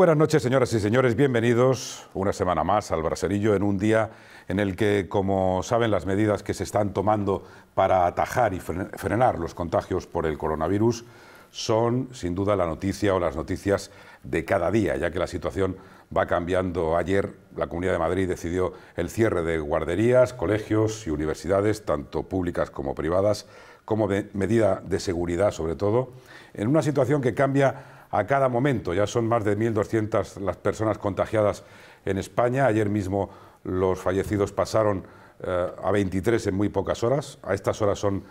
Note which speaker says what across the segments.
Speaker 1: buenas noches, señoras y señores. Bienvenidos una semana más al Braserillo en un día en el que, como saben, las medidas que se están tomando para atajar y frenar los contagios por el coronavirus son, sin duda, la noticia o las noticias de cada día, ya que la situación va cambiando. Ayer la Comunidad de Madrid decidió el cierre de guarderías, colegios y universidades, tanto públicas como privadas, como medida de seguridad, sobre todo, en una situación que cambia a cada momento. Ya son más de 1.200 las personas contagiadas en España. Ayer mismo los fallecidos pasaron eh, a 23 en muy pocas horas. A estas horas son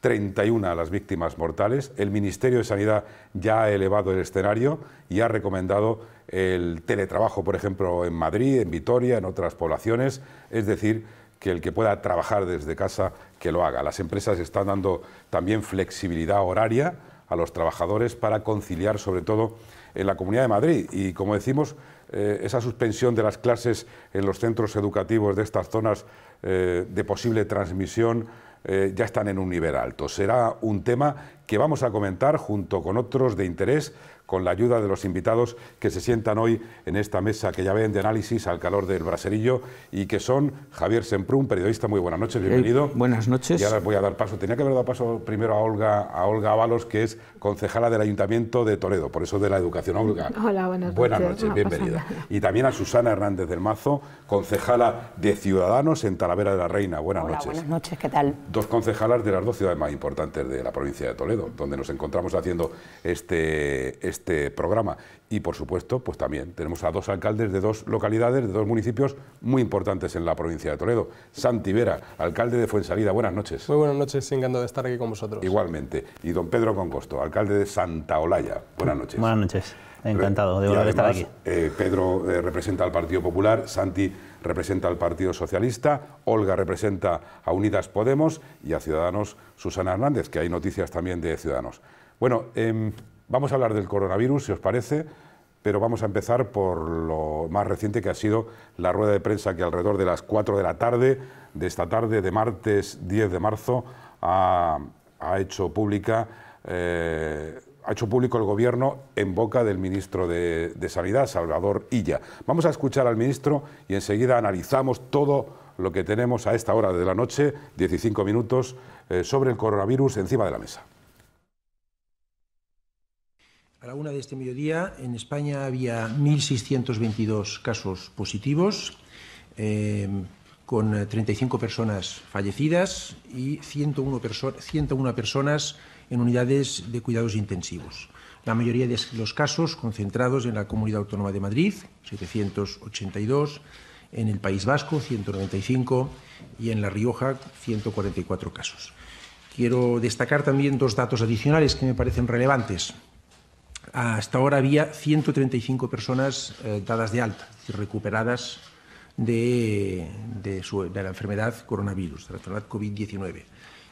Speaker 1: 31 las víctimas mortales. El Ministerio de Sanidad ya ha elevado el escenario y ha recomendado el teletrabajo, por ejemplo, en Madrid, en Vitoria, en otras poblaciones. Es decir, que el que pueda trabajar desde casa, que lo haga. Las empresas están dando también flexibilidad horaria a los trabajadores para conciliar, sobre todo en la Comunidad de Madrid. Y como decimos, eh, esa suspensión de las clases en los centros educativos de estas zonas eh, de posible transmisión eh, ya están en un nivel alto. Será un tema que vamos a comentar junto con otros de interés con la ayuda de los invitados que se sientan hoy en esta mesa que ya ven de análisis al calor del braserillo y que son Javier Semprún, periodista, muy buenas noches, bienvenido. buenas noches. Y ahora voy a dar paso, tenía que haber dado paso primero a Olga, a Olga que es concejala del Ayuntamiento de Toledo, por eso de la educación. Olga.
Speaker 2: Hola, buenas, noches. buenas noches. bienvenida.
Speaker 1: Y también a Susana Hernández del Mazo, concejala de Ciudadanos en Talavera de la Reina. Buenas Hola, noches. Buenas
Speaker 3: noches, ¿qué tal?
Speaker 1: Dos concejalas de las dos ciudades más importantes de la provincia de Toledo, donde nos encontramos haciendo este, este este programa. Y por supuesto, pues también tenemos a dos alcaldes de dos localidades, de dos municipios muy importantes en la provincia de Toledo. Santi Vera, alcalde de Fuensalida, buenas noches. Muy buenas noches, encantado de estar aquí con vosotros. Igualmente. Y don Pedro Concosto, alcalde de Santa Olaya, buenas
Speaker 4: noches. Buenas noches. Encantado de volver a estar aquí.
Speaker 1: Eh, Pedro eh, representa al Partido Popular, Santi representa al Partido Socialista, Olga representa a Unidas Podemos y a Ciudadanos Susana Hernández, que hay noticias también de Ciudadanos. Bueno, eh, Vamos a hablar del coronavirus, si os parece, pero vamos a empezar por lo más reciente que ha sido la rueda de prensa que alrededor de las 4 de la tarde de esta tarde, de martes 10 de marzo, ha, hecho pública... Eh, ha hecho público el Gobierno en boca del ministro de, Sanidad, Salvador Illa. Vamos a escuchar al ministro y enseguida analizamos todo lo que tenemos a esta hora de la noche, 15 minutos, eh, sobre el coronavirus encima de la mesa.
Speaker 5: A la una de este mediodía, en España había 1.622 casos positivos, em, con 35 personas fallecidas y 101, 101 personas en unidades de cuidados intensivos. La mayoría de los casos concentrados en la Comunidad Autónoma de Madrid, 782, en el País Vasco, 195, y en La Rioja, 144 casos. Quiero destacar también dos datos adicionales que me parecen relevantes. Hasta ahora había 135 personas eh, dadas de alta, recuperadas de, la enfermedad coronavirus, de la enfermedad COVID-19.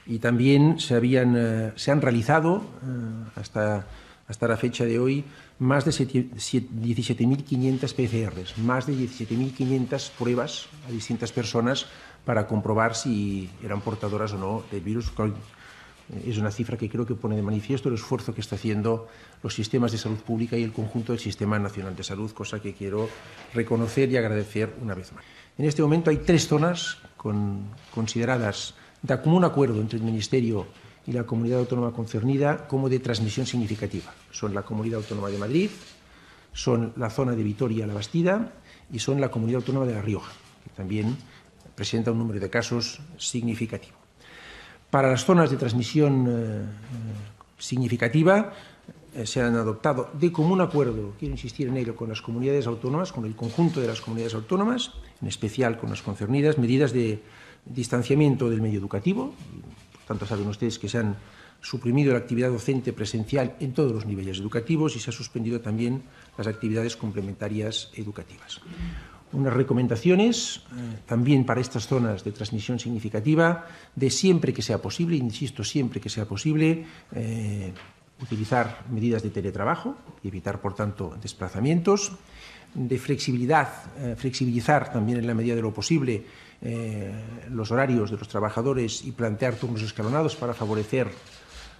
Speaker 5: Y también se, habían, eh, se han realizado eh, hasta, hasta la fecha de hoy más de 17.500 PCRs, más de 17.500 pruebas a distintas personas para comprobar si eran portadoras o no del virus es una cifra que creo que pone de manifiesto el esfuerzo que está haciendo los sistemas de salud pública y el conjunto del Sistema Nacional de Salud, cosa que quiero reconocer y agradecer una vez más. En este momento hay tres zonas consideradas de común acuerdo entre el Ministerio y la comunidad autónoma concernida como de transmisión significativa. Son la Comunidad Autónoma de Madrid, son la zona de Vitoria-La Bastida y son la Comunidad Autónoma de La Rioja, que también presenta un número de casos significativo. Para las zonas de transmisión eh, significativa eh, se han adoptado de común acuerdo, quiero insistir en ello, con las comunidades autónomas, con el conjunto de las comunidades autónomas, en especial con las concernidas, medidas de distanciamiento del medio educativo. Por tanto, saben ustedes que se han suprimido la actividad docente presencial en todos los niveles educativos y se han suspendido también las actividades complementarias educativas unas recomendaciones eh, también para estas zonas de transmisión significativa, de siempre que sea posible, insisto, siempre que sea posible, eh, utilizar medidas de teletrabajo y evitar, por tanto, desplazamientos, de flexibilidad, eh, flexibilizar también en la medida de lo posible los horarios de los trabajadores y plantear turnos escalonados para favorecer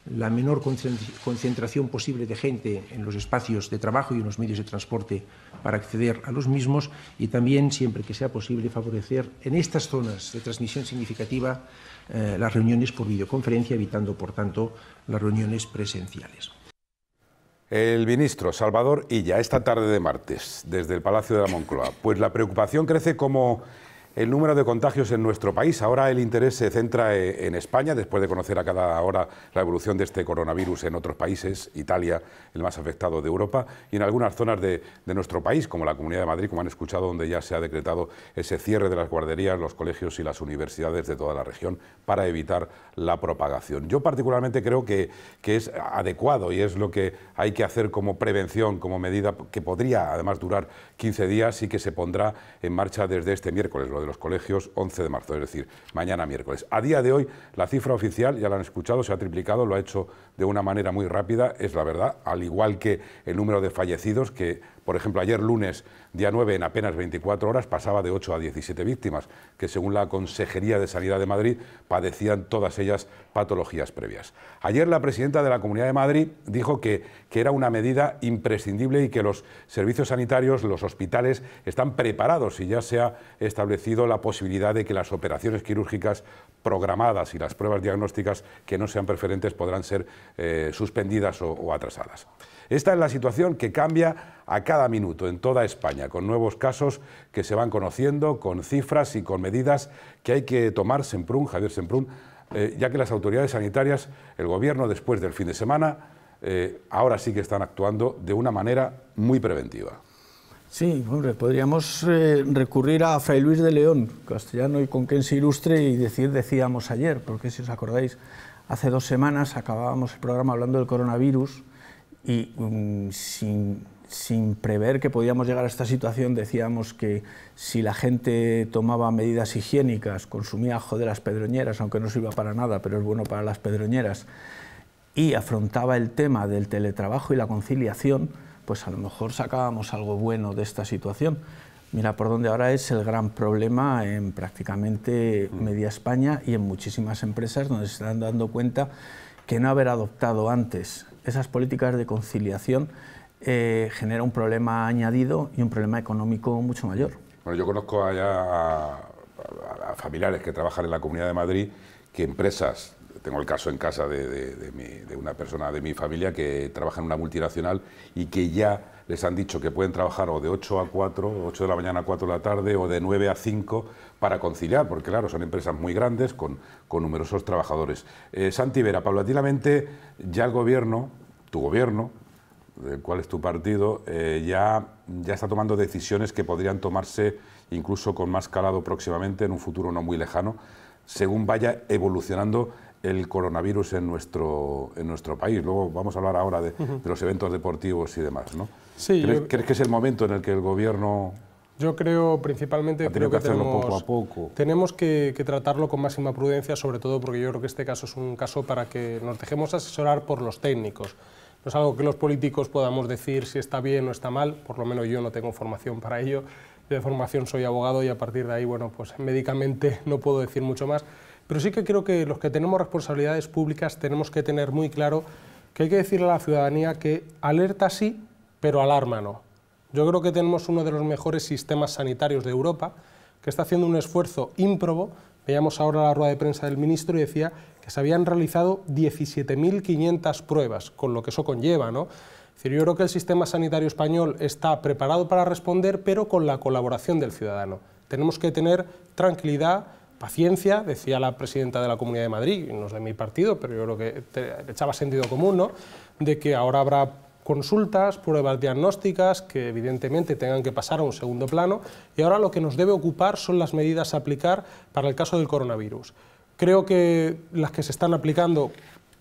Speaker 5: la menor concentración posible de gente en los espacios de trabajo y en los medios de transporte para acceder a los mismos y también, siempre que sea posible, favorecer en estas zonas de transmisión significativa eh, las reuniones por videoconferencia, evitando, por tanto, las reuniones presenciales.
Speaker 1: El ministro Salvador Illa, esta tarde de martes, desde el Palacio de la Moncloa. Pues la preocupación crece como el número de contagios en nuestro país. Ahora el interés se centra e, en España, después de conocer a cada hora la evolución de este coronavirus en otros países, Italia, el más afectado de Europa, y en algunas zonas de, nuestro país, como la Comunidad de Madrid, como han escuchado, donde ya se ha decretado ese cierre de las guarderías, los colegios y las universidades de toda la región para evitar la propagación. Yo particularmente creo que, que es adecuado y es lo que hay que hacer como prevención, como medida que podría además durar 15 días y que se pondrá en marcha desde este miércoles de los colegios, 11 de marzo, es decir, mañana miércoles. A día de hoy, la cifra oficial, ya la han escuchado, se ha triplicado, lo ha hecho de una manera muy rápida, es la verdad, al igual que el número de fallecidos que por ejemplo, ayer lunes, día 9, en apenas 24 horas, pasaba de 8 a 17 víctimas, que según la Consejería de Sanidad de Madrid padecían todas ellas patologías previas. Ayer la presidenta de la Comunidad de Madrid dijo que, que era una medida imprescindible y que los servicios sanitarios, los hospitales, están preparados y ya se ha establecido la posibilidad de que las operaciones quirúrgicas programadas y las pruebas diagnósticas que no sean preferentes podrán ser eh, suspendidas o atrasadas. Esta es la situación que cambia a cada minuto en toda España, con nuevos casos que se van conociendo, con cifras y con medidas que hay que tomar, Semprún, Javier Semprún, eh, ya que las autoridades sanitarias, el gobierno después del fin de semana, eh, ahora sí que están actuando de una manera muy preventiva.
Speaker 6: Sí, hombre, podríamos eh, recurrir a Fray Luis de León, castellano y con quien se ilustre, y decir decíamos ayer, porque si os acordáis, hace dos semanas acabábamos el programa hablando del coronavirus y mm, sin, prever que podíamos llegar a esta situación decíamos que si la gente tomaba medidas higiénicas, consumía ajo de las pedroñeras, aunque no sirva para nada, pero es bueno para las pedroñeras, y afrontaba el tema del teletrabajo y la conciliación, pues a lo mejor sacábamos algo bueno de esta situación. Mira por donde ahora es el gran problema en prácticamente mm. media España y en muchísimas empresas donde se están dando cuenta que no haber adoptado antes esas políticas de conciliación eh, generan un problema añadido y un problema económico mucho mayor.
Speaker 1: Bueno, yo conozco a, familiares que trabajan en la Comunidad de Madrid que empresas tengo el caso en casa de, una persona de mi familia que trabaja en una multinacional y que ya les han dicho que pueden trabajar o de 8 a 4, 8 de la mañana a 4 de la tarde, o de 9 a 5 para conciliar, porque claro, son empresas muy grandes con, con numerosos trabajadores. Eh, Santi Vera, paulatinamente ya el gobierno, tu gobierno, del cual es tu partido, eh, ya, ya está tomando decisiones que podrían tomarse incluso con más calado próximamente, en un futuro no muy lejano, según vaya evolucionando el coronavirus en nuestro, en nuestro país. Luego vamos a hablar ahora de, de los eventos deportivos y demás, ¿no? ¿Crees, que es el momento en el que el gobierno...
Speaker 7: Yo creo principalmente creo que, que tenemos, poco a poco. tenemos que, que, tratarlo con máxima prudencia, sobre todo porque yo creo que este caso es un caso para que nos dejemos asesorar por los técnicos. No es algo que los políticos podamos decir si está bien o está mal, por lo menos yo no tengo formación para ello. Yo de formación soy abogado y a partir de ahí, bueno, pues médicamente no puedo decir mucho más. Pero sí que creo que los que tenemos responsabilidades públicas tenemos que tener muy claro que hay que decirle a la ciudadanía que alerta sí, pero alarma no. Yo creo que tenemos uno de los mejores sistemas sanitarios de Europa, que está haciendo un esfuerzo ímprobo. Veíamos ahora la rueda de prensa del ministro y decía que se habían realizado 17.500 pruebas, con lo que eso conlleva, ¿no? decir, yo creo que el sistema sanitario español está preparado para responder, pero con la colaboración del ciudadano. Tenemos que tener tranquilidad, paciencia, decía la presidenta de la Comunidad de Madrid, no es de mi partido, pero yo creo que echaba sentido común, ¿no? de que ahora habrá consultas, pruebas diagnósticas que evidentemente tengan que pasar a un segundo plano y ahora lo que nos debe ocupar son las medidas a aplicar para el caso del coronavirus. Creo que las que se están aplicando,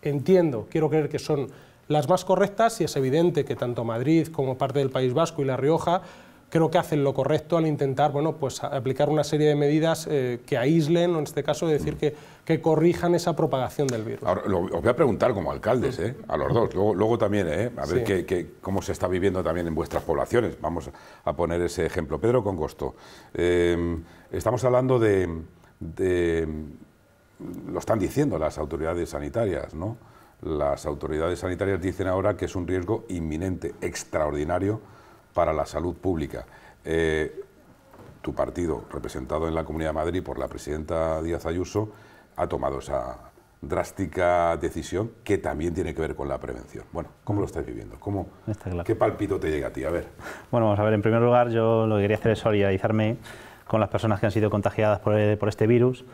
Speaker 7: entiendo, quiero creer que son las más correctas y es evidente que tanto Madrid como parte del País Vasco y La Rioja creo que hacen lo correcto al intentar bueno, pues, aplicar una serie de medidas eh, que aíslen, o en este caso decir que que corrijan esa propagación del virus.
Speaker 1: os voy a preguntar como alcaldes, ¿eh? a los dos, luego, también, ¿eh? a ver cómo se está viviendo también en vuestras poblaciones. Vamos a poner ese ejemplo. Pedro Congosto, eh, estamos hablando de, lo están diciendo las autoridades sanitarias, ¿no? Las autoridades sanitarias dicen ahora que es un riesgo inminente, extraordinario para la salud pública. Eh, tu partido, representado en la Comunidad de Madrid por la presidenta Díaz Ayuso, ha tomado esa drástica decisión que también tiene que ver con la prevención. Bueno, ¿cómo mm. lo estás viviendo? ¿Cómo, ¿Qué palpito te llega a ti? A ver.
Speaker 4: Bueno, vamos a ver, en primer lugar yo lo que quería hacer es solidarizarme con las personas que han sido contagiadas por, eh, este virus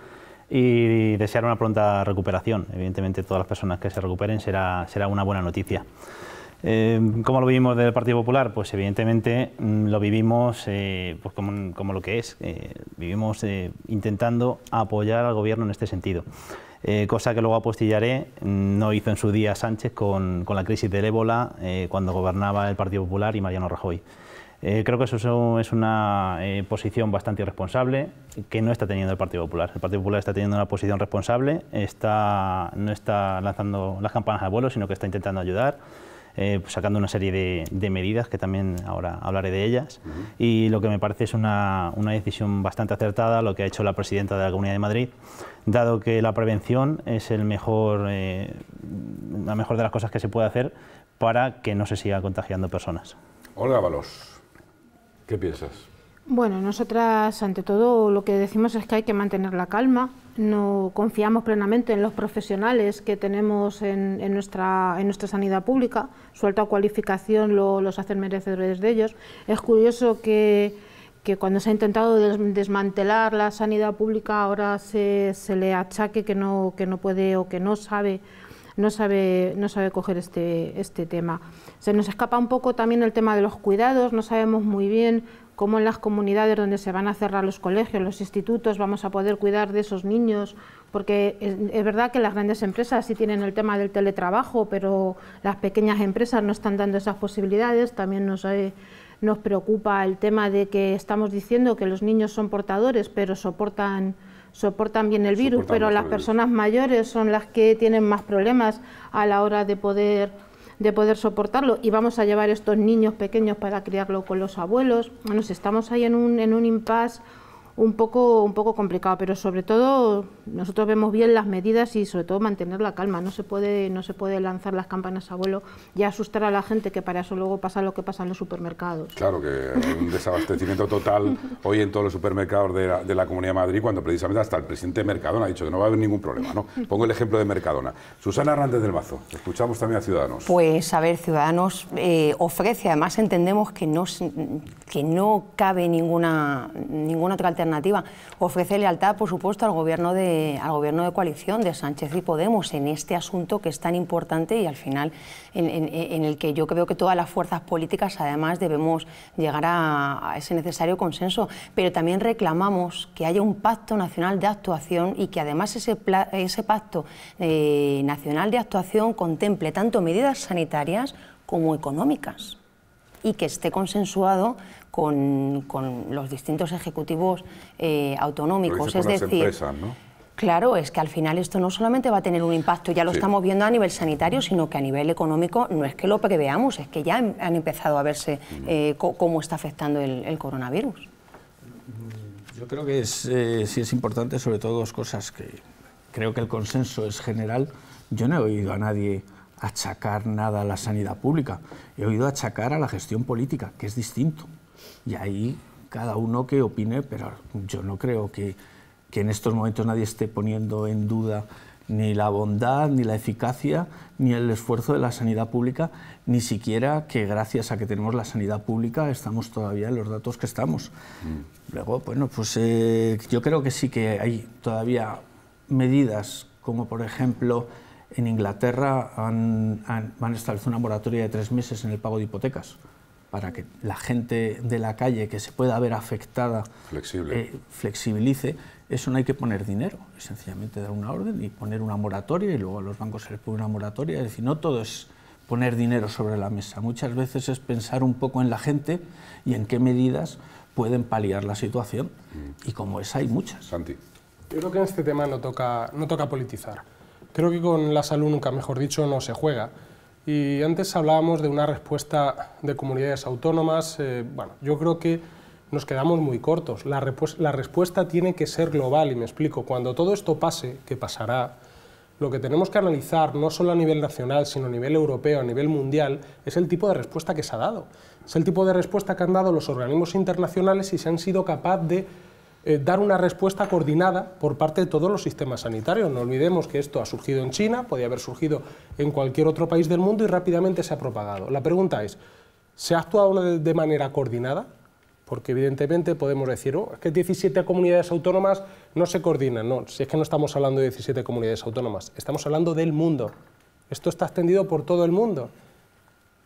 Speaker 4: y desear una pronta recuperación. Evidentemente todas las personas que se recuperen será, será una buena noticia. Em, ¿Cómo lo vivimos del Partido Popular? Pues evidentemente mm, lo vivimos eh, pues, como, lo que es. Eh, vivimos eh, intentando apoyar al gobierno en este sentido. cosa que luego apostillaré, mm, no hizo en su día Sánchez con, con la crisis del ébola cuando gobernaba el Partido Popular y Mariano Rajoy. creo que eso es una posición bastante irresponsable que no está teniendo el Partido Popular. El Partido Popular está teniendo una posición responsable, está, no está lanzando las campanas al vuelo, sino que está intentando ayudar eh, pues sacando una serie de, medidas que también ahora hablaré de ellas. Y lo que me parece es una, decisión bastante acertada lo que ha hecho la presidenta de la Comunidad de Madrid, dado que la prevención es el mejor, eh, la mejor de las cosas que se puede hacer para que no se siga contagiando personas.
Speaker 1: Olga Balos, ¿qué piensas?
Speaker 2: Bueno, nosotras ante todo lo que decimos es que hay que mantener la calma. No confiamos plenamente en los profesionales que tenemos en, nuestra, sanidad pública. Su alta cualificación los hacen merecedores de ellos. Es curioso que, cuando se ha intentado desmantelar la sanidad pública ahora se, le achaque que no, que no puede o que no sabe no sabe, no sabe coger este, este tema. Se nos escapa un poco también el tema de los cuidados, no sabemos muy bien cómo en las comunidades donde se van a cerrar los colegios, los institutos, vamos a poder cuidar de esos niños, porque es, verdad que las grandes empresas sí tienen el tema del teletrabajo, pero las pequeñas empresas no están dando esas posibilidades, también nos, eh, preocupa el tema de que estamos diciendo que los niños son portadores, pero soportan soportan bien el virus, pero las personas mayores son las que tienen más problemas a la hora de poder de poder soportarlo y vamos a llevar estos niños pequeños para criarlo con los abuelos. si estamos ahí en un, en un impasse un poco, un poco complicado, pero sobre todo nosotros vemos bien las medidas y sobre todo mantener la calma. No se puede, no se puede lanzar las campanas a vuelo y asustar a la gente, que para eso luego pasa lo que pasa en los supermercados.
Speaker 1: Claro que hay un desabastecimiento total hoy en todos los supermercados de la, de la Comunidad de Madrid, cuando precisamente hasta el presidente de Mercadona ha dicho que no va a haber ningún problema. ¿no? Pongo el ejemplo de Mercadona. Susana Hernández del Mazo, escuchamos también a Ciudadanos.
Speaker 3: Pues a ver, Ciudadanos eh, ofrece, además entendemos que no, que no cabe ninguna, ninguna otra alternativa Ofrece lealtad, por supuesto, al gobierno de, al gobierno de coalición de Sánchez y Podemos en este asunto que es tan importante y al final en, el que yo creo que todas las fuerzas políticas además debemos llegar a, ese necesario consenso. Pero también reclamamos que haya un pacto nacional de actuación y que además ese, pacto eh, nacional de actuación contemple tanto medidas sanitarias como económicas y que esté consensuado con, los distintos ejecutivos eh, autonómicos. es decir, empresas, ¿no? Claro, es que al final esto no solamente va a tener un impacto, ya lo estamos viendo a nivel sanitario, sino que a nivel económico no es que lo preveamos, es que ya han empezado a verse mm. eh, cómo está afectando el, coronavirus.
Speaker 6: Mm, yo creo que eh, sí es importante sobre todo dos cosas que creo que el consenso es general. Yo no he oído a nadie achacar nada a la sanidad pública, he oído achacar a la gestión política, que es distinto. Y ahí cada uno que opine, pero yo no creo que, que en estos momentos nadie esté poniendo en duda ni la bondad, ni la eficacia, ni el esfuerzo de la sanidad pública, ni siquiera que gracias a que tenemos la sanidad pública estamos todavía en los datos que estamos. Mm. Luego, bueno, pues eh, yo creo que sí que hay todavía medidas como por ejemplo en Inglaterra han, han, han establecido una moratoria de tres meses en el pago de hipotecas para que la gente de la calle que se pueda ver afectada eh, flexibilice, eso no hay que poner dinero, es sencillamente dar una orden y poner una moratoria y luego a los bancos se les pone una moratoria, es decir, no todo es poner dinero sobre la mesa, muchas veces es pensar un poco en la gente y en qué medidas pueden paliar la situación mm. y como es hay muchas. Santi.
Speaker 7: Yo creo que en este tema no toca, no toca politizar. Creo que con la salud, nunca mejor dicho, no se juega. Y antes hablábamos de una respuesta de comunidades autónomas. Eh, bueno, yo creo que nos quedamos muy cortos. La, la, respuesta tiene que ser global y me explico. Cuando todo esto pase, que pasará, lo que tenemos que analizar, no solo a nivel nacional, sino a nivel europeo, a nivel mundial, es el tipo de respuesta que se ha dado. Es el tipo de respuesta que han dado los organismos internacionales y se han sido capaces de eh, dar una respuesta coordinada por parte de todos los sistemas sanitarios. No olvidemos que esto ha surgido en China, podía haber surgido en cualquier otro país del mundo y rápidamente se ha propagado. La pregunta es, ¿se ha actuado de manera coordinada? Porque evidentemente podemos decir, oh, es que 17 comunidades autónomas no se coordinan. No, si es que no estamos hablando de 17 comunidades autónomas, estamos hablando del mundo. Esto está extendido por todo el mundo.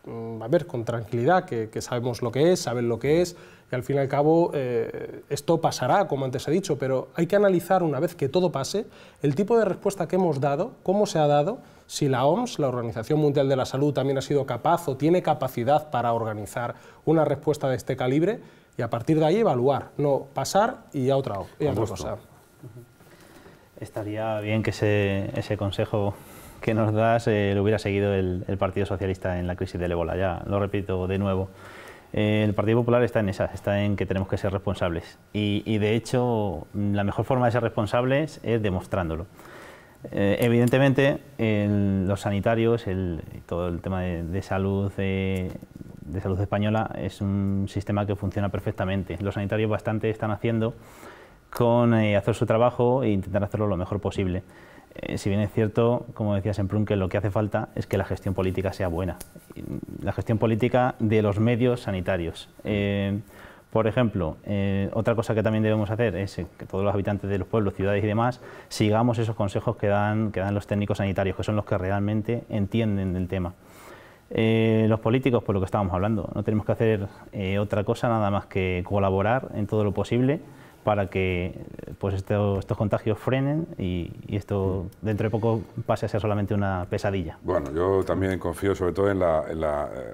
Speaker 7: Mm, a ver, con tranquilidad, que, que sabemos lo que es, saben lo que es, que al fin y al cabo eh, esto pasará, como antes he dicho, pero hay que analizar una vez que todo pase el tipo de respuesta que hemos dado, cómo se ha dado, si la OMS, la Organización Mundial de la Salud, también ha sido capaz o tiene capacidad para organizar una respuesta de este calibre y a partir de ahí evaluar, no pasar y a otra, cosa.
Speaker 4: Estaría bien que ese, consejo que nos das eh, lo hubiera seguido el Partido Socialista en la crisis del ébola, ya lo repito de nuevo. Eh, el Partido Popular está en esa, está en que tenemos que ser responsables. Y, de hecho, la mejor forma de ser responsables es demostrándolo. Eh, evidentemente, los sanitarios, todo el tema de, salud salud española es un sistema que funciona perfectamente. Los sanitarios bastante están haciendo con eh, hacer su trabajo e intentar hacerlo lo mejor posible. Eh, si bien es cierto, como decías en que lo que hace falta es que la gestión política sea buena. La gestión política de los medios sanitarios. Eh, por ejemplo, eh, otra cosa que también debemos hacer es que todos los habitantes de los pueblos, ciudades y demás, sigamos esos consejos que dan, los técnicos sanitarios, que son los que realmente entienden el tema. los políticos, por lo que estábamos hablando, no tenemos que hacer otra cosa nada más que colaborar en todo lo posible para que pues estos contagios frenen y, esto dentro de poco pase a ser solamente una pesadilla.
Speaker 1: Bueno, yo también confío sobre todo en la, eh,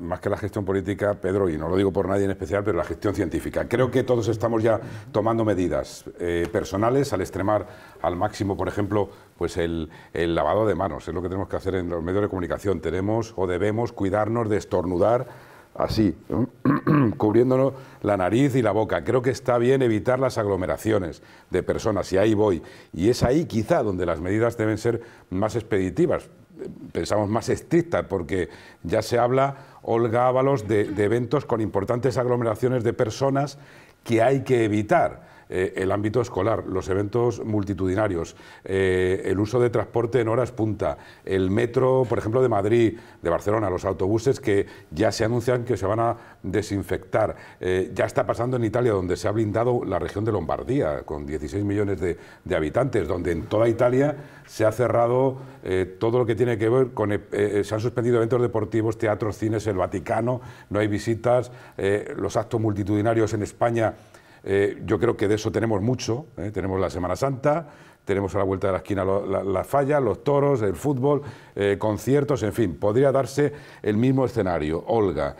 Speaker 1: más que la gestión política, Pedro, y no lo digo por nadie en especial, pero la gestión científica. Creo que todos estamos ya tomando medidas eh, personales al extremar al máximo, por ejemplo, pues el, el, lavado de manos. Es lo que tenemos que hacer en los medios de comunicación. Tenemos o debemos cuidarnos de estornudar así, cubriéndonos la nariz y la boca. Creo que está bien evitar las aglomeraciones de personas y ahí voy. Y es ahí quizá donde las medidas deben ser más expeditivas, pensamos más estrictas, porque ya se habla, Olga de eventos con importantes aglomeraciones de personas que hay que evitar eh, el ámbito escolar, los eventos multitudinarios, eh, el uso de transporte en horas punta, el metro, por ejemplo, de Madrid, de Barcelona, los autobuses que ya se anuncian que se van a desinfectar. Eh, ya está pasando en Italia, donde se ha blindado la región de Lombardía, con 16 millones de, de habitantes, donde en toda Italia se ha cerrado todo lo que tiene que ver con... se han suspendido eventos deportivos, teatros, cines, el Vaticano, no hay visitas, los actos multitudinarios en España eh, yo creo que de eso tenemos mucho. ¿eh? Tenemos la Semana Santa, tenemos a la vuelta de la esquina las fallas, los toros, el fútbol, eh, conciertos, en fin, podría darse el mismo escenario. Olga,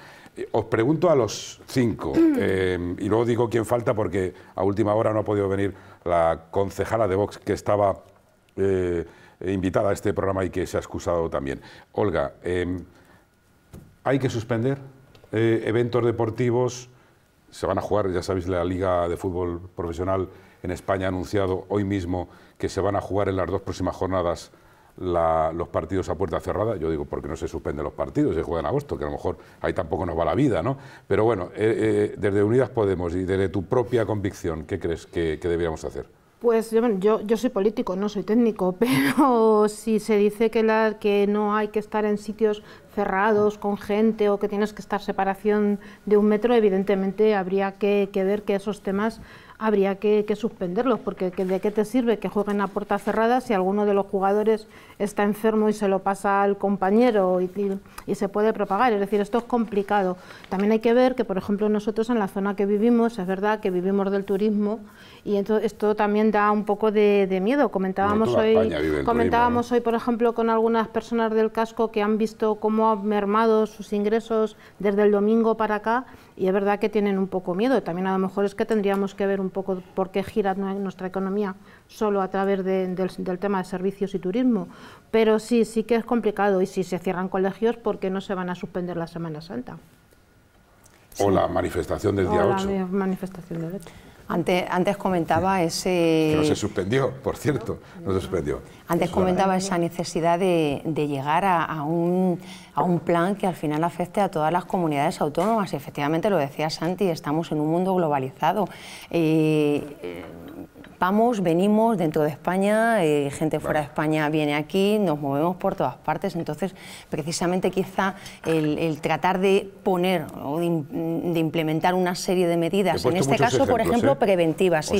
Speaker 1: os pregunto a los cinco, y luego digo quién falta porque a última hora no ha podido venir la concejala de Vox que estaba invitada a este programa y que se ha excusado también. Olga, ¿hay que suspender eventos deportivos? se van a jugar, ya sabéis, la Liga de Fútbol Profesional en España ha anunciado hoy mismo que se van a jugar en las dos próximas jornadas los partidos a puerta cerrada. Yo digo, porque no se suspenden los partidos? Se juegan en agosto, que a lo mejor ahí tampoco nos va la vida, ¿no? Pero bueno, eh, eh, desde Unidas Podemos y desde tu propia convicción, ¿qué crees que deberíamos hacer?
Speaker 2: Pues yo, yo soy político, no soy técnico, pero si se dice que, la, que no hay que estar en sitios cerrados con gente o que tienes que estar separación de un metro, evidentemente habría que, ver que esos temas habría que, suspenderlos, porque ¿de qué te sirve que jueguen a puerta cerrada si alguno de los jugadores está enfermo y se lo pasa al compañero y, se puede propagar? Es decir, esto es complicado. También hay que ver que, por ejemplo, nosotros en la zona que vivimos, es verdad que vivimos del turismo y entonces esto también da un poco de, miedo. Comentábamos, hoy, comentábamos hoy, por ejemplo, con algunas personas del casco que han visto cómo han mermado sus ingresos desde el domingo para acá y es verdad que tienen un poco miedo. También a lo mejor es que tendríamos que ver un poco por qué gira nuestra economía solo a través del, tema de servicios y turismo. Pero sí, sí que es complicado. Y si se cierran colegios, ¿por qué no se van a suspender la Semana Santa?
Speaker 1: O la manifestación del día la
Speaker 2: Manifestación del 8. Antes, antes comentaba ese... se
Speaker 1: suspendió, por cierto, no suspendió.
Speaker 3: Antes comentaba esa necesidad de, llegar a, un, a un plan que al final afecte a todas las comunidades autónomas. y Efectivamente, lo decía Santi, estamos en un mundo globalizado. Eh, eh, vamos, venimos dentro de España, eh, gente fuera de España viene aquí, nos movemos por todas partes, entonces precisamente quizá el, tratar de poner o de, implementar una serie de medidas, en este caso, por ejemplo, ¿eh? preventivas,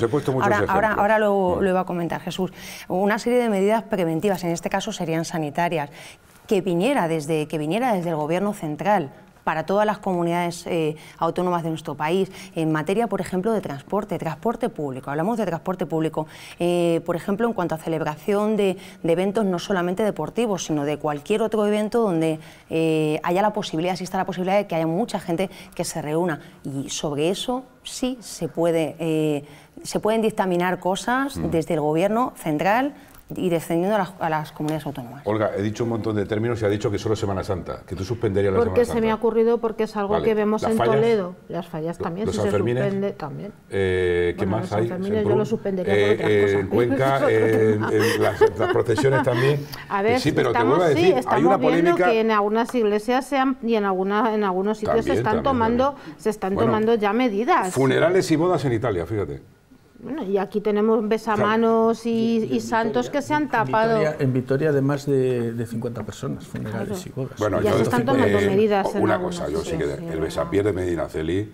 Speaker 3: ahora, ahora, ahora, lo, lo iba a comentar Jesús, una serie de medidas preventivas, en este caso serían sanitarias, que viniera desde, que viniera desde el gobierno central para todas las comunidades eh, autónomas de nuestro país en materia, por ejemplo, de transporte, transporte público. Hablamos de transporte público, eh, por ejemplo, en cuanto a celebración de, eventos no solamente deportivos, sino de cualquier otro evento donde eh, haya la posibilidad, exista la posibilidad de que haya mucha gente que se reúna. Y sobre eso sí se puede se pueden dictaminar cosas mm. desde el gobierno central y descendiendo a las, comunidades autónomas.
Speaker 1: Olga, he dicho un montón de términos y ha dicho que solo Semana Santa, que tú suspenderías la porque Semana Santa. se me ha
Speaker 2: ocurrido porque es algo que vemos en Toledo. Las fallas también, si se suspende también.
Speaker 1: Eh, ¿Qué más hay? Yo lo suspendería por eh, eh, En Cuenca, eh, en las, procesiones también. A ver, sí, pero estamos, a decir, hay una polémica... viendo que en
Speaker 2: algunas iglesias se y en, alguna, en algunos sitios se están, tomando, Se están tomando ya medidas. Funerales
Speaker 1: y bodas en Italia, fíjate.
Speaker 2: Bueno, y aquí tenemos besamanos y, santos que se han tapado.
Speaker 6: en Victoria, de más de, 50 personas, funerales y bodas. Bueno,
Speaker 1: yo, están tomando eh, medidas. Una cosa, yo sí, que el besapié de Medinaceli,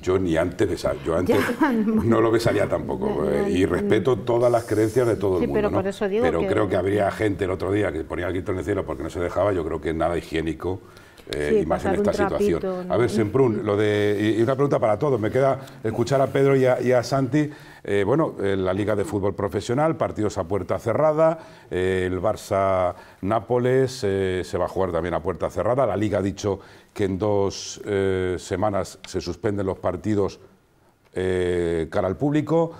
Speaker 1: yo ni antes besaba, yo antes no lo besaría tampoco. Eh, y respeto todas las creencias de todo el mundo. Pero, por eso digo pero creo que habría gente el otro día que ponía el grito en el cielo porque no se dejaba, yo creo que nada higiénico eh, y más en esta situación. A ver, Semprún, lo de, y, una pregunta para todos. Me queda escuchar a Pedro y a, Santi. Eh, bueno, eh, la Liga de Fútbol Profesional, partidos a puerta cerrada, el Barça-Nápoles se va a jugar también a puerta cerrada. La Liga ha dicho que en dos semanas se suspenden los partidos cara al público.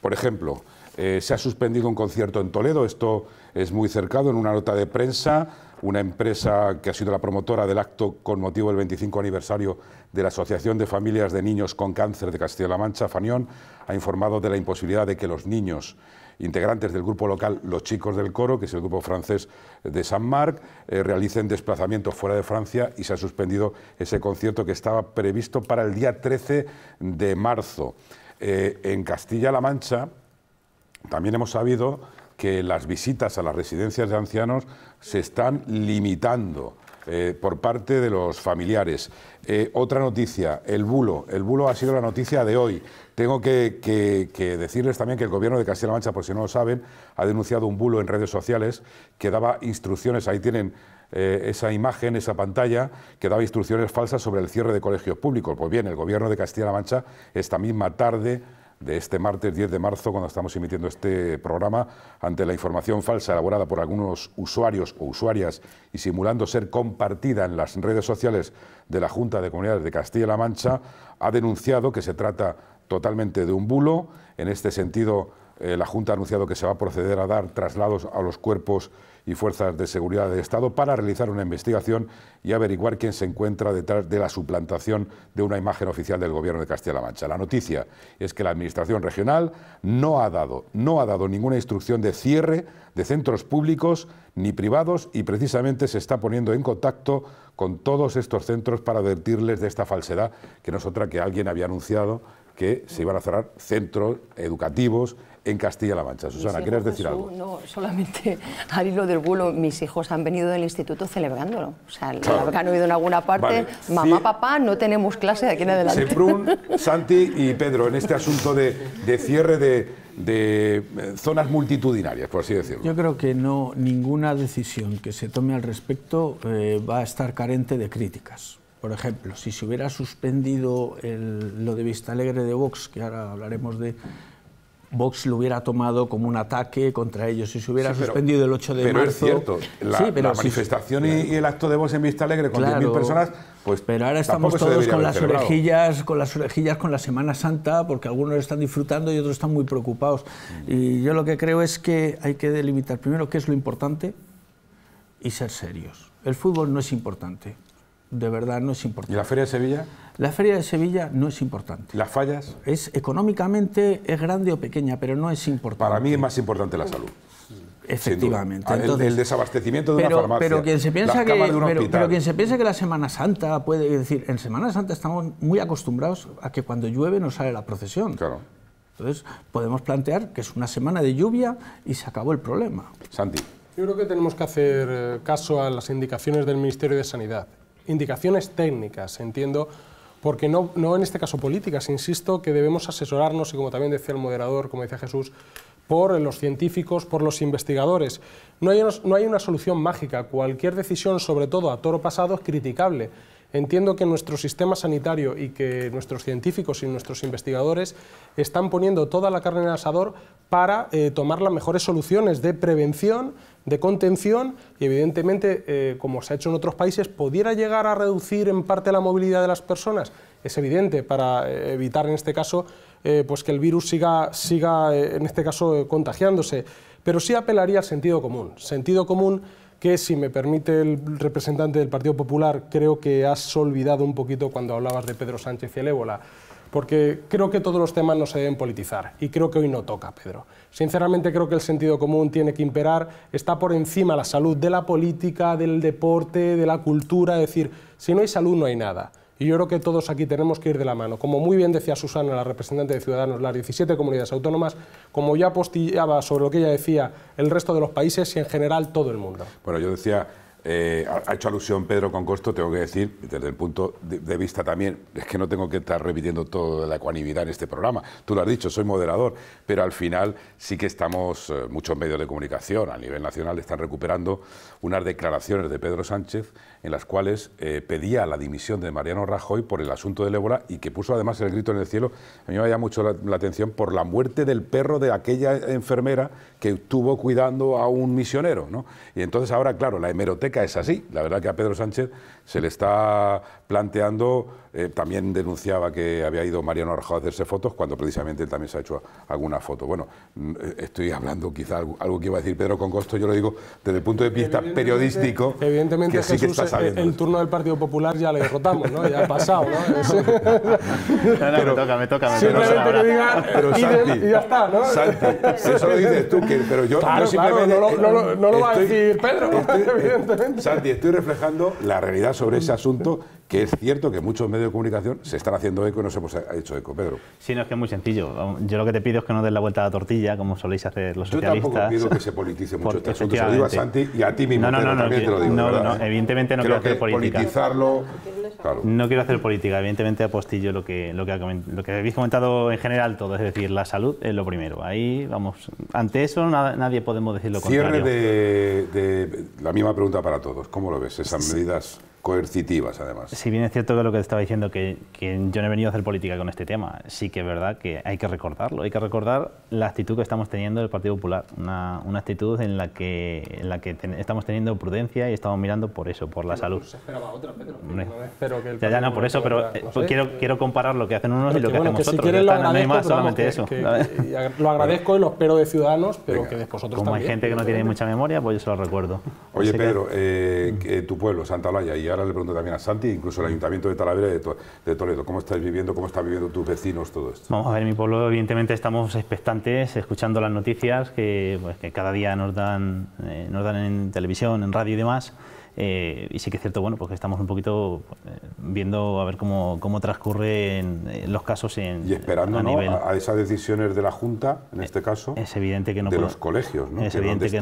Speaker 1: por ejemplo, se ha suspendido un concierto en Toledo, esto es muy cercado en una nota de prensa una empresa que ha sido la promotora del acto con motivo del 25 aniversario de la Asociación de Familias de Niños con Cáncer de Castilla-La Mancha, Fanión, ha informado de la imposibilidad de que los niños integrantes del grupo local Los Chicos del Coro, que es el grupo francés de San Marc, eh, realicen desplazamientos fuera de Francia y se ha suspendido ese concierto que estaba previsto para el día 13 de marzo. Eh, en Castilla-La Mancha también hemos sabido que las visitas a las residencias de ancianos se están limitando. Eh, por parte de los familiares. Eh, otra noticia, el bulo. El bulo ha sido la noticia de hoy. Tengo que, decirles también que el gobierno de Castilla-La Mancha, por si no lo saben, ha denunciado un bulo en redes sociales que daba instrucciones. Ahí tienen eh, esa imagen, esa pantalla, que daba instrucciones falsas sobre el cierre de colegios públicos. Pues bien, el gobierno de Castilla-La Mancha esta misma tarde de este martes 10 de marzo, cuando estamos emitiendo este programa, ante la información falsa elaborada por algunos usuarios o usuarias y simulando ser compartida en las redes sociales de la Junta de Comunidades de Castilla-La Mancha, ha denunciado que se trata totalmente de un bulo. En este sentido, eh, la Junta ha anunciado que se va a proceder a dar traslados a los cuerpos y Fuerzas de Seguridad del Estado para realizar una investigación y averiguar quién se encuentra detrás de la suplantación de una imagen oficial del Gobierno de Castilla-La Mancha. La noticia es que la Administración regional no ha dado, no ha dado ninguna instrucción de cierre de centros públicos ni privados y precisamente se está poniendo en contacto con todos estos centros para advertirles de esta falsedad, que no es otra que alguien había anunciado que se iban a cerrar centros educativos, en Castilla-La Mancha. Susana, ¿quieres decir algo?
Speaker 3: No, solamente al hilo del vuelo, mis hijos han venido del instituto celebrándolo. O sea, han oído en alguna parte, mamá, papá, no tenemos clase de aquí en adelante. Seprún,
Speaker 1: Santi y Pedro, en este asunto de, de cierre de, eh, zonas multitudinarias, por así decirlo.
Speaker 6: Yo creo que no ninguna decisión que se tome al respecto eh, va a estar carente de críticas. Por ejemplo, si se hubiera suspendido lo de Vista Alegre de Vox, que ahora hablaremos de Vox lo hubiera tomado como un ataque contra ellos. Si se hubiera suspendido el 8 de pero Es cierto, la, manifestación y el acto de Vox en Vista Alegre con 10.000 personas. Pues pero ahora estamos todos con las orejillas, con las orejillas con la Semana Santa, porque algunos están disfrutando y otros están muy preocupados. Mm. Y yo lo que creo es que hay que delimitar primero qué es lo importante y ser serios. El fútbol no es importante de verdad no es importante. ¿Y la Feria de Sevilla? La Feria de Sevilla no es importante. ¿Las fallas? Es, económicamente es grande o pequeña, pero no es importante. Para mí es más
Speaker 1: importante la salud. Efectivamente. el, desabastecimiento de pero, una farmacia. Pero quien, se piensa que, pero
Speaker 6: se piensa que la Semana Santa puede decir, en Semana Santa estamos muy acostumbrados a que cuando llueve no sale la procesión. Claro. Entonces podemos plantear que es una semana de lluvia y se acabó el problema. Santi.
Speaker 7: Yo creo que tenemos que hacer eh, caso a las indicaciones del Ministerio de Sanidad indicaciones técnicas, entiendo, porque no, no en este caso políticas, insisto, que debemos asesorarnos, y como también decía el moderador, como decía Jesús, por los científicos, por los investigadores. No hay, no hay, una solución mágica. Cualquier decisión, sobre todo a toro pasado, es criticable. Entiendo que nuestro sistema sanitario y que nuestros científicos y nuestros investigadores están poniendo toda la carne en el asador para eh, tomar las mejores soluciones de prevención de contención y evidentemente, eh, como se ha hecho en otros países, pudiera llegar a reducir en parte la movilidad de las personas. Es evidente para eh, evitar en este caso eh, pues que el virus siga, siga en este caso contagiándose, pero sí apelaría al sentido común. Sentido común que, si me permite el representante del Partido Popular, creo que has olvidado un poquito cuando hablabas de Pedro Sánchez y el ébola, porque creo que todos los temas no se deben politizar y creo que hoy no toca, Pedro. Sinceramente creo que el sentido común tiene que imperar, está por encima la salud de la política, del deporte, de la cultura, es decir, si no hay salud no hay nada. Y yo creo que todos aquí tenemos que ir de la mano. Como muy bien decía Susana, la representante de Ciudadanos, las 17 comunidades autónomas, como ya apostillaba sobre lo que ella decía, el resto de los países y en general todo el mundo.
Speaker 1: Bueno, yo decía eh, ha hecho alusión Pedro Concosto, tengo que decir, desde el punto de, vista también, es que no tengo que estar repitiendo toda la ecuanimidad en este programa. Tú lo has dicho, soy moderador, pero al final sí que estamos, eh, muchos medios de comunicación a nivel nacional están recuperando unas declaraciones de Pedro Sánchez en las cuales eh, pedía la dimisión de Mariano Rajoy por el asunto del ébola y que puso además el grito en el cielo. A mí me llama mucho la, atención por la muerte del perro de aquella enfermera que estuvo cuidando a un misionero. Y entonces ahora, claro, la hemeroteca es así. La verdad que a Pedro Sánchez se le está planteando, eh, también denunciaba que había ido Mariano arrojado a hacerse fotos, cuando precisamente él también se ha hecho alguna foto. Bueno, mm, eh, estoy hablando quizá algo, que iba a decir Pedro Concosto, yo lo digo desde el punto de vista periodístico. Evidentemente, que que
Speaker 7: el turno del Partido Popular ya le derrotamos, ¿no? ya ha pasado. ¿no?
Speaker 1: pero, me toca, pero y ya está, ¿no? eso lo dices tú, pero yo, no, lo, va a decir Pedro, evidentemente. Santi, estoy reflejando la realidad sobre ese mm. asunto, que es cierto que muchos medios de comunicación se están haciendo eco y se hemos eh, hecho eco, Pedro.
Speaker 4: Sí, no, es que es muy sencillo. Yo lo que te pido es que no des la vuelta a la tortilla, como soléis hacer los socialistas. Yo tampoco pido que se
Speaker 1: politice mucho este asunto. lo digo y a ti mismo, no, no, no, te lo No, no, evidentemente no quiero hacer política.
Speaker 4: No quiero hacer política, evidentemente apostillo lo que, lo, que, habéis comentado en general todo, es decir, la salud es lo primero. Ahí, vamos, ante eso nadie podemos
Speaker 1: decir lo contrario. Cierre de, la misma pregunta para todos. ¿Cómo lo ves? Esas medidas coercitivas, además.
Speaker 4: Si bien es cierto que lo que te estaba diciendo, que, yo no he venido a hacer política con este tema, sí que es verdad que hay que recordarlo, hay que recordar la actitud que estamos teniendo del Partido Popular, una, actitud en la que, en la que estamos teniendo prudencia y estamos mirando por eso, por la salud. Se esperaba otra, Pedro. espero que el ya, no, por eso, pero eh, quiero, quiero comparar lo que hacen unos y lo que, hacemos nosotros. no hay más, solamente eso.
Speaker 1: lo agradezco
Speaker 7: y lo espero de Ciudadanos,
Speaker 4: pero que después otros Como hay gente que no tiene mucha memoria, pues yo se lo recuerdo.
Speaker 1: Oye, Pedro, eh, mm. tu pueblo, Santa Olaya, y ahora le pregunto también a Santi, incluso el Ayuntamiento de Talavera y de, Toledo, ¿cómo estáis viviendo, cómo están viviendo tus vecinos todo esto?
Speaker 4: Vamos a ver, en mi pueblo evidentemente estamos expectantes, escuchando las noticias que, pues, que cada día nos dan, eh, nos dan en televisión, en radio y demás. Eh, y sí que es cierto, bueno, porque pues estamos un poquito eh, viendo a ver cómo, cómo transcurren los casos en, y esperando a, nivel... a,
Speaker 1: esas decisiones de la Junta, en este caso, es evidente que no de los colegios, ¿no? Es evidente que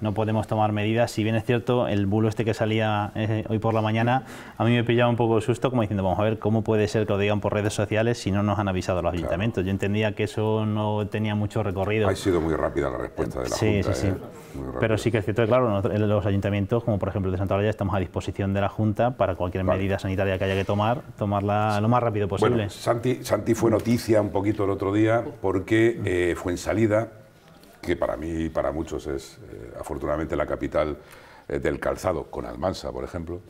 Speaker 4: no, podemos tomar medidas. Si bien es cierto, el bulo este que salía eh, hoy por la mañana, a mí me pillaba un poco de susto, como diciendo, vamos a ver cómo puede ser que lo digan por redes sociales si no nos han avisado los ayuntamientos. Yo entendía que eso no tenía mucho recorrido. Ha sido muy rápida la respuesta de la sí, Junta. Sí, sí, sí. Pero sí que es cierto claro, los ayuntamientos, como por ejemplo de Santa Olalla estamos a disposición de la Junta para cualquier medida sanitaria que haya que tomar, tomarla lo más rápido posible. Bueno,
Speaker 1: Santi, Santi fue noticia un poquito el otro día porque eh, fue en salida, que para mí y para muchos es eh, afortunadamente la capital eh, del calzado, con Almansa, por ejemplo.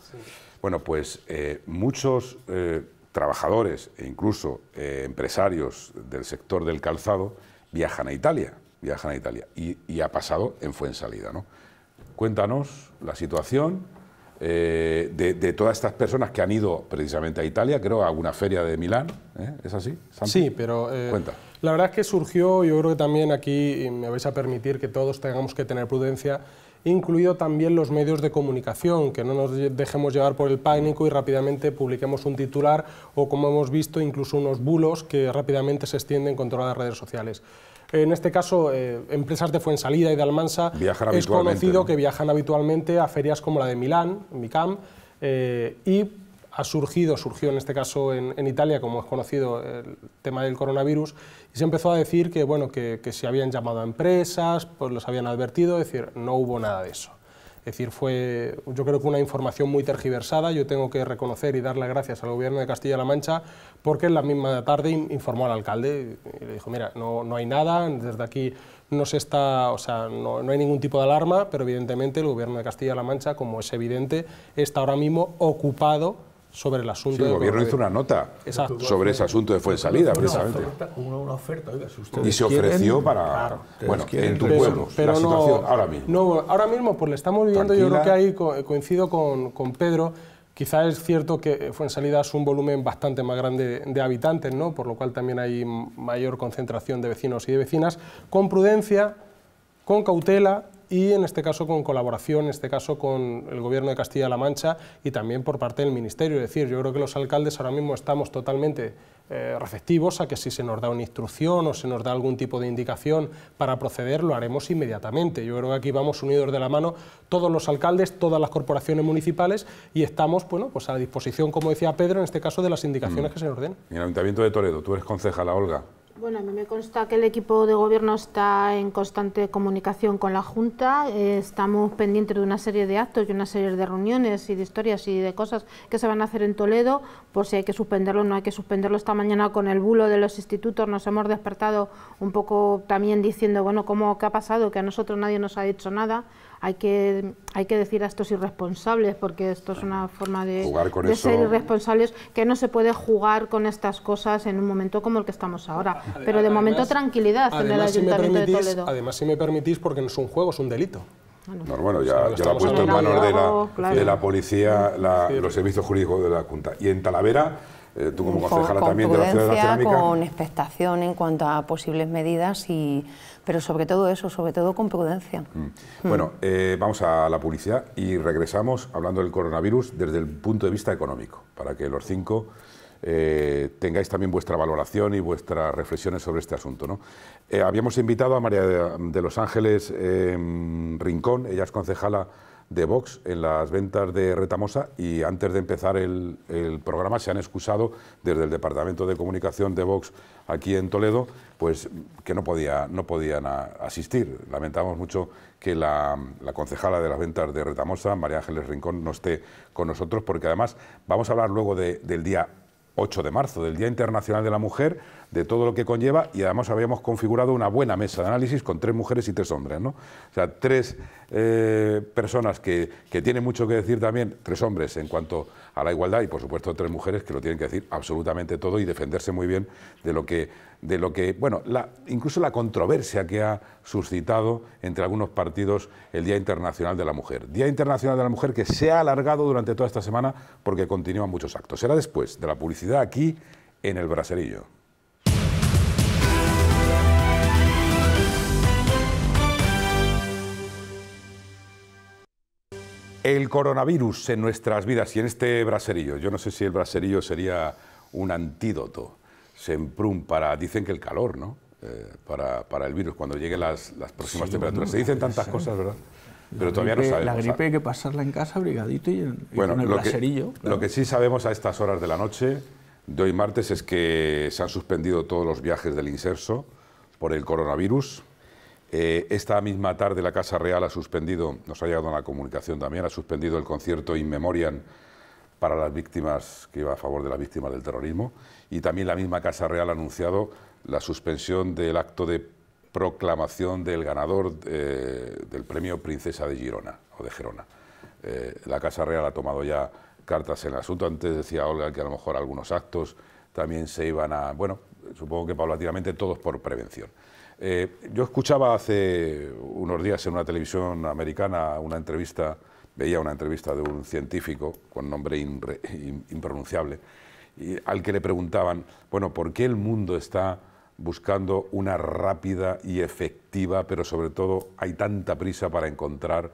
Speaker 1: Bueno, pues muchos trabajadores e incluso empresarios del sector del calzado viajan a Italia, viajan a Italia y, y ha pasado en Fuensalida, ¿no? Cuéntanos la situación eh, de, todas estas personas que han ido precisamente a Italia, creo a una feria de Milán, ¿eh? ¿es así? Sí,
Speaker 7: pero eh, la verdad es que surgió, yo creo que también aquí, me vais a permitir que todos tengamos que tener prudencia, incluido también los medios de comunicación, que no nos dejemos llevar por el pánico y rápidamente publiquemos un titular o, como hemos visto, incluso unos bulos que rápidamente se extienden contra las redes sociales en este caso, eh, empresas de Fuensalida y de Almansa, es conocido que viajan habitualmente a ferias como la de Milán, Micam, eh, y ha surgido, surgió en este caso en, Italia, como es conocido el tema del coronavirus, y se empezó a decir que, bueno, que, que se habían llamado a empresas, pues los habían advertido, es decir, no hubo nada de eso. Es decir, fue yo creo que una información muy tergiversada. Yo tengo que reconocer y darle gracias al gobierno de Castilla-La Mancha porque en la misma tarde informó al alcalde y le dijo, mira, no, no hay nada, desde aquí no se está, o sea, no, no hay ningún tipo de alarma, pero evidentemente el gobierno de Castilla-La Mancha, como es evidente, está ahora mismo ocupado sobre el asunto. el gobierno hizo una nota sobre ese asunto de Fuensalida, precisamente. una y se ofreció para, bueno, en tu pueblo, pero no, ahora mismo. ahora mismo, pues le estamos viviendo, yo creo que ahí eh, coincido con, Pedro, quizás es cierto que eh, Fuensalida es un volumen bastante más grande de habitantes, ¿no? por lo cual también hay mayor concentración de vecinos y de vecinas, con prudencia, con cautela y en este caso con colaboración, en este caso con el Gobierno de Castilla-La Mancha y también por parte del Ministerio. Es decir, yo creo que los alcaldes ahora mismo estamos totalmente eh, receptivos a que si se nos da una instrucción o se nos da algún tipo de indicación para proceder, lo haremos inmediatamente. Yo creo que aquí vamos unidos de la mano todos los alcaldes, todas las corporaciones municipales y estamos bueno, pues a la disposición, como decía Pedro, en este caso de las indicaciones mm. que se nos den.
Speaker 1: En el Ayuntamiento de Toledo, tú eres la Olga.
Speaker 2: Bueno, a mí me consta que el equipo de gobierno está en constante comunicación con la Junta. Eh, estamos pendientes de una serie de actos y una serie de reuniones y de historias y de cosas que se van a hacer en Toledo. Por si hay que suspenderlo, no hay que suspenderlo. Esta mañana con el bulo de los institutos nos hemos despertado un poco también diciendo, bueno, ¿cómo qué ha pasado? Que a nosotros nadie nos ha dicho nada hay que, hay que decir a estos irresponsables, porque esto es una forma de, ser irresponsables, que no se puede jugar con estas cosas en un momento como el que estamos ahora. Pero de momento tranquilidad en el Ayuntamiento de Toledo.
Speaker 7: Además, si me permitís, porque no es un juego, es un delito.
Speaker 1: bueno, ya, lo ha puesto en manos de la, de la policía los servicios jurídicos de la Junta. Y en Talavera, eh, tú como concejala también de la ciudad cerámica... Con
Speaker 3: expectación en cuanto a posibles medidas y pero sobre todo eso, sobre todo con prudencia.
Speaker 1: Mm. Bueno, eh, vamos a la publicidad y regresamos hablando del coronavirus desde el punto de vista económico, para que los cinco eh, tengáis también vuestra valoración y vuestras reflexiones sobre este asunto. ¿no? Eh, habíamos invitado a María de, de Los Ángeles Rincón, ella es concejala de Vox en las ventas de Retamosa y antes de empezar el, programa se han excusado desde el Departamento de Comunicación de Vox aquí en Toledo, pues que no, podía, no podían asistir. Lamentamos mucho que la, concejala de las ventas de Retamosa, María Ángeles Rincón, no esté con nosotros porque además vamos a hablar luego del día 8 de marzo, del Día Internacional de la Mujer, de todo lo que conlleva y además habíamos configurado una buena mesa de análisis con tres mujeres y tres hombres. ¿no? O sea, tres eh, personas que, tienen mucho que decir también, tres hombres en cuanto a la igualdad y por supuesto tres mujeres que lo tienen que decir absolutamente todo y defenderse muy bien de lo que, de lo que bueno, la, incluso la controversia que ha suscitado entre algunos partidos el Día Internacional de la Mujer. Día Internacional de la Mujer que se ha alargado durante toda esta semana porque continúan muchos actos. Será después de la publicidad aquí en el Braserillo. El coronavirus en nuestras vidas y en este braserillo. Yo no sé si el braserillo sería un antídoto, semprum, para. Dicen que el calor, ¿no? Eh, para, el virus, cuando lleguen las, próximas temperaturas. Se dicen tantas cosas, ¿verdad? pero todavía no sabemos. La gripe
Speaker 6: hay que pasarla en casa, brigadito y, en, el braserillo. Lo
Speaker 1: que sí sabemos a estas horas de la noche, de hoy martes, es que se han suspendido todos los viajes del inserso por el coronavirus. Eh, esta misma tarde la Casa Real ha suspendido, nos ha llegado una comunicación también, ha suspendido el concierto In Memoriam para las víctimas, que iba a favor de las víctimas del terrorismo, y también la misma Casa Real ha anunciado la suspensión del acto de proclamación del ganador eh, del premio Princesa de Girona o de Gerona. Eh, la Casa Real ha tomado ya cartas en el asunto. Antes decía Olga que a lo mejor algunos actos también se iban a... Bueno, supongo que paulatinamente todos por prevención. Eh, yo escuchaba hace unos días en una televisión americana una entrevista, veía una entrevista de un científico con nombre impronunciable, y al que le preguntaban, bueno, ¿por qué el mundo está buscando una rápida y efectiva, pero sobre todo hay tanta prisa para encontrar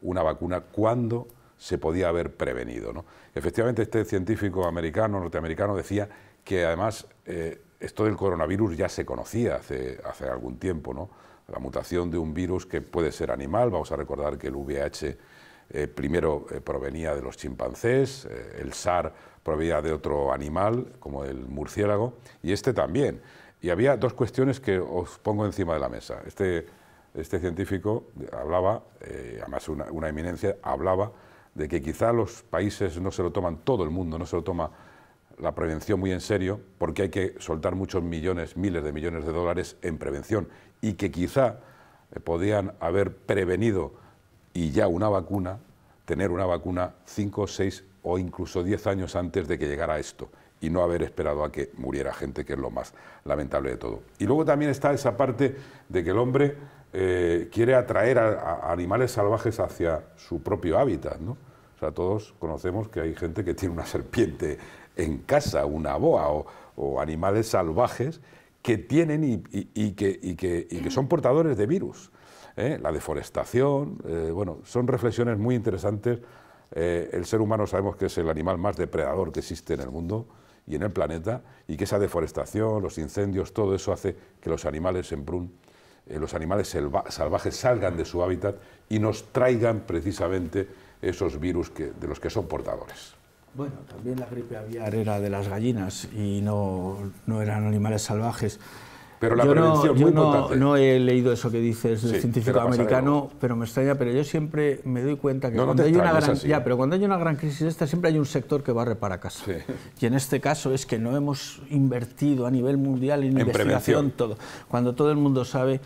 Speaker 1: una vacuna? ¿Cuándo se podía haber prevenido? ¿no? Efectivamente, este científico americano, norteamericano, decía que además... Eh, esto del coronavirus ya se conocía hace, hace algún tiempo, ¿no? La mutación de un virus que puede ser animal, vamos a recordar que el VIH eh, primero eh, provenía de los chimpancés, eh, el Sars provenía de otro animal, como el murciélago, y este también. Y había dos cuestiones que os pongo encima de la mesa. Este, este científico hablaba, además una, una eminencia, hablaba de que quizá los países no se lo toman, todo el mundo no se lo toma la prevención muy en serio, porque hay que soltar muchos millones, miles de millones de dólares en prevención y que quizá eh, podían haber prevenido y ya una vacuna, tener una vacuna 5, seis o incluso diez años antes de que llegara esto y no haber esperado a que muriera gente, que es lo más lamentable de todo. Y luego también está esa parte de que el hombre eh, quiere atraer a, animales salvajes hacia su propio hábitat, ¿no? O sea, todos conocemos que hay gente que tiene una serpiente en casa, una boa o, animales salvajes que tienen y, que, son portadores de virus. ¿eh? La deforestación, eh, bueno, son reflexiones muy interesantes. Eh, el ser humano sabemos que es el animal más depredador que existe en el mundo y en el planeta, y que esa deforestación, los incendios, todo eso hace que los animales en Prun, los animales salvajes salgan de su hábitat y nos traigan precisamente esos virus de los que son portadores.
Speaker 6: Bueno, también la gripe aviar era de las gallinas y no, no eran animales salvajes. Pero la prevención no, muy yo no, he leído eso que dices del científico americano, pero me extraña, pero yo siempre me doy cuenta que cuando hay una gran pero cuando hay una gran crisis esta siempre hay un sector que barre para casa. Y en este caso es que no hemos invertido a nivel mundial en, investigación todo, cuando todo el mundo sabe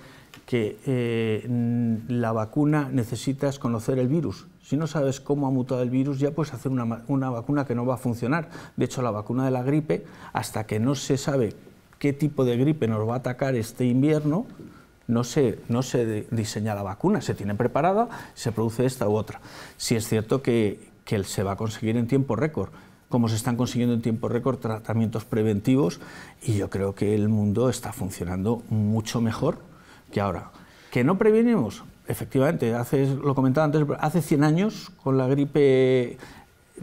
Speaker 6: que eh, la vacuna necesitas conocer el virus si no sabes cómo ha mutado el virus, ya puedes hacer una, vacuna que no va a funcionar. De hecho, la vacuna de la gripe, hasta que no se sabe qué tipo de gripe nos va a atacar este invierno, no se, no se diseña la vacuna, se tiene preparada, se produce esta u otra. Si es cierto que, que se va a conseguir en tiempo récord, como se están consiguiendo en tiempo récord tratamientos preventivos, y yo creo que el mundo está funcionando mucho mejor que ahora. ¿Que no prevenimos? Efectivamente, lo comentaba antes, hace 100 años con la gripe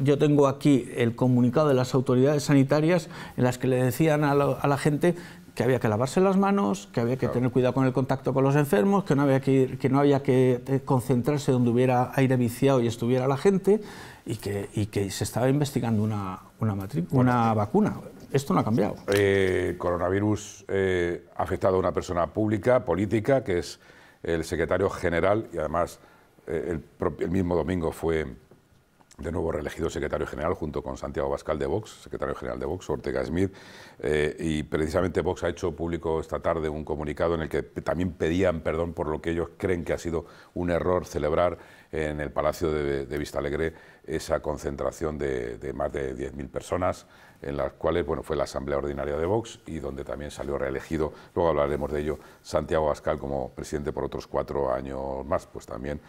Speaker 6: yo tengo aquí el comunicado de las autoridades sanitarias en las que le decían a la, gente que había que lavarse las manos, que había que tener cuidado con el contacto con los enfermos, que no había que, que, no había que eh, concentrarse donde hubiera aire viciado y estuviera la gente, y que, y que se estaba investigando una, una, una eh, vacuna. Esto no ha cambiado.
Speaker 1: Eh, coronavirus ha afectado a una persona pública, política, que es el secretario general y además eh, el, mismo domingo fue de nuevo reelegido secretario general junto con Santiago Pascal de Vox, secretario general de Vox, Ortega Smith, eh, y precisamente Vox ha hecho público esta tarde un comunicado en el que también pedían perdón por lo que ellos creen que ha sido un error celebrar en el Palacio de, Vista Vistalegre esa concentración de, de más de 10.000 personas en las cuales bueno, fue la Asamblea Ordinaria de Vox y donde también salió reelegido, luego hablaremos de ello, Santiago Pascal como presidente por otros cuatro años más. Pues también,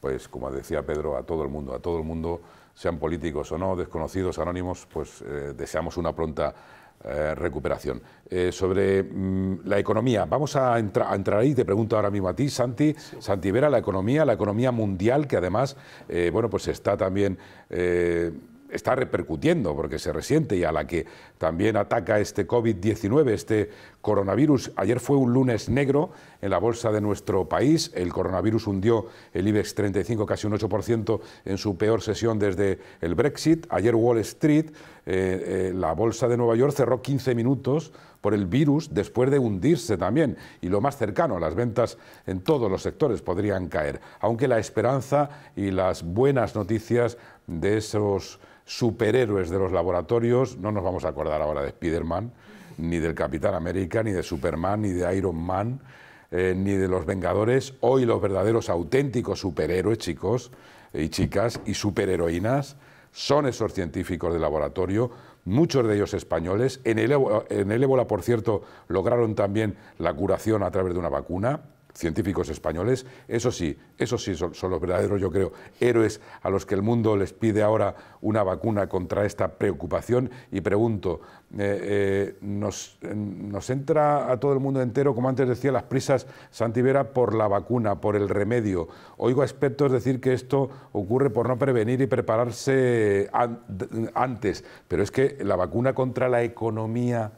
Speaker 1: pues como decía Pedro, a todo el mundo, a todo el mundo, sean políticos o no, desconocidos, anónimos, pues eh, deseamos una pronta eh, recuperación. Eh, sobre mm, la economía, vamos a, entrar ahí, te pregunto ahora mismo a ti, Santi, Santi Vera, la economía, la economía mundial, que además, bueno, pues está también está repercutiendo porque se resiente y a la que también ataca este COVID-19, este coronavirus. Ayer fue un lunes negro en la bolsa de nuestro país. El coronavirus hundió el IBEX 35 casi un 8% en su peor sesión desde el Brexit. Ayer Wall Street, eh, eh, la bolsa de Nueva York cerró 15 minutos por el virus después de hundirse también y lo más cercano, las ventas en todos los sectores podrían caer, aunque la esperanza y las buenas noticias de esos superhéroes de los laboratorios, no nos vamos a acordar ahora de Spider-Man, ni del Capitán América, ni de Superman, ni de Iron Man, eh, ni de los Vengadores. Hoy los verdaderos auténticos superhéroes, chicos y chicas, y superheroínas, son esos científicos de laboratorio, muchos de ellos españoles. En en el ébola, por cierto, lograron también la curación a través de una vacuna científicos españoles. Eso sí, eso sí son, los verdaderos, yo creo, héroes a los que el mundo les pide ahora una vacuna contra esta preocupación. Y pregunto, eh, eh, nos, entra a todo el mundo entero, como antes decía, las prisas Santivera por la vacuna, por el remedio? Oigo a expertos decir que esto ocurre por no prevenir y prepararse antes, pero es que la vacuna contra la economía,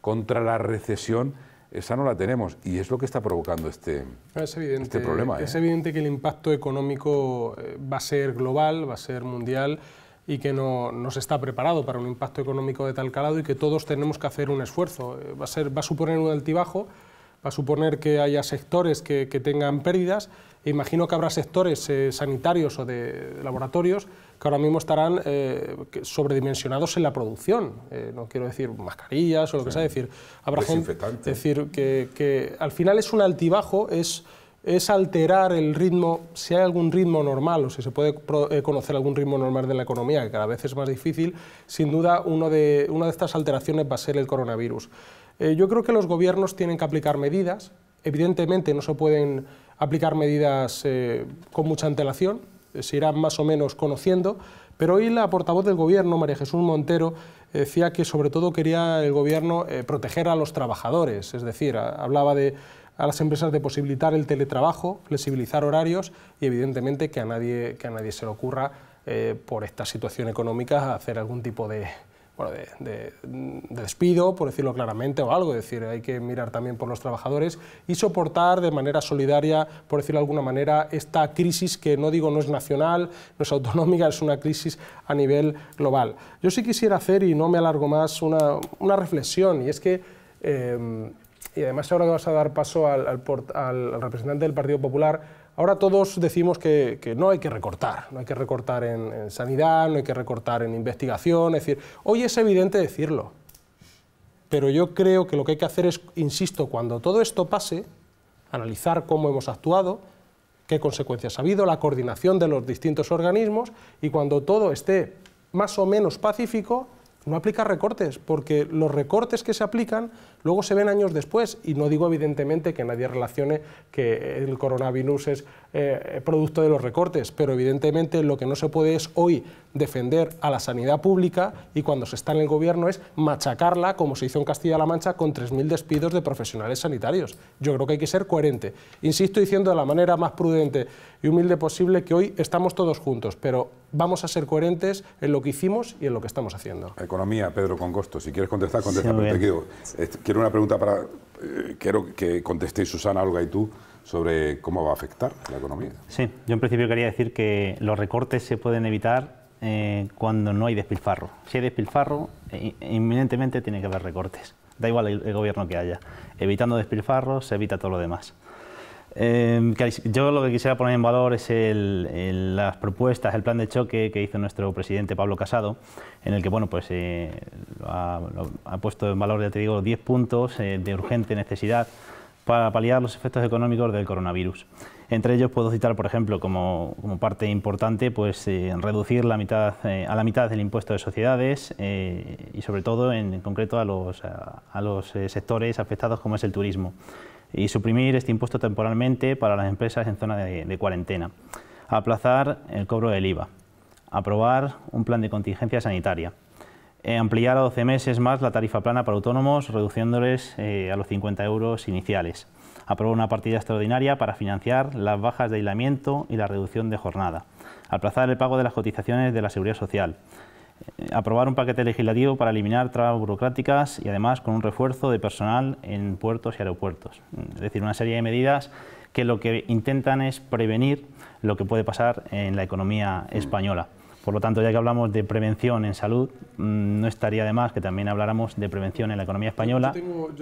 Speaker 1: contra la recesión, esa no la tenemos y es lo que está provocando este,
Speaker 7: este problema. Es ¿eh? evidente que el impacto económico eh, va a ser global, va a ser mundial y que no, se está preparado para un impacto económico de tal calado y que todos tenemos que hacer un esfuerzo. Eh, va a, ser, va a suponer un altibajo, va a suponer que haya sectores que, tengan pérdidas. E imagino que habrá sectores sanitarios o de laboratorios que ahora mismo estarán eh, sobredimensionados en la producción. Eh, no quiero decir mascarillas o lo que sea, decir, habrá gente. decir, que, al final es un altibajo, es, es alterar el ritmo, si hay algún ritmo normal o si se puede eh, conocer algún ritmo normal de la economía, que cada vez es más difícil, sin duda uno de, una de estas alteraciones va a ser el coronavirus. yo creo que los gobiernos tienen que aplicar medidas, evidentemente no se pueden aplicar medidas con mucha antelación, se irán más o menos conociendo, pero hoy la portavoz del Gobierno, María Jesús Montero, decía que sobre todo quería el Gobierno eh, proteger a los trabajadores, es decir, hablaba de a las empresas de posibilitar el teletrabajo, flexibilizar horarios y evidentemente que a nadie, que a nadie se le ocurra eh, por esta situación económica hacer algún tipo de, bueno, de, despido, por decirlo claramente, o algo, es decir, hay que mirar también por los trabajadores y soportar de manera solidaria, por decirlo de alguna manera, esta crisis que no digo no es nacional, no es autonómica, es una crisis a nivel global. Yo sí quisiera hacer, y no me alargo más, una, reflexión, y es que, eh, y además ahora que vas a dar paso al, al representante del Partido Popular, Ahora todos decimos que, no hay que recortar, no hay que recortar en, sanidad, no hay que recortar en investigación, decir, hoy es evidente decirlo, pero yo creo que lo que hay que hacer es, insisto, cuando todo esto pase, analizar cómo hemos actuado, qué consecuencias ha habido, la coordinación de los distintos organismos y cuando todo esté más o menos pacífico, no aplicar recortes, porque los recortes que se aplican Luego se ven años después, y no digo evidentemente que nadie relacione que el coronavirus es eh, producto de los recortes, pero evidentemente lo que no se puede es hoy defender a la sanidad pública y cuando se está en el gobierno es machacarla, como se hizo en Castilla-La Mancha, con 3.000 despidos de profesionales sanitarios. Yo creo que hay que ser coherente. Insisto diciendo de la manera más prudente y humilde posible que hoy estamos todos juntos, pero vamos a ser coherentes en lo que hicimos y en lo que estamos haciendo.
Speaker 1: Economía, Pedro costo si quieres contestar, contesta una pregunta para... Eh, quiero que contestéis, Susana, Olga y tú, sobre cómo va a afectar la economía.
Speaker 4: Sí, yo en principio quería decir que los recortes se pueden evitar eh, cuando no hay despilfarro. Si hay despilfarro, eh, inminentemente tiene que haber recortes. Da igual el, gobierno que haya. Evitando despilfarro se evita todo lo demás. Em, yo lo que quisiera poner en valor es las propuestas, el plan de choque que hizo nuestro presidente Pablo Casado, en el que bueno, pues, eh, ha, puesto en valor, ya te digo, 10 puntos eh, de urgente necesidad para paliar los efectos económicos del coronavirus. Entre ellos puedo citar, por ejemplo, como, parte importante, pues eh, reducir la mitad, a la mitad del impuesto de sociedades y sobre todo, en, concreto, a los, a los sectores afectados como es el turismo y suprimir este impuesto temporalmente para las empresas en zona de, cuarentena, aplazar el cobro del IVA, aprobar un plan de contingencia sanitaria, eh, ampliar a 12 meses más la tarifa plana para autónomos, reduciéndoles eh, a los 50 euros iniciales, aprobar una partida extraordinaria para financiar las bajas de aislamiento y la reducción de jornada, aplazar el pago de las cotizaciones de la seguridad social, eh, aprobar un paquete legislativo para eliminar trabas burocráticas y además con un refuerzo de personal en puertos y aeropuertos. Mm, es decir, una serie de medidas que lo que intentan es prevenir lo que puede pasar en la economía mm. española. Por lo tanto, ya que hablamos de prevención en salud, mm, no estaría de más que también habláramos de prevención en la economía española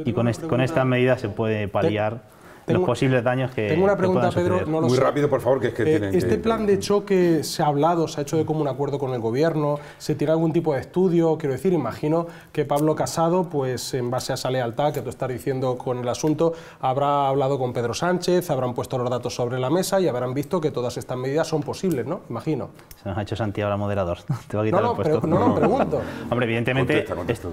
Speaker 4: y con, con, estas medidas se puede paliar los posibles daños que. Tengo una pregunta, Pedro. Muy
Speaker 7: rápido,
Speaker 1: por favor, que es eh, que Este
Speaker 7: plan de choque se ha hablado, se ha hecho de común acuerdo con el gobierno, se tira algún tipo de estudio. Quiero decir, imagino que Pablo Casado, pues en base a esa lealtad que tú estás diciendo con el asunto, habrá hablado con Pedro Sánchez, habrán puesto los datos sobre la mesa y habrán visto que todas estas medidas son posibles, ¿no? Imagino.
Speaker 4: Se nos ha hecho Santiago la moderador. Te a quitar no, no, el puesto. Pero, no, no, pregunto. Hombre, evidentemente,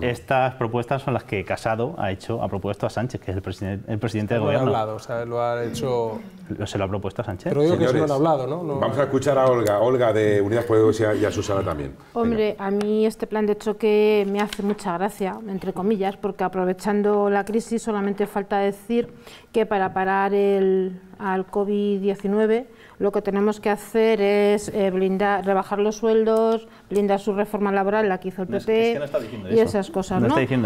Speaker 4: estas propuestas son las que Casado ha hecho, ha propuesto a Sánchez, que es el, presidente el presidente del gobierno. Hablado,
Speaker 7: lo ha hecho... ¿Se lo ha propuesto Sánchez? Pero que hablado, ¿no? Vamos a
Speaker 1: escuchar a Olga, Olga de Unidas Podemos y a, Susana también. Hombre,
Speaker 2: a mí este plan de choque me hace mucha gracia, entre comillas, porque aprovechando la crisis solamente falta decir que para parar el, al COVID-19 lo que tenemos que hacer es eh, blindar, rebajar los sueldos, blindar su reforma laboral, la que hizo el PP, y esas cosas.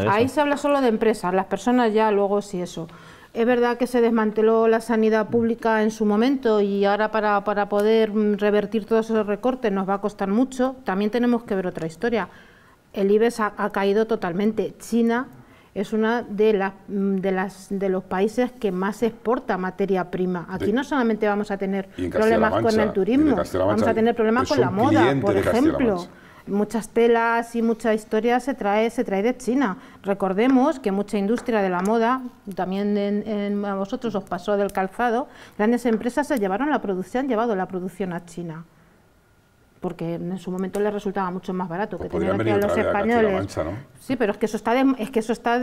Speaker 2: Ahí se habla solo de empresas, las personas ya luego sí eso. Es verdad que se desmanteló la sanidad pública en su momento y ahora para, para poder revertir todos esos recortes nos va a costar mucho. También tenemos que ver otra historia. El IBEX ha, caído totalmente. China es una de las mm, de las de los países que más exporta materia prima. Aquí no solamente vamos a tener problemas con el turismo, vamos a tener problemas con la moda, por ejemplo muchas telas y mucha historia se trae, se trae de China. Recordemos que mucha industria de la moda, también en, a vosotros os pasó del calzado, grandes empresas se llevaron la producción, han llevado la producción a China porque en su momento les resultaba mucho más barato pues que tener aquí los españoles. Sí, pero es que eso está es que eso está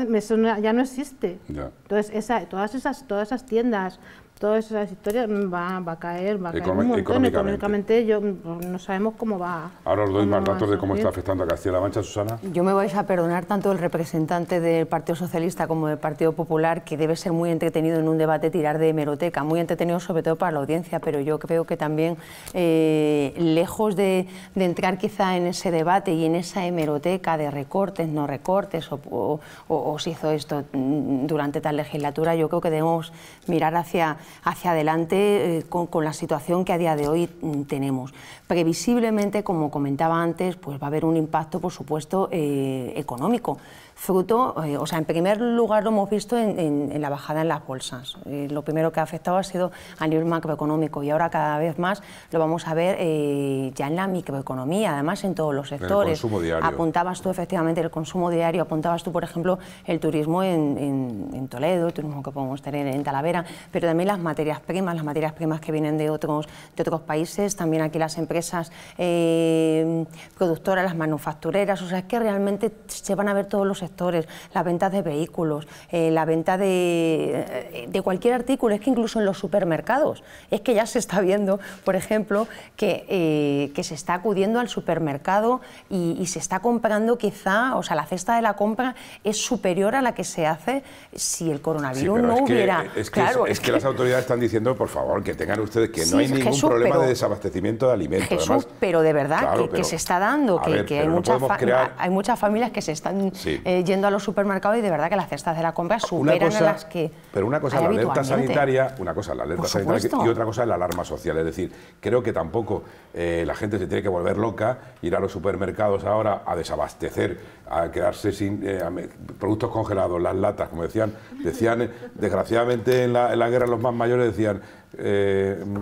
Speaker 2: ya no existe.
Speaker 1: Entonces
Speaker 2: esa, todas esas todas esas tiendas todas esas historias mm, va, a caer, va a caer un montón. Económicamente yo, mm, no sabemos cómo va.
Speaker 1: Ahora os doy más datos de cómo está afectando a Castilla-La Mancha, Susana.
Speaker 3: Yo me vais a perdonar tanto el representante del Partido Socialista como del Partido Popular, que debe ser muy entretenido en un debate tirar de hemeroteca, muy entretenido sobre todo para la audiencia, pero yo creo que también, eh, lejos de, entrar quizá en ese debate y en esa hemeroteca de recortes, no recortes, o, o, o se hizo esto mm, durante tal legislatura, yo creo que debemos mirar hacia hacia adelante eh, con, la situación que a día de hoy mm, tenemos. Previsiblemente, como comentaba antes, pues va a haber un impacto, por supuesto, eh, económico fruto, eh, o sea, en primer lugar lo hemos visto en, la bajada en las bolsas. Eh, lo primero que ha afectado ha sido a nivel macroeconómico y ahora cada vez más lo vamos a ver eh, ya en la microeconomía, además en todos los sectores. El consumo diario. Apuntabas tú efectivamente el consumo diario, apuntabas tú, por ejemplo, el turismo en, Toledo, el turismo que podemos tener en Talavera, pero también las materias primas, las materias primas que vienen de otros, de otros países, también aquí las empresas productoras, las manufactureras, o sea, es que realmente se van a ver todos los sectores las la venta de vehículos, eh, la venta de, eh, de, cualquier artículo, es que incluso en los supermercados, es que ya se está viendo, por ejemplo, que, eh, se está acudiendo al supermercado y, se está comprando quizá, o sea, la cesta de la compra es superior a la que se hace si el coronavirus no hubiera... es, que, las
Speaker 1: autoridades están diciendo, por favor, que tengan ustedes que no hay ningún problema de desabastecimiento de alimentos. Jesús,
Speaker 3: pero de verdad que, se está dando, que, hay, muchas familias que se están... Eh, yendo a los supermercados y de verdad que las cestas de la compra superan a las que.
Speaker 1: Pero una cosa es la alerta sanitaria, una cosa la sanitaria y otra cosa es la alarma social. Es decir, creo que tampoco eh, la gente se tiene que volver loca, ir a los supermercados ahora a desabastecer, a quedarse sin eh, productos congelados, las latas, como decían, decían, desgraciadamente en la, guerra los más mayores decían mm,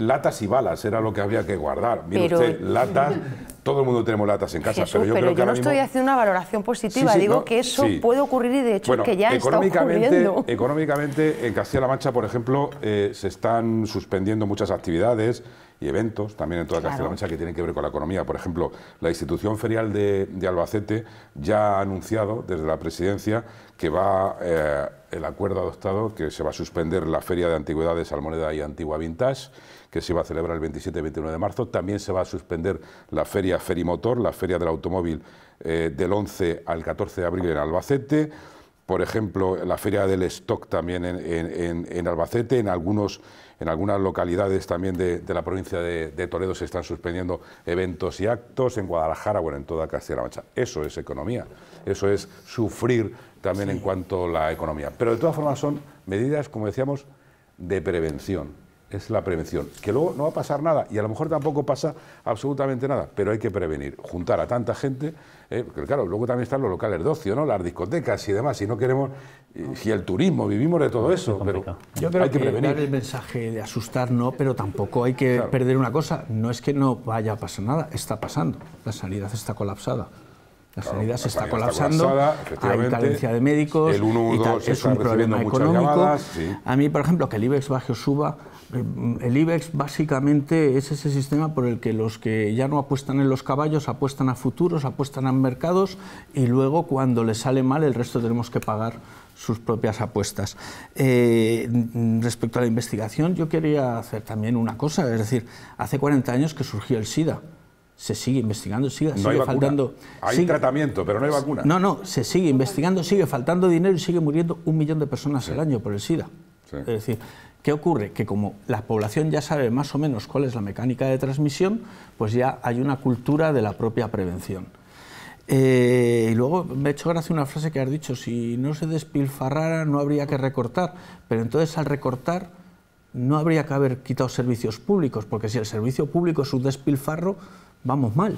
Speaker 1: latas y balas era lo que había que guardar. Mire usted, latas, todo el mundo tenemos latas en casa, pero yo creo que no estoy
Speaker 3: haciendo una valoración positiva, digo que eso puede ocurrir y de hecho que ya económicamente, está ocurriendo.
Speaker 1: Económicamente, en Castilla-La Mancha, por ejemplo, eh, se están suspendiendo muchas actividades y eventos también en toda Castilla-La Mancha que tienen que ver con la economía. Por ejemplo, la institución ferial de, Albacete ya ha anunciado desde la presidencia que va eh, el acuerdo adoptado que se va a suspender la feria de antigüedades Almoneda y Antigua Vintage que se va a celebrar el 27 y 29 de marzo. También se va a suspender la feria Ferimotor, la feria del automóvil eh, del 11 al 14 de abril en Albacete. Por ejemplo, la feria del stock también en, en, en Albacete, en algunos en algunas localidades también de, la provincia de, Toledo se están suspendiendo eventos y actos, en Guadalajara, bueno, en toda Castilla-La Mancha. Eso es economía, eso es sufrir también en cuanto a la economía. Pero de todas formas son medidas, como decíamos, de prevención es la prevención. Que luego no va a pasar nada y a lo mejor tampoco pasa absolutamente nada, pero hay que prevenir. Juntar a tanta gente, eh, porque claro, luego también están los locales de ocio, ¿no? las discotecas y demás, si no queremos, si el turismo, vivimos de todo eso, pero Yo creo hay que, prevenir. Dar el
Speaker 6: mensaje de asustar no, pero tampoco hay que perder una cosa, no es que no vaya a pasar nada, está pasando, la sanidad está colapsada. La sanidad se está colapsando, hay carencia de médicos, el 1, es un problema económico. A mí, por ejemplo, que el IBEX baje o suba, eh, el IBEX básicamente es ese sistema por el que los que ya no apuestan en los caballos apuestan a futuros, apuestan a mercados y luego cuando les sale mal el resto tenemos que pagar sus propias apuestas. Eh, mm, respecto a la investigación, yo quería hacer también una cosa, es decir, hace 40 años que surgió el SIDA se sigue investigando, sigue, sigue faltando. Hay
Speaker 1: tratamiento, pero no hay vacuna. No,
Speaker 6: no, se sigue investigando, sigue faltando dinero y sigue muriendo un millón de personas al año por el SIDA. Es decir, ¿qué ocurre? Que como la población ya sabe más o menos cuál es la mecánica de transmisión, pues ya hay una cultura de la propia prevención. Eh, y luego me ha hecho gracia una frase que has dicho, si no se despilfarrara no habría que recortar, pero entonces al recortar no habría que haber quitado servicios públicos, porque si el servicio público es un despilfarro, vamos mal.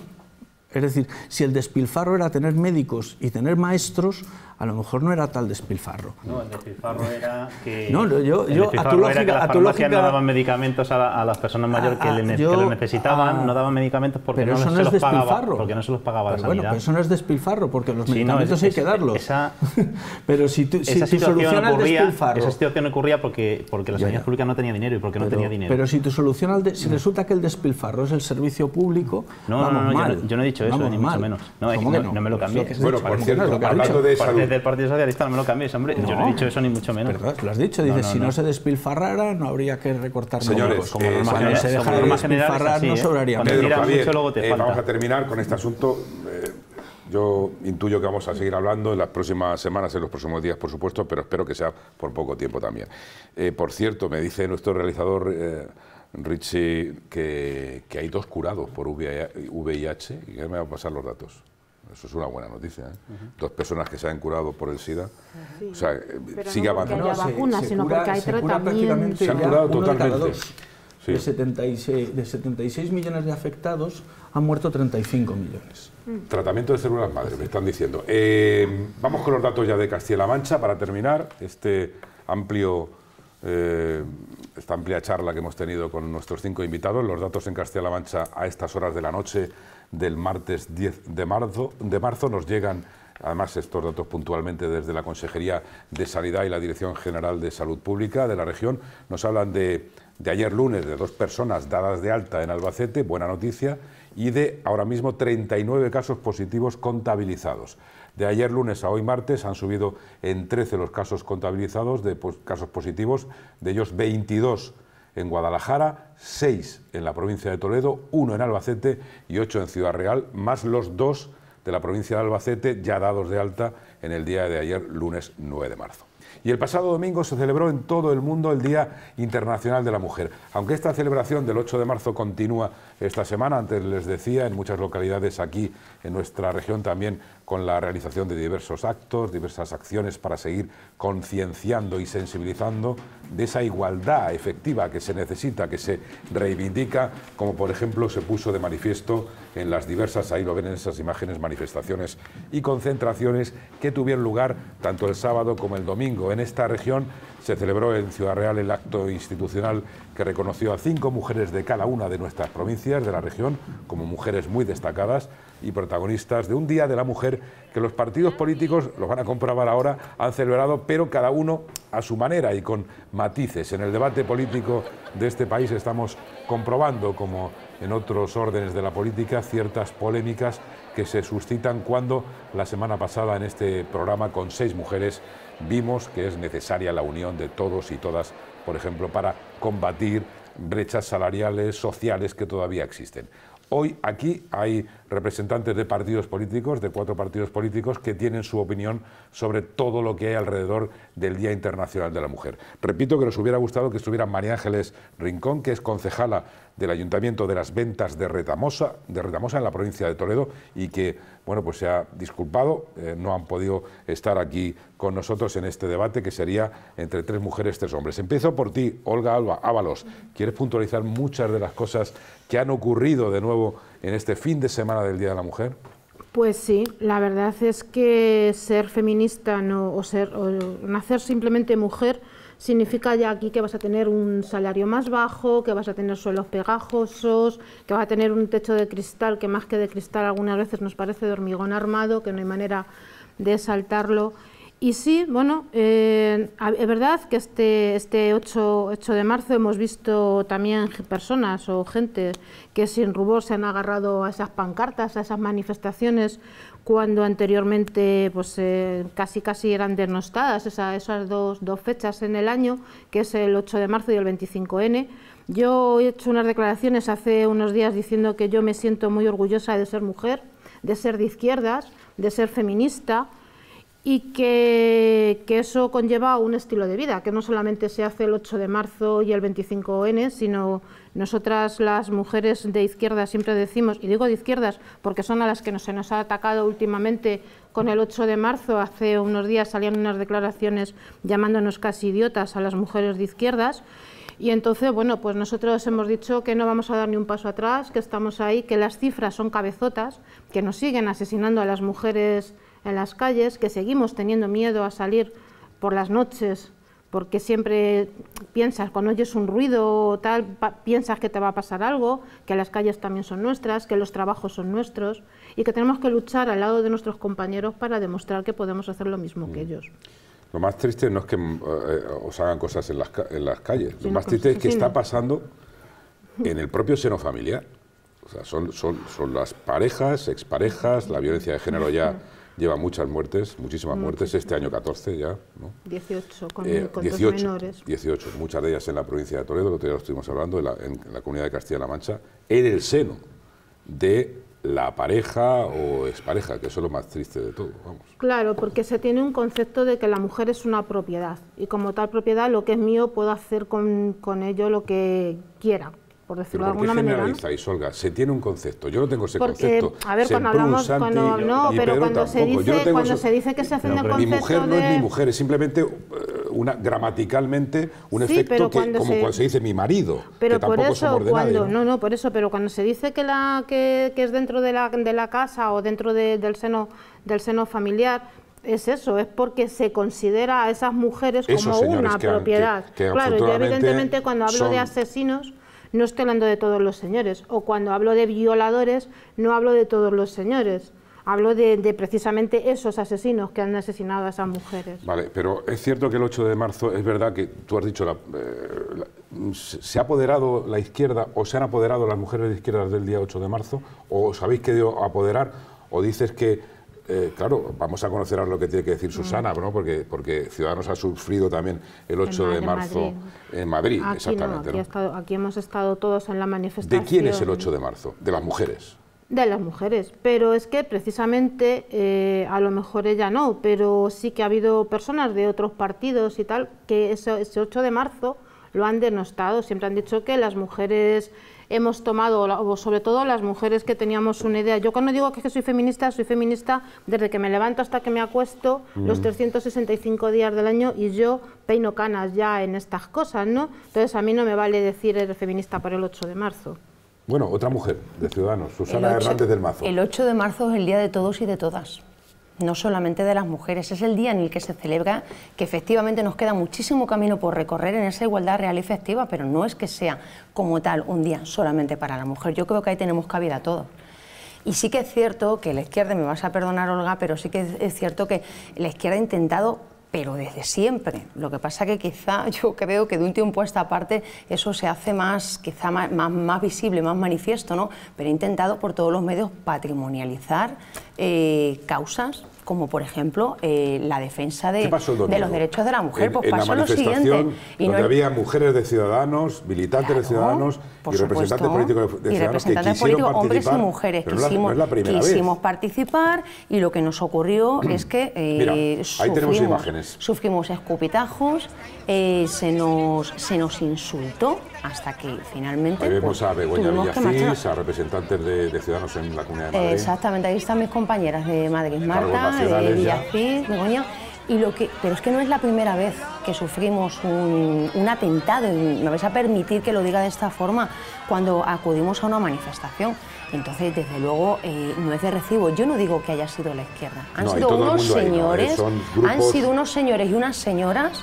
Speaker 6: Es decir, si el despilfarro era tener médicos y tener maestros, a lo mejor no era tal despilfarro.
Speaker 4: No, el despilfarro era que. No, yo, yo a tu lógica. las farmacias no daban medicamentos a, las personas ah, mayores ah, que, lo necesitaban, ah. no daban medicamentos porque, no, se los pagaba, porque no se los pagaba la bueno, pero eso
Speaker 6: no es despilfarro, porque los medicamentos hay que darlos.
Speaker 4: pero si tú, si esa tu solución ocurría, Esa situación ocurría porque, la sanidad pública no tenía dinero y porque no tenía dinero. Pero
Speaker 6: si tu solución si resulta que el despilfarro es el servicio público, no, vamos no, no, mal. yo no he dicho eso, ni mucho menos. No, no, me lo cambies. Bueno, por cierto, hablando de salud.
Speaker 4: el Partido Socialista, no me lo cambies, hombre. Yo no he dicho
Speaker 6: eso
Speaker 1: ni mucho menos. lo has dicho. Dices, si no se
Speaker 6: despilfarrara, no habría que recortar Señores, como eh, se dejara despilfarrar, no ¿eh? sobraría. Eh, vamos a
Speaker 1: terminar con este asunto yo intuyo que vamos a seguir hablando en las próximas semanas, en los próximos días, por supuesto, pero espero que sea por poco tiempo también. por cierto, me dice nuestro realizador Richie, que, hay dos curados por VIH y que me va a pasar los datos. Eso es una buena noticia. ¿eh? Dos personas que se han curado por el SIDA. O sea, eh, sigue no avanzando. No, sino porque hay Se han curado totalmente. De,
Speaker 6: 76, de 76 millones de afectados han muerto 35 millones.
Speaker 2: Mm.
Speaker 1: Tratamiento de células madre, me están diciendo. Eh, vamos con los datos ya de Castilla-La Mancha para terminar este amplio eh, esta amplia charla que hemos tenido con nuestros cinco invitados. Los datos en Castilla-La Mancha a estas horas de la noche del martes 10 de marzo, de marzo nos llegan además estos datos puntualmente desde la Consejería de Sanidad y la Dirección General de Salud Pública de la región. Nos hablan de, de ayer lunes de dos personas dadas de alta en Albacete, buena noticia, y de ahora mismo 39 casos positivos contabilizados. De ayer lunes a hoy martes han subido en 13 los casos contabilizados de casos positivos, de ellos 22 en Guadalajara, 6 en la provincia de Toledo, 1 en Albacete y 8 en Ciudad Real, más los 2 de la provincia de Albacete ya dados de alta en el día de ayer, lunes 9 de marzo. Y el pasado domingo se celebró en todo el mundo el Día Internacional de la Mujer. Aunque esta celebración del 8 de marzo continúa esta semana, antes les decía, en muchas localidades aquí en nuestra región también con la realización de diversos actos, diversas acciones para seguir concienciando y sensibilizando de esa igualdad efectiva que se necesita, que se reivindica, como por ejemplo se puso de manifiesto en las diversas, ahí lo ven en esas imágenes, manifestaciones y concentraciones que tuvieron lugar tanto el sábado como el domingo. En esta región se celebró en Ciudad Real el acto institucional que reconoció a cinco mujeres de cada una de nuestras provincias de la región como mujeres muy destacadas y protagonistas de un Día de la Mujer que los partidos políticos, los van a comprobar ahora, han celebrado, pero cada uno a su manera y con matices. En el debate político de este país estamos comprobando, como en otros órdenes de la política, ciertas polémicas que se suscitan cuando la semana pasada en este programa con seis mujeres vimos que es necesaria la unión de todos y todas, por ejemplo, para combatir brechas salariales, sociales que todavía existen. Hoy aquí hay representantes de partidos políticos, de cuatro partidos políticos, que tienen su opinión sobre todo lo que hay alrededor del Día Internacional de la Mujer. Repito que nos hubiera gustado que estuviera María Ángeles Rincón, que es concejala del Ayuntamiento de las Ventas de Retamosa, en la provincia de Toledo, y que bueno, pues se ha disculpado, eh, no han podido estar aquí con nosotros en este debate que sería entre tres mujeres, tres hombres. Empiezo por ti, Olga Alba Ábalos. Quieres puntualizar muchas de las cosas que han ocurrido de nuevo en este fin de semana del Día de la Mujer?
Speaker 2: Pues sí, la verdad es que ser feminista o, ser, o nacer simplemente mujer significa ya aquí que vas a tener un salario más bajo, que vas a tener suelos pegajosos, que vas a tener un techo de cristal que más que de cristal algunas veces nos parece de hormigón armado, que no hay manera de saltarlo. Y sí, bueno, eh, es verdad que este, este 8, de marzo hemos visto también personas o gente que sin rubor se han agarrado a esas pancartas, a esas manifestaciones, cuando anteriormente pues, eh, casi casi eran denostadas esa, esas dos, dos fechas en el año, que es el 8 de marzo y el 25N. Yo he hecho unas declaraciones hace unos días diciendo que yo me siento muy orgullosa de ser mujer, de ser de izquierdas, de ser feminista, y que, eso conlleva un estilo de vida, que no solamente se hace el 8 de marzo y el 25N, sino nosotras las mujeres de izquierda siempre decimos, y digo de izquierdas porque son a las que se nos ha atacado últimamente con el 8 de marzo, hace unos días salían unas declaraciones llamándonos casi idiotas a las mujeres de izquierdas, y entonces, bueno, pues nosotros hemos dicho que no vamos a dar ni un paso atrás, que estamos ahí, que las cifras son cabezotas, que nos siguen asesinando a las mujeres en las calles, que seguimos teniendo miedo a salir por las noches, porque siempre piensas, cuando oyes un ruido o tal, piensas que te va a pasar algo, que las calles también son nuestras, que los trabajos son nuestros y que tenemos que luchar al lado de nuestros compañeros para demostrar que podemos hacer lo mismo que mm. ellos.
Speaker 1: Lo más triste no es que eh, os hagan cosas en las, en las calles, lo más pues, triste es que está pasando en el propio seno familiar. son, son, son las parejas, exparejas, la violencia de género ya lleva muchas muertes, muchísimas muertes, este año 14 ya.
Speaker 2: ¿no? 18, con, eh, menores.
Speaker 1: 18, muchas de ellas en la provincia de Toledo, otro día lo estuvimos hablando, en la, comunidad de Castilla-La Mancha, en el seno de la pareja o expareja, que eso es lo más triste de todo. Vamos.
Speaker 2: Claro, porque se tiene un concepto de que la mujer es una propiedad y como tal propiedad lo que es mío puedo hacer con ello lo que quiera, por
Speaker 1: decirlo de alguna qué generalizáis, manera. Se tiene un concepto. Yo no tengo ese concepto. A ver, cuando hablamos. cuando, no, pero cuando, se dice, cuando se
Speaker 2: dice que se hace no, concepto. Mi mujer de... no es mi
Speaker 1: mujer, es simplemente eh, una, gramaticalmente un efecto que, como cuando se dice mi marido. Pero que tampoco por eso, cuando. No,
Speaker 2: no, por eso, pero cuando se dice que, la, que, es dentro de la, de la casa o dentro del, seno, del seno familiar, es eso, es porque se considera a esas mujeres como una propiedad. claro, yo evidentemente cuando hablo de asesinos no estoy hablando de todos los señores, o cuando hablo de violadores, no hablo de todos los señores. Hablo de, precisamente esos asesinos que han asesinado a esas mujeres.
Speaker 1: Vale, pero es cierto que el 8 de marzo, es verdad que tú has dicho, eh, se ha apoderado la izquierda o se han apoderado las mujeres de izquierdas del día 8 de marzo, o sabéis que querido apoderar, o dices que eh, claro, vamos a conocer ahora lo que tiene que decir mm. Susana, ¿no? porque, porque Ciudadanos ha sufrido también el 8 de marzo en Madrid, aquí exactamente.
Speaker 2: aquí, hemos estado todos en la manifestación. ¿De quién es el 8
Speaker 1: de marzo? De las mujeres.
Speaker 2: De las mujeres, pero es que precisamente, eh, a lo mejor ella no, pero sí que ha habido personas de otros partidos y tal, que ese 8 de marzo lo han denostado, siempre han dicho que las mujeres hemos tomado, sobre todo las mujeres que teníamos una idea. Yo cuando digo que soy feminista, soy feminista desde que me levanto hasta que me acuesto, los 365 mm. días del año, y yo peino canas ya en estas cosas, ¿no? Entonces a mí no me vale decir eres feminista para el 8 de marzo.
Speaker 1: Bueno, otra mujer de Ciudadanos, Susana Hernández del Mazo.
Speaker 2: El 8 de marzo es el día de todos
Speaker 3: y de todas no solamente de las mujeres, es el día en el que se celebra que efectivamente nos queda muchísimo camino por recorrer en esa igualdad real y efectiva, pero no es que sea como tal un día solamente para la mujer. Yo creo que ahí tenemos cabida todos. Y sí que es cierto que la izquierda, me vas a perdonar Olga, pero sí que es cierto que la izquierda ha intentado pero desde siempre. Lo que pasa que quizá yo creo que de un tiempo a esta parte eso se hace más, quizá más, visible, más manifiesto, ¿no? Pero ha intentado por todos los medios patrimonializar eh, causas como por ejemplo eh, la defensa de, los derechos de la mujer. pues pasó la lo siguiente. donde había
Speaker 1: mujeres de ciudadanos, militantes de ciudadanos por y representantes políticos de, políticos, hombres y mujeres, quisimos, quisimos
Speaker 3: participar y lo que nos ocurrió es que eh, sufrimos, escupitajos, eh, se, nos, se nos insultó hasta que finalmente... Ahí pues, vemos a Begoña Villacís,
Speaker 1: a representantes de, Ciudadanos en la Comunidad de Madrid.
Speaker 3: Exactamente, ahí están mis compañeras de Madrid, Marta, de eh, Villacís, Begoña pero es que no es la primera vez que sufrimos un, atentado, y me vais a permitir que lo diga de esta forma, cuando acudimos a una manifestación. Entonces, desde luego, eh, no es de recibo. Yo no digo que haya sido la izquierda. Han sido unos ¿eh? señores, han sido unos señores y unas señoras,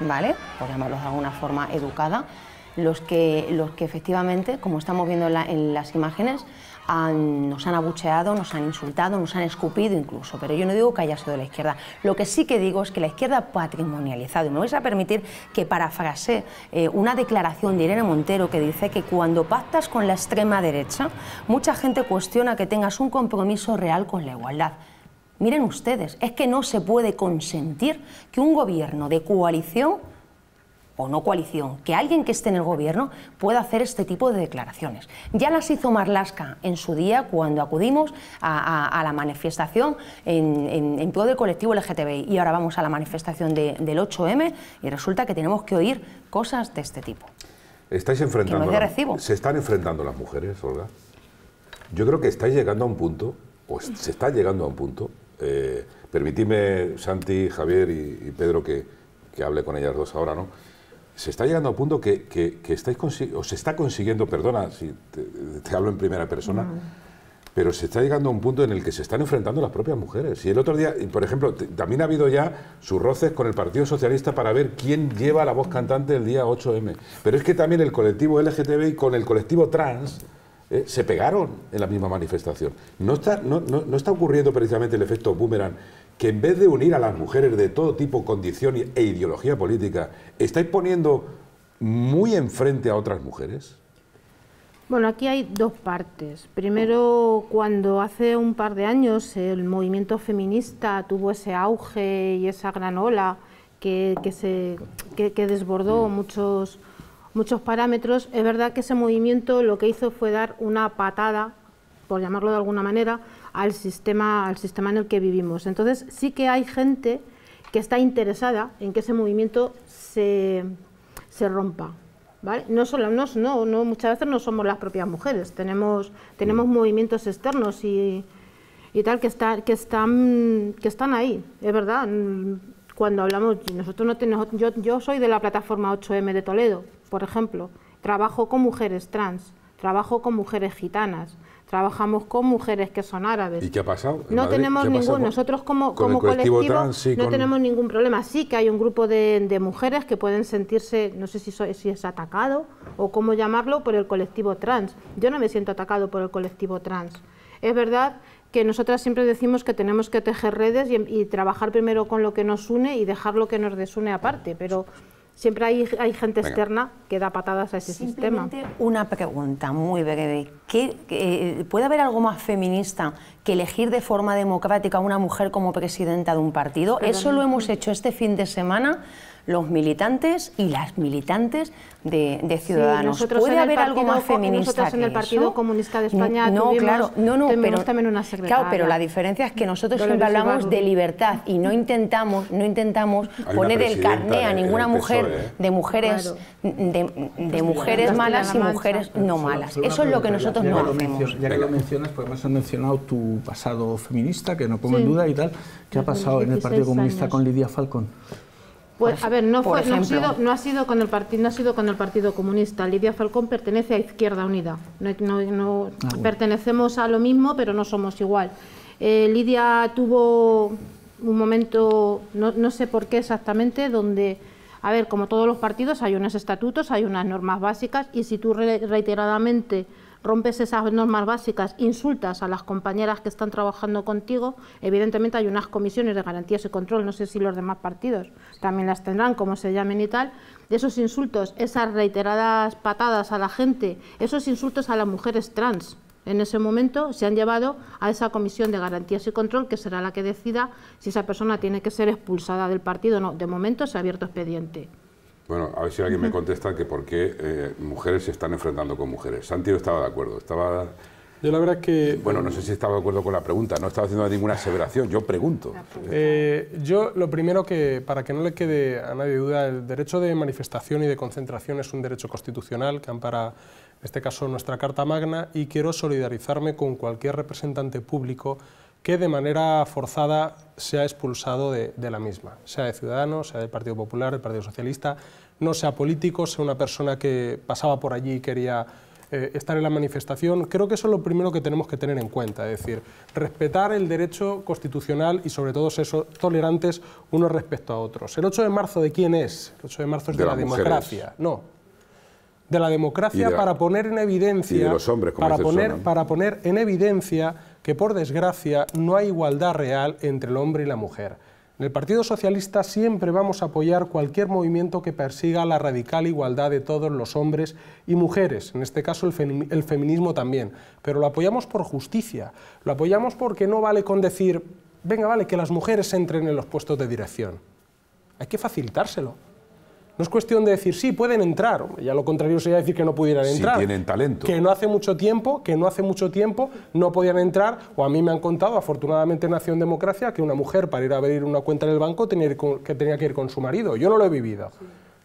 Speaker 3: ¿vale? Por llamarlos de alguna forma educada, los que, los que efectivamente, como estamos viendo en las imágenes, nos han abucheado, nos han insultado, nos han escupido incluso, pero yo no digo que haya sido la izquierda. Lo que sí que digo es que la izquierda ha patrimonializado, y me vais a permitir que parafrase eh, una declaración de Irene Montero que dice que cuando pactas con la extrema derecha, mucha gente cuestiona que tengas un compromiso real con la igualdad. Miren ustedes, es que no se puede consentir que un gobierno de coalición o no coalición, que alguien que esté en el gobierno pueda hacer este tipo de declaraciones. Ya las hizo Marlasca en su día cuando acudimos a, la manifestación en, todo el colectivo LGTBI y ahora vamos a la manifestación del 8M y resulta que tenemos que oír cosas de este tipo.
Speaker 1: Estáis enfrentando. se están enfrentando las mujeres, Olga. Yo creo que estáis llegando a un punto, pues se está llegando a un punto. Eh, permitidme, Santi, Javier y, Pedro, que, que hable con ellas dos ahora, ¿no? se está llegando a un punto que, se está consiguiendo, perdona si te, hablo en primera persona, pero se está llegando a un punto en el que se están enfrentando las propias mujeres. Y el otro día, por ejemplo, también ha habido ya sus roces con el Partido Socialista para ver quién lleva la voz cantante el día 8M. Pero es que también el colectivo LGTBI con el colectivo trans... Eh, se pegaron en la misma manifestación. No está, no, no está ocurriendo precisamente el efecto boomerang que en vez de unir a las mujeres de todo tipo, condición e ideología política, estáis poniendo muy enfrente a otras mujeres?
Speaker 2: Bueno, aquí hay dos partes. Primero, cuando hace un par de años el movimiento feminista tuvo ese auge y esa gran ola que, se, que desbordó mm. muchos, muchos parámetros, es verdad que ese movimiento lo que hizo fue dar una patada, por llamarlo de alguna manera, al sistema, al sistema en el que vivimos. Entonces sí que hay gente que está interesada en que ese movimiento se, rompa. No, solo, no, no, muchas veces no somos las propias mujeres, tenemos, tenemos mm. movimientos externos y, tal que, que, están, que están ahí, es verdad. Mm, cuando hablamos, nosotros no yo, yo soy de la plataforma 8M de Toledo, por ejemplo, trabajo con mujeres trans, trabajo con mujeres gitanas, trabajamos con mujeres que son árabes. ¿Y
Speaker 1: qué ha pasado? No tenemos ningún,
Speaker 2: nosotros como, como colectivo, no tenemos ningún problema. Sí que hay un grupo de, de mujeres que pueden sentirse, no sé si, si es atacado o cómo llamarlo, por el colectivo trans. Yo no me siento atacado por el colectivo trans. Es verdad que nosotras siempre decimos que tenemos que tejer redes y, y trabajar primero con lo que nos une y dejar lo que nos desune aparte, pero siempre hay, gente externa que da patadas a ese sistema.
Speaker 3: Una pregunta muy breve. Eh, ¿Puede haber algo más feminista que elegir de forma democrática a una mujer como presidenta de un partido? Eso lo hemos hecho este fin de semana los militantes y las militantes de, Ciudadanos. ¿Puede haber algo más feminista nosotros en el Partido Comunista de España no, claro, no, no, pero, también una secretaria. Claro, pero la diferencia es que mm. nosotros siempre hablamos de libertad y no intentamos, no intentamos poner el carné a ninguna e, mujer ¿eh? de mujeres, de, mujeres malas y mujeres no malas. Eso
Speaker 2: es lo que nosotros no hacemos.
Speaker 6: Ya que lo mencionas, porque además has mencionado tu pasado feminista, que no pongo en duda y tal, ¿qué ha pasado en el Partido Comunista con Lidia Falcón?
Speaker 2: Pues a ver, no, fue, no, ha sido, no, con el partido, no ha sido el Partido Comunista. Lidia Falcón pertenece a Izquierda Unida. No, ah, Pertenecemos a lo mismo, pero no somos igual. Eh, Lidia tuvo un momento, no, sé por qué exactamente, donde, a ver, como todos los partidos, hay unos estatutos, hay unas normas básicas, y si tú reiteradamente rompes esas normas básicas, insultas a las compañeras que están trabajando contigo, evidentemente hay unas comisiones de garantías y control, no sé si los demás partidos también las tendrán, como se llamen y tal, esos insultos, esas reiteradas patadas a la gente, esos insultos a las mujeres trans, en ese momento se han llevado a esa comisión de garantías y control que será la que decida si esa persona tiene que ser expulsada del partido o no. De momento se ha abierto expediente.
Speaker 1: Bueno, a ver si alguien me contesta que por qué eh, mujeres se están enfrentando con mujeres. ¿Santiago estaba de acuerdo, estaba... Yo la verdad es que... Bueno, no sé si estaba de acuerdo con la pregunta, no estaba haciendo ninguna aseveración, yo pregunto.
Speaker 7: Eh, yo lo primero que, para que no le quede a nadie duda, el derecho de manifestación y de concentración es un derecho constitucional que ampara, en este caso, nuestra Carta Magna y quiero solidarizarme con cualquier representante público que de manera forzada se ha expulsado de, la misma, sea de Ciudadanos, sea del Partido Popular, del Partido Socialista, no sea político, sea una persona que pasaba por allí y quería eh, estar en la manifestación. Creo que eso es lo primero que tenemos que tener en cuenta, es decir, respetar el derecho constitucional y sobre todo ser tolerantes unos respecto a otros. ¿El 8 de marzo de quién es? El 8 de marzo es de, la democracia, no, de la democracia para poner en evidencia los hombres, para, poner, para poner en evidencia que por desgracia no hay igualdad real entre el hombre y la mujer. En el Partido Socialista siempre vamos a apoyar cualquier movimiento que persiga la radical igualdad de todos los hombres y mujeres, en este caso el, feminismo también, pero lo apoyamos por justicia, lo apoyamos porque no vale con decir, venga, vale, que las mujeres entren en los puestos de dirección. Hay que facilitárselo. No es cuestión de decir, sí, pueden entrar, ya lo contrario sería decir que no pudieran entrar. tienen
Speaker 1: talento. Que no
Speaker 7: hace mucho tiempo, que no hace mucho tiempo no podían entrar, o a mí me han contado, afortunadamente en Nación democracia, que una mujer para ir a abrir una cuenta en el banco tenía que, tenía que ir con su marido. Yo no lo he vivido.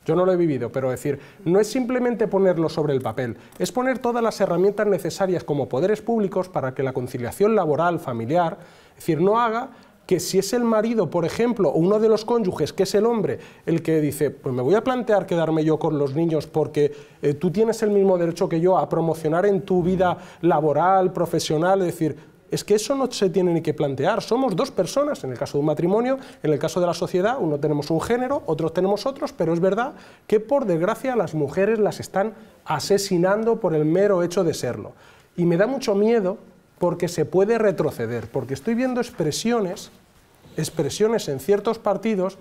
Speaker 7: Yo no lo he vivido, pero decir, no es simplemente ponerlo sobre el papel, es poner todas las herramientas necesarias como poderes públicos para que la conciliación laboral, familiar, es decir, no haga que si es el marido, por ejemplo, o uno de los cónyuges, que es el hombre, el que dice, pues me voy a plantear quedarme yo con los niños porque eh, tú tienes el mismo derecho que yo a promocionar en tu vida laboral, profesional, es decir, es que eso no se tiene ni que plantear. Somos dos personas, en el caso de un matrimonio, en el caso de la sociedad, uno tenemos un género, otros tenemos otros, pero es verdad que por desgracia las mujeres las están asesinando por el mero hecho de serlo. Y me da mucho miedo porque se puede retroceder, porque estoy viendo expresiones, expresiones en ciertos partidos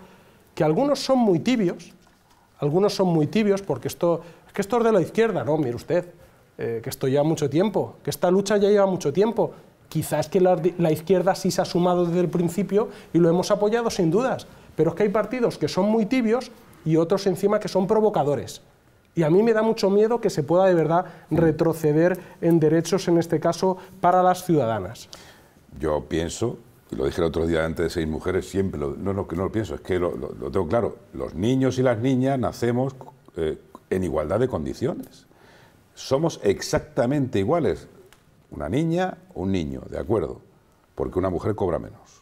Speaker 7: que algunos son muy tibios, algunos son muy tibios porque esto, es que esto de la izquierda, no, mire usted, eh, que esto lleva mucho tiempo, que esta lucha ya lleva mucho tiempo, quizás que la, izquierda sí se ha sumado desde el principio y lo hemos apoyado sin dudas, pero es que hay partidos que son muy tibios y otros encima que son provocadores. Y a mí me da mucho miedo que se pueda de verdad retroceder en derechos, en este caso, para las ciudadanas.
Speaker 1: Yo pienso, y lo dije el otro día antes de seis mujeres, siempre, lo, no, no, lo pienso, es que lo, tengo claro, los niños y las niñas nacemos eh, en igualdad de condiciones. Somos exactamente iguales, una niña, o un niño, ¿de acuerdo? Porque una mujer cobra menos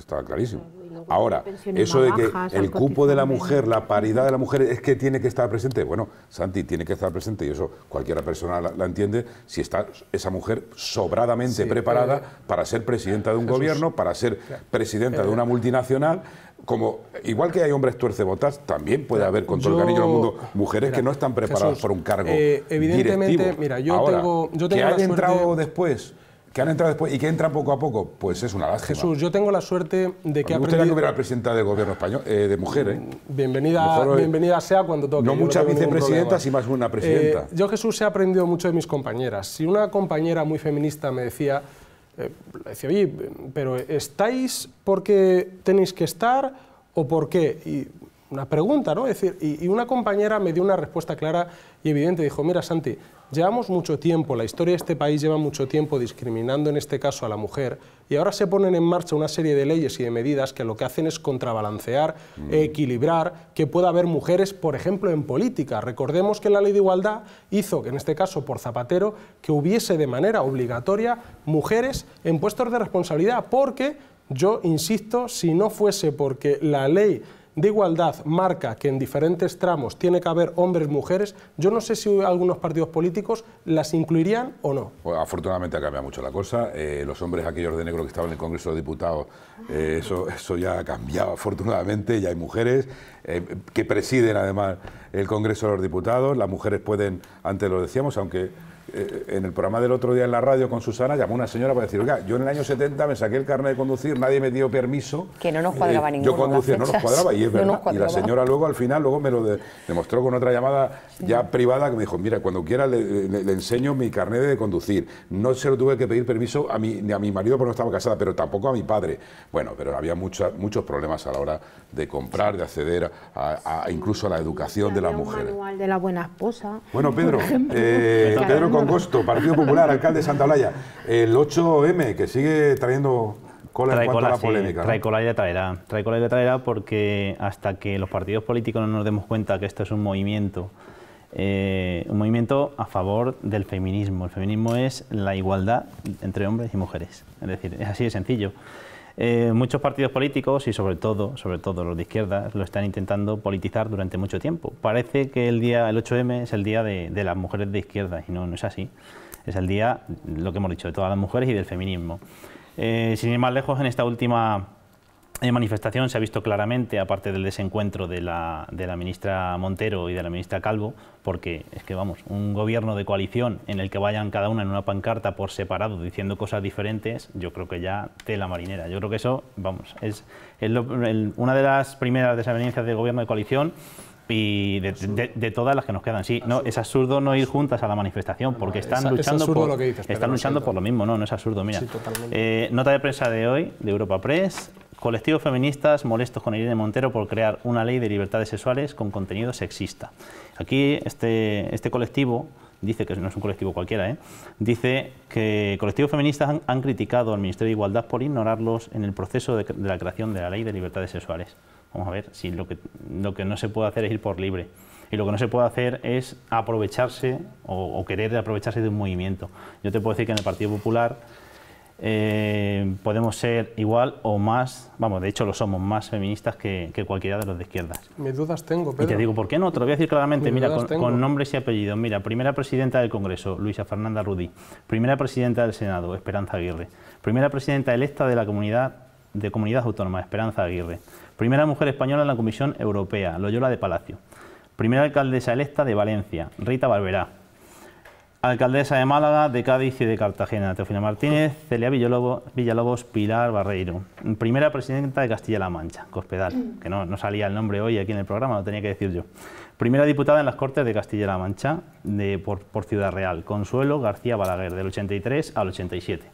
Speaker 1: estaba clarísimo. Ahora, eso de que el cupo de la mujer, la paridad de la mujer, es que tiene que estar presente. Bueno, Santi, tiene que estar presente y eso cualquiera persona la, entiende si está esa mujer sobradamente eh, preparada eh, para ser presidenta de un gobierno, para ser presidenta de una multinacional. Como, igual que hay hombres tuercebotas, también puede haber con todo el cariño del mundo mujeres que no están preparadas por un cargo. Eh, evidentemente, mira, yo tengo, yo tengo. Que entrado después que han entrado después y que entra poco a poco, pues es una lástima. Jesús, yo tengo la suerte de que... Me gustaría que hubiera presidenta del gobierno español, eh, de mujer, ¿eh?
Speaker 7: Bienvenida, bienvenida sea cuando toque. No muchas vicepresidentas y más una presidenta. Eh, yo, Jesús, he aprendido mucho de mis compañeras. Si una compañera muy feminista me decía, decía, oye, pero ¿estáis porque tenéis que estar o por qué? Y una pregunta, ¿no? Es decir, y, una compañera me dio una respuesta clara y evidente. Dijo, mira, Santi, llevamos mucho tiempo, la historia de este país lleva mucho tiempo discriminando en este caso a la mujer y ahora se ponen en marcha una serie de leyes y de medidas que lo que hacen es contrabalancear, mm. equilibrar, que pueda haber mujeres, por ejemplo, en política. Recordemos que la ley de igualdad hizo, que en este caso por Zapatero, que hubiese de manera obligatoria mujeres en puestos de responsabilidad, porque yo insisto, si no fuese porque la ley de igualdad marca que en diferentes tramos tiene que haber hombres, mujeres, yo no sé si algunos partidos políticos las incluirían o no.
Speaker 1: Pues, afortunadamente ha cambiado mucho la cosa. Eh, los hombres aquellos de negro que estaban en el Congreso de Diputados, eh, eso, eso ya ha cambiado afortunadamente, ya hay mujeres eh, que presiden además el Congreso de los Diputados, las mujeres pueden, antes lo decíamos, aunque eh, en el programa del otro día en la radio con Susana, llamó una señora para decir, oiga, yo en el año 70 me saqué el carnet de conducir, nadie me dio permiso.
Speaker 3: Que no nos eh, cuadraba ninguno. Yo conducía, no nos cuadraba, y es verdad. Y la señora
Speaker 1: luego, al final, luego me lo demostró con otra llamada ya privada, que me dijo, mira, cuando quiera le, enseño mi carnet de conducir. No se lo tuve que pedir permiso a mi, ni a mi marido porque no estaba casada, pero tampoco a mi padre. Bueno, pero había muchos problemas a la hora de comprar, de acceder a, incluso a la educación de las mujeres.
Speaker 2: manual de la buena esposa. Bueno, Pedro, eh,
Speaker 1: Pedro con Partido Popular, alcalde de Santa Olaya. El 8M, que sigue trayendo cola en cuanto polémica. trae
Speaker 4: cola y le traerá. Trae traerá porque hasta que los partidos políticos no nos demos cuenta que esto es un movimiento, eh, un movimiento a favor del feminismo. El feminismo es la igualdad entre hombres y mujeres. Es decir, es así de sencillo. Eh, muchos partidos políticos y sobre todo, sobre todo los de izquierda, lo están intentando politizar durante mucho tiempo. Parece que el día, el 8M es el día de, las mujeres de izquierda y no, no es así. Es el día, lo que hemos dicho, de todas las mujeres y del feminismo. Eh, sin ir más lejos, en esta última eh, manifestación se ha visto claramente, aparte del desencuentro de la, de la, ministra Montero y de la ministra Calvo, porque es que vamos, un gobierno de coalición en el que vayan cada una en una pancarta por separado diciendo cosas diferentes, yo creo que ya tela marinera. Yo creo que eso, vamos, es, una de las primeras desavenencias del gobierno de coalición y de, todas las que nos quedan. Sí, no, es absurdo no ir juntas a la manifestación porque están luchando, por, están luchando por lo mismo, no, no es absurdo. Mira, eh, nota de prensa de hoy de Europa Press. Colectivos feministas molestos con Irene Montero por crear una ley de libertades sexuales con contenido sexista. Aquí este, este colectivo dice que no es un colectivo cualquiera, ¿eh? dice que colectivos feministas han, criticado al Ministerio de Igualdad por ignorarlos en el proceso de, la creación de la ley de libertades sexuales. Vamos a ver si lo que, lo que no se puede hacer es ir por libre. Y lo que no se puede hacer es aprovecharse o, o querer aprovecharse de un movimiento. Yo te puedo decir que en el Partido Popular eh, podemos ser igual o más, vamos, de hecho lo somos, más feministas que, cualquiera de los de izquierdas.
Speaker 7: Mis dudas tengo, Pedro. Y te digo,
Speaker 4: ¿por qué no? Te lo voy a decir claramente, mira, con, nombres y apellidos. Mira, primera presidenta del Congreso, Luisa Fernanda Rudí. Primera presidenta del Senado, Esperanza Aguirre. Primera presidenta electa de la comunidad de Comunidad Autónoma, Esperanza Aguirre. Primera mujer española en la Comisión Europea, Loyola de Palacio. Primera alcaldesa electa de Valencia, Rita Barberá. Alcaldesa de Málaga, de Cádiz y de Cartagena, Teofina Martínez, Celia Villalobos, Pilar Barreiro. Primera presidenta de Castilla-La Mancha, Cospedal, que no, no, salía el nombre hoy aquí en el programa, lo tenía que decir yo. Primera diputada en las Cortes de Castilla-La Mancha de, por, por Ciudad Real, Consuelo García Balaguer, del 83 al 87.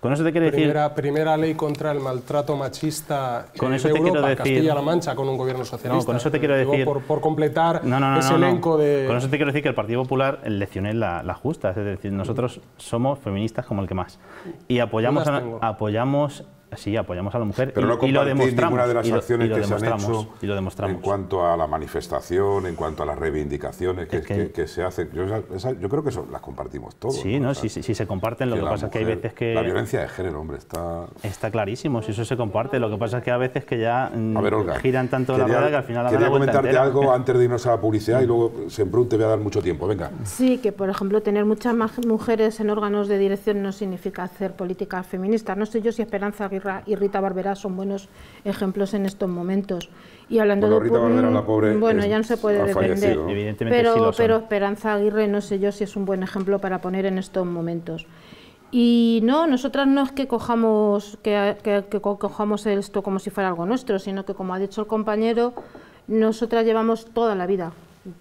Speaker 4: Con eso te quiero decir...
Speaker 7: Primera ley contra el maltrato machista con eh, eso de Europa, Castilla-La Mancha, con un gobierno socialista. No, con eso te quiero decir... Por, por completar no, no, ese elenco de... Con eso te
Speaker 4: quiero decir que el Partido Popular leccioné la, la justa, es decir, nosotros somos feministas como el que más. Y apoyamos, apoyamos sí, apoyamos a la mujer Pero y, no lo demostramos. ninguna de las acciones que se han hecho
Speaker 1: y lo demostramos. en cuanto a la manifestación, en cuanto a las reivindicaciones que, se hacen. Yo, creo que eso las compartimos todos. Sí,
Speaker 4: ¿no? sí, sí, se comparten. Lo que, pasa es que hay veces que... La violencia
Speaker 1: de género, hombre, está... Está
Speaker 4: clarísimo, si eso se comparte. Lo que pasa es que a veces que ya mm, giran tanto la rueda que al final... La quería comentarte algo
Speaker 1: antes de irnos a la publicidad y luego siempre te voy a dar mucho tiempo. Venga.
Speaker 2: Sí, que por ejemplo tener muchas más mujeres en órganos de dirección no significa hacer política feminista. No sé yo si Esperanza y Rita Barberá son buenos ejemplos en estos momentos. Y hablando de la pobre bueno, ya no se puede defender, pero, pero Esperanza Aguirre no sé yo si es un buen ejemplo para poner en estos momentos. Y no, nosotras no es que cojamos, que, que cojamos esto como si fuera algo nuestro, sino que como ha dicho el compañero, nosotras llevamos toda la vida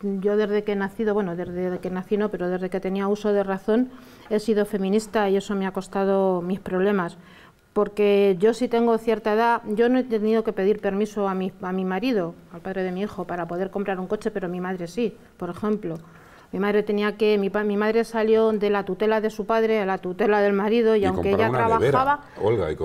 Speaker 2: yo desde que he nacido, bueno, desde que nací no, pero desde que tenía uso de razón, he sido feminista y eso me ha costado mis problemas porque yo sí si tengo cierta edad, yo no he tenido que pedir permiso a mi, a mi marido, al padre de mi hijo, para poder comprar un coche, pero mi madre sí, por ejemplo. Mi madre tenía que, mi, mi, madre salió de la tutela de su padre a la tutela del marido y, aunque ella trabajaba,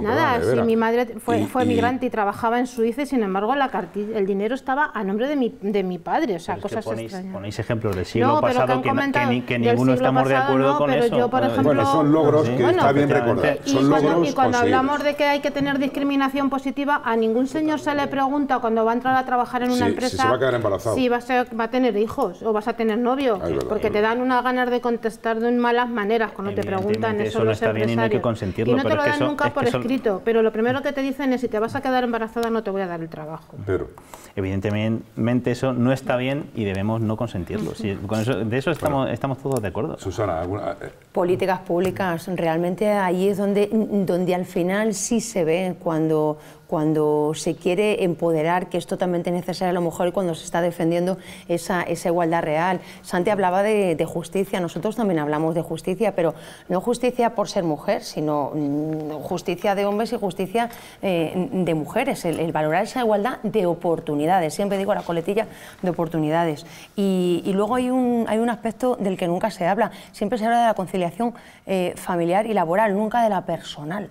Speaker 1: nada, si mi madre fue, fue migrante
Speaker 2: y... trabajaba en Suiza, y sin embargo la cartilla, el dinero estaba a nombre de mi, de mi padre, o sea, cosas ponéis, extrañas.
Speaker 4: Ponéis ejemplos del siglo no, pasado que, que, que, que ninguno estamos pasado, de acuerdo con eso. Yo, por ejemplo, bueno, son logros que está bien recordar. Y, son cuando, cuando hablamos
Speaker 2: de que hay que tener discriminación positiva, a ningún señor se le pregunta cuando va a entrar a trabajar en una empresa si, se va a quedar embarazado. si va a tener hijos o vas a tener novio. Porque te dan unas ganas de contestar de malas maneras cuando te preguntan eso, eso no está bien y no hay que consentirlo. Y no te lo dan nunca por escrito, pero lo primero que te dicen es si te vas a quedar embarazada no te voy a dar el trabajo.
Speaker 4: Pero evidentemente eso no está bien y debemos no consentirlo. de eso estamos, estamos todos de acuerdo. Susana, alguna... Eh?
Speaker 3: políticas públicas realmente ahí es donde donde al final sí se ve cuando cuando se quiere empoderar, que es totalmente necesario a lo mejor, cuando se está defendiendo esa, igualdad real. Santi hablaba de, justicia, nosotros también hablamos de justicia, pero no justicia por ser mujer, sino mm, justicia de hombres y justicia eh, de mujeres, el, valorar esa igualdad de oportunidades, siempre digo la coletilla de oportunidades. Y, luego hay un, aspecto del que nunca se habla, siempre se habla de la conciliación eh, familiar y laboral, nunca de la personal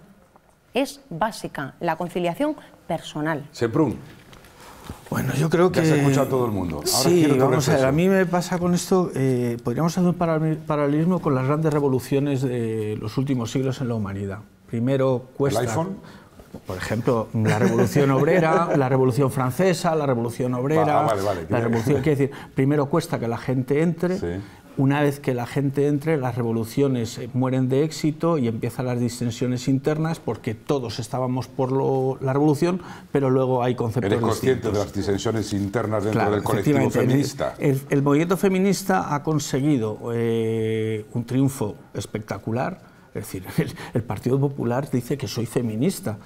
Speaker 3: es básica, la conciliación personal.
Speaker 1: Seprún. Bueno, yo creo que... Ya se escucha a todo el mundo. sí, a
Speaker 6: mí me pasa con esto, eh, podríamos hacer un paralelismo con las grandes revoluciones de los últimos siglos en la humanidad. Primero cuesta... ¿El iPhone? por ejemplo, la Revolución Obrera, la Revolución Francesa, la Revolución Obrera, la Revolución, Quiero decir, primero cuesta que la gente entre, una vez que la gente entre, las revoluciones eh, mueren de éxito y empiezan las disensiones internas porque todos estábamos por la revolución, pero luego hay conceptos Eres consciente
Speaker 1: de las disensiones internas dentro del colectivo feminista.
Speaker 6: El, movimiento feminista ha conseguido eh, un triunfo espectacular. Es decir, el, Partido Popular dice que soy feminista.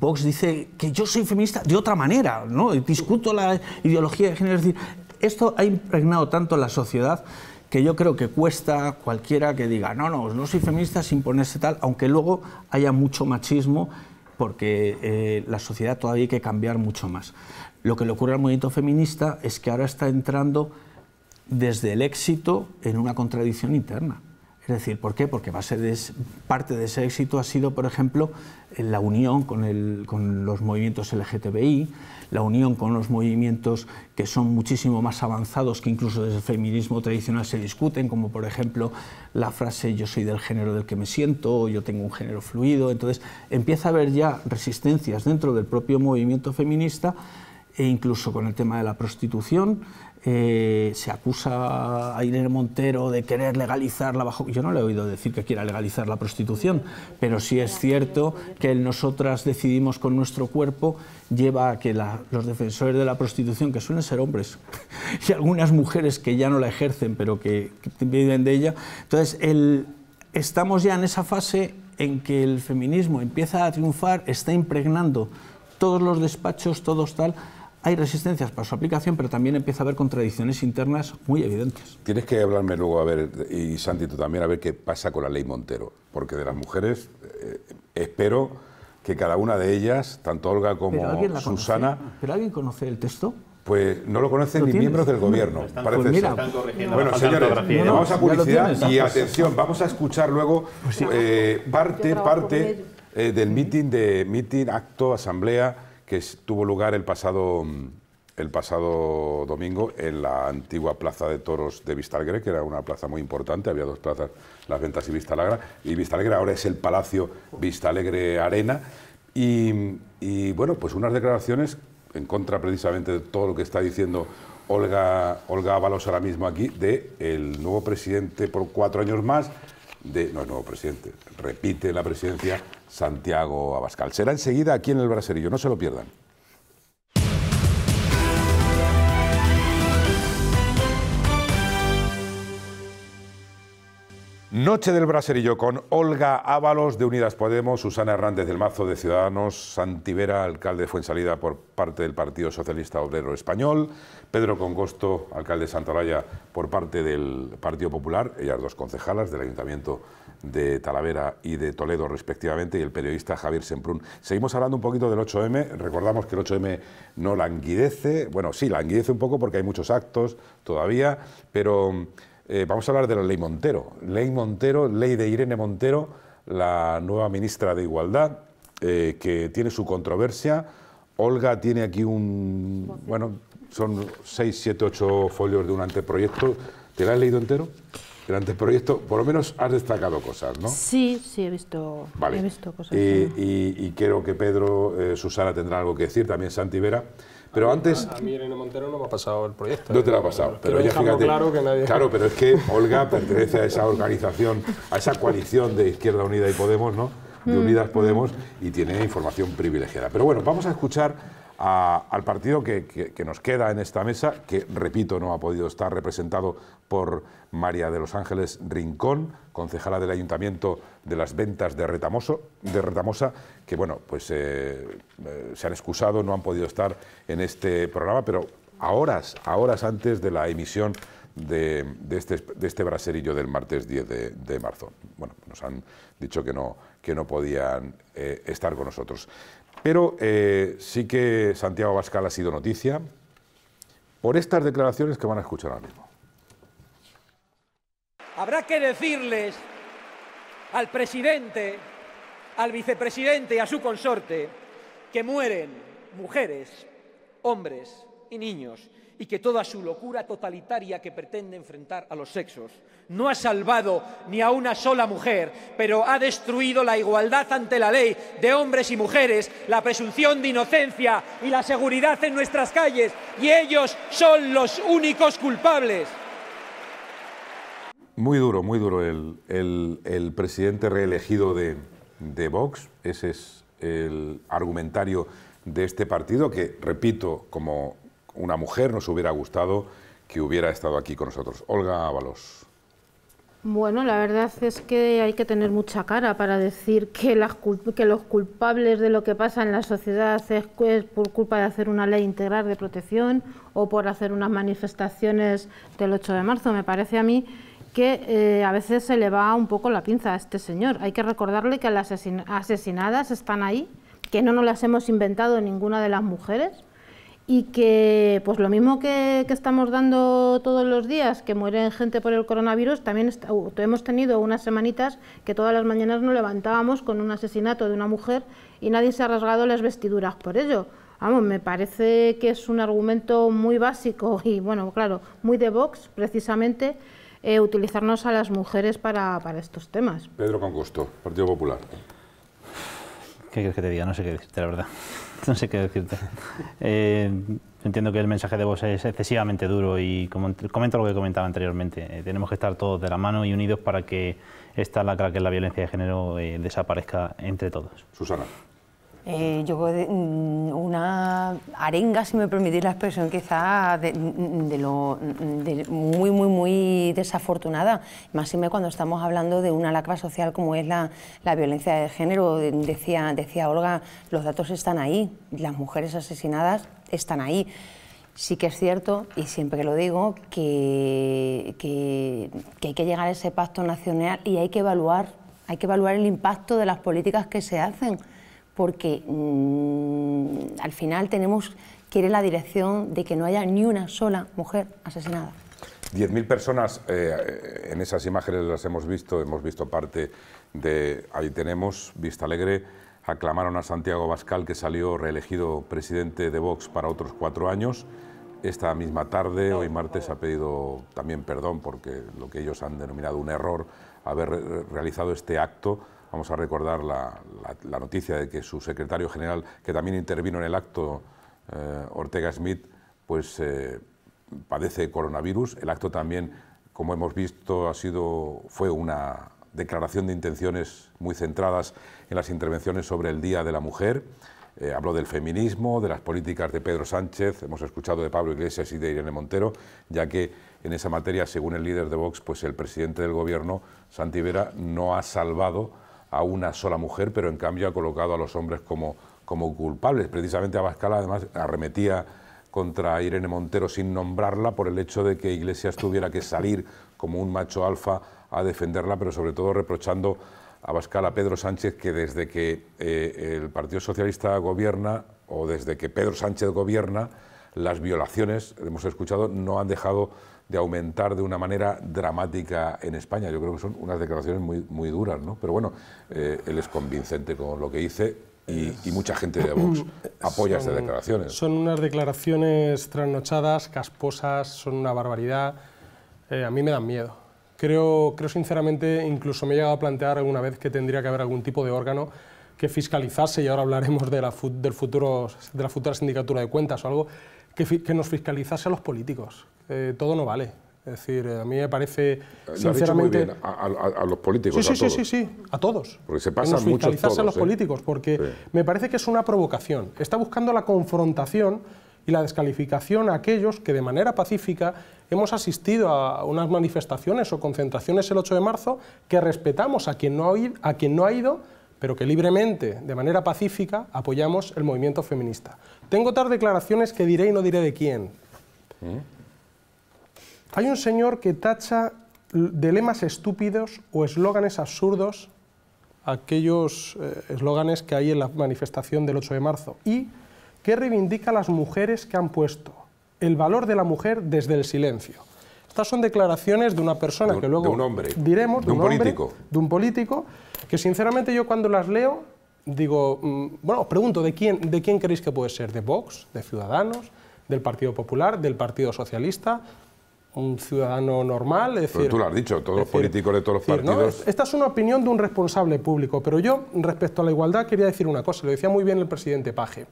Speaker 6: Vox dice que yo soy feminista de otra manera, ¿no? Discuto la ideología de género. Es decir, esto ha impregnado tanto la sociedad que yo creo que cuesta cualquiera que diga, no, no, no soy feminista sin ponerse tal, aunque luego haya mucho machismo, porque eh, la sociedad todavía hay que cambiar mucho más. Lo que le ocurre al movimiento feminista es que ahora está entrando desde el éxito en una contradicción interna. Es decir, ¿por qué? Porque parte de ese éxito ha sido, por ejemplo, la unión con, con los movimientos LGTBI, la unión con los movimientos que son muchísimo más avanzados, que incluso desde el feminismo tradicional se discuten, como por ejemplo la frase yo soy del género del que me siento, o yo tengo un género fluido. Entonces empieza a haber ya resistencias dentro del propio movimiento feminista e incluso con el tema de la prostitución eh, se acusa a Irene Montero de querer legalizarla bajo... Yo no le he oído decir que quiera legalizar la prostitución, pero sí es cierto que el nosotras decidimos con nuestro cuerpo lleva a que los defensores de la prostitución, que suelen ser hombres, y algunas mujeres que ya no la ejercen, pero que, viven de ella, entonces estamos ya en esa fase en que el feminismo empieza a triunfar, está impregnando todos los despachos, todos tal, hay resistencias para su aplicación, pero también empieza a haber contradicciones internas muy evidentes.
Speaker 1: Tienes que hablarme luego, a ver, y Santi tú también, a ver qué pasa con la ley Montero, porque de las mujeres eh, espero que cada una de ellas, tanto Olga como Susana...
Speaker 6: ¿Pero alguien conoce el texto?
Speaker 1: Pues no lo conocen ni miembros del gobierno, pues Bueno, señores, vamos a publicidad y atención, vamos a escuchar luego pues eh, parte, parte eh, del meeting de meeting, acto, asamblea que tuvo lugar el pasado, mm, el pasado domingo en la antigua plaza de toros de Vistalegre, que era una plaza muy importante, había dos plazas, Las Ventas y Vistalegre, y Vistalegre ahora es el Palacio Vistalegre Arena, y, bueno, pues unas declaraciones en contra precisamente de todo lo que está diciendo Olga, Olga ahora mismo aquí, de el nuevo presidente por cuatro años más, de, no es nuevo presidente, repite la presidencia Santiago Abascal. Será enseguida aquí en el Braserillo, no se lo pierdan. Noche del Braserillo con Olga Ábalos de Unidas Podemos, Susana Hernández del Mazo de Ciudadanos, Vera, alcalde de Fuensalida por parte del Partido Socialista Obrero Español, Pedro Congosto, alcalde de Santoraya por parte del Partido Popular, ellas dos concejalas del Ayuntamiento de Talavera y de Toledo respectivamente y el periodista Javier Semprún. Seguimos hablando un poquito del 8M, recordamos que el 8M no languidece, bueno, sí, languidece un poco porque hay muchos actos todavía, pero eh, vamos a hablar de la ley Montero. Ley Montero, ley de Irene Montero, la nueva ministra de Igualdad, eh, que tiene su controversia. Olga tiene aquí un, bueno, son seis, siete, ocho folios de un anteproyecto. ¿Te la has leído entero? el proyecto, por lo menos has destacado cosas, ¿no?
Speaker 2: Sí, sí, he visto, he visto cosas. Y,
Speaker 1: y, creo que Pedro, eh, Susana tendrá algo que decir, también Santi Vera. Pero antes... A
Speaker 2: mí
Speaker 7: Montero no me ha pasado el proyecto.
Speaker 1: No ¿eh? te lo ha pasado, pero, fíjate... Claro, que nadie... claro, pero es que Olga pertenece a esa organización, a esa coalición de Izquierda Unida y Podemos, ¿no? De mm. Unidas Podemos, y tiene información privilegiada. Pero bueno, vamos a escuchar al partido que, nos queda en esta mesa, que repito, no ha podido estar representado por María de los Ángeles Rincón, concejala del Ayuntamiento de las Ventas de, Retamoso, de Retamosa, que bueno, pues eh, eh, se han excusado, no han podido estar en este programa, pero a horas, antes de la emisión de, este, de este braserillo del martes 10 de, marzo. Bueno, nos han dicho que no, podían eh, estar con nosotros. Pero eh, sí que Santiago Abascal ha sido noticia por estas declaraciones que van a escuchar ahora mismo.
Speaker 5: Habrá que decirles al presidente, al vicepresidente y a su consorte que mueren mujeres, hombres y niños y que toda su locura totalitaria que pretende enfrentar a los sexos. No ha salvado ni a una sola mujer, pero ha destruido la igualdad ante la ley de hombres y mujeres, la presunción de inocencia y la seguridad en nuestras calles, y ellos son los únicos culpables.
Speaker 1: Muy duro, muy duro el, presidente reelegido de, de Vox, ese es el argumentario de este partido que, repito, como una mujer, nos hubiera gustado que hubiera estado aquí con nosotros. Olga Ábalos.
Speaker 2: Bueno, la verdad es que hay que tener mucha cara para decir que, las que los culpables de lo que pasa en la sociedad es, por culpa de hacer una ley integral de protección o por hacer unas manifestaciones del 8 de marzo. Me parece a mí que eh, a veces se le va un poco la pinza a este señor. Hay que recordarle que las asesinadas están ahí, que no nos las hemos inventado ninguna de las mujeres y que pues lo mismo que, estamos dando todos los días, que mueren gente por el coronavirus, también uh, hemos tenido unas semanitas que todas las mañanas nos levantábamos con un asesinato de una mujer y nadie se ha rasgado las vestiduras por ello. Vamos, me parece que es un argumento muy básico y bueno, claro, muy de Vox precisamente eh, utilizarnos a las mujeres para, estos temas.
Speaker 1: Pedro Concosto, Partido Popular.
Speaker 4: ¿Qué quieres que te diga? No sé qué decirte, la verdad. No sé qué decirte. Eh, entiendo que el mensaje de vos es excesivamente duro y como, comento lo que comentaba anteriormente. Eh, tenemos que estar todos de la mano y unidos para que esta lacra que es la violencia de género eh, desaparezca entre todos. Susana.
Speaker 3: Eh, yo, mm, una arenga, si me permitís la expresión, quizá de, mm, lo, mm, muy, muy, muy desafortunada, más y me cuando estamos hablando de una lacra social como es la, violencia de género. Decía, decía Olga, los datos están ahí, las mujeres asesinadas están ahí. Sí que es cierto, y siempre que lo digo, que, hay que llegar a ese pacto nacional y hay que evaluar, hay que evaluar el impacto de las políticas que se hacen porque mm, al final tenemos que ir en la dirección de que no haya ni una sola mujer asesinada.
Speaker 1: 10.000 personas, eh, en esas imágenes las hemos visto, hemos visto parte de, ahí tenemos, Vista Alegre, aclamaron a Santiago Bascal que salió reelegido presidente de Vox para otros cuatro años. Esta misma tarde, hoy martes, ha pedido también perdón porque lo que ellos han denominado un error, haber realizado este acto vamos a recordar la, noticia de que su secretario general, que también intervino en el acto, eh, Ortega Smith, pues eh, padece coronavirus. El acto también, como hemos visto, ha sido, fue una declaración de intenciones muy centradas en las intervenciones sobre el Día de la Mujer. Eh, habló del feminismo, de las políticas de Pedro Sánchez, hemos escuchado de Pablo Iglesias y de Irene Montero, ya que en esa materia, según el líder de Vox, pues el presidente del Gobierno, Santi Vera, no ha salvado a una sola mujer, pero en cambio ha colocado a los hombres como, como culpables. Precisamente Abascal además arremetía contra Irene Montero sin nombrarla por el hecho de que Iglesias tuviera que salir como un macho alfa a defenderla, pero sobre todo reprochando a Abascal a Pedro Sánchez que desde que eh, el Partido Socialista gobierna o desde que Pedro Sánchez gobierna, las violaciones, hemos escuchado, no han dejado de aumentar de una manera dramática en España. Yo creo que son unas declaraciones muy, muy duras, ¿no? Pero bueno, eh, él es convincente con lo que dice y, mucha gente de Vox apoya estas declaraciones.
Speaker 7: Son unas declaraciones trasnochadas, casposas, son una barbaridad. Eh, a mí me dan miedo. Creo, creo sinceramente, incluso me he llegado a plantear alguna vez que tendría que haber algún tipo de órgano que fiscalizase, y ahora hablaremos de la, del futuro, de la futura sindicatura de cuentas o algo, que, nos fiscalizase a los políticos. Eh, todo no vale. Es decir, eh, a mí me parece, eh, sinceramente...
Speaker 1: a, los políticos, sí, a sí, todos. Sí, sí,
Speaker 7: sí, a todos. Porque se pasan que nos a los políticos, porque me parece que es una provocación. Está buscando la confrontación y la descalificación a aquellos que de manera pacífica hemos asistido a unas manifestaciones o concentraciones el 8 de marzo que respetamos a quien no a quien no ha ido pero que libremente, de manera pacífica, apoyamos el movimiento feminista. Tengo otras declaraciones que diré y no diré de quién. Mm. Hay un señor que tacha de lemas estúpidos o eslóganes absurdos aquellos eh, eslóganes que hay en la manifestación del 8 de marzo y que reivindica las mujeres que han puesto el valor de la mujer desde el silencio. Estas son declaraciones de una persona que luego hombre, diremos, de un, de un político que sinceramente yo cuando las leo digo, mm, bueno, os pregunto, ¿de quién, ¿de quién creéis que puede ser? ¿De Vox? ¿De Ciudadanos? ¿Del Partido Popular? ¿Del Partido Socialista? un ciudadano normal, tú lo has
Speaker 1: dicho, todos los políticos de todos los partidos...
Speaker 7: esta es una opinión de un responsable público, pero yo, respecto a la igualdad, quería decir una cosa, lo decía muy bien el presidente Paje.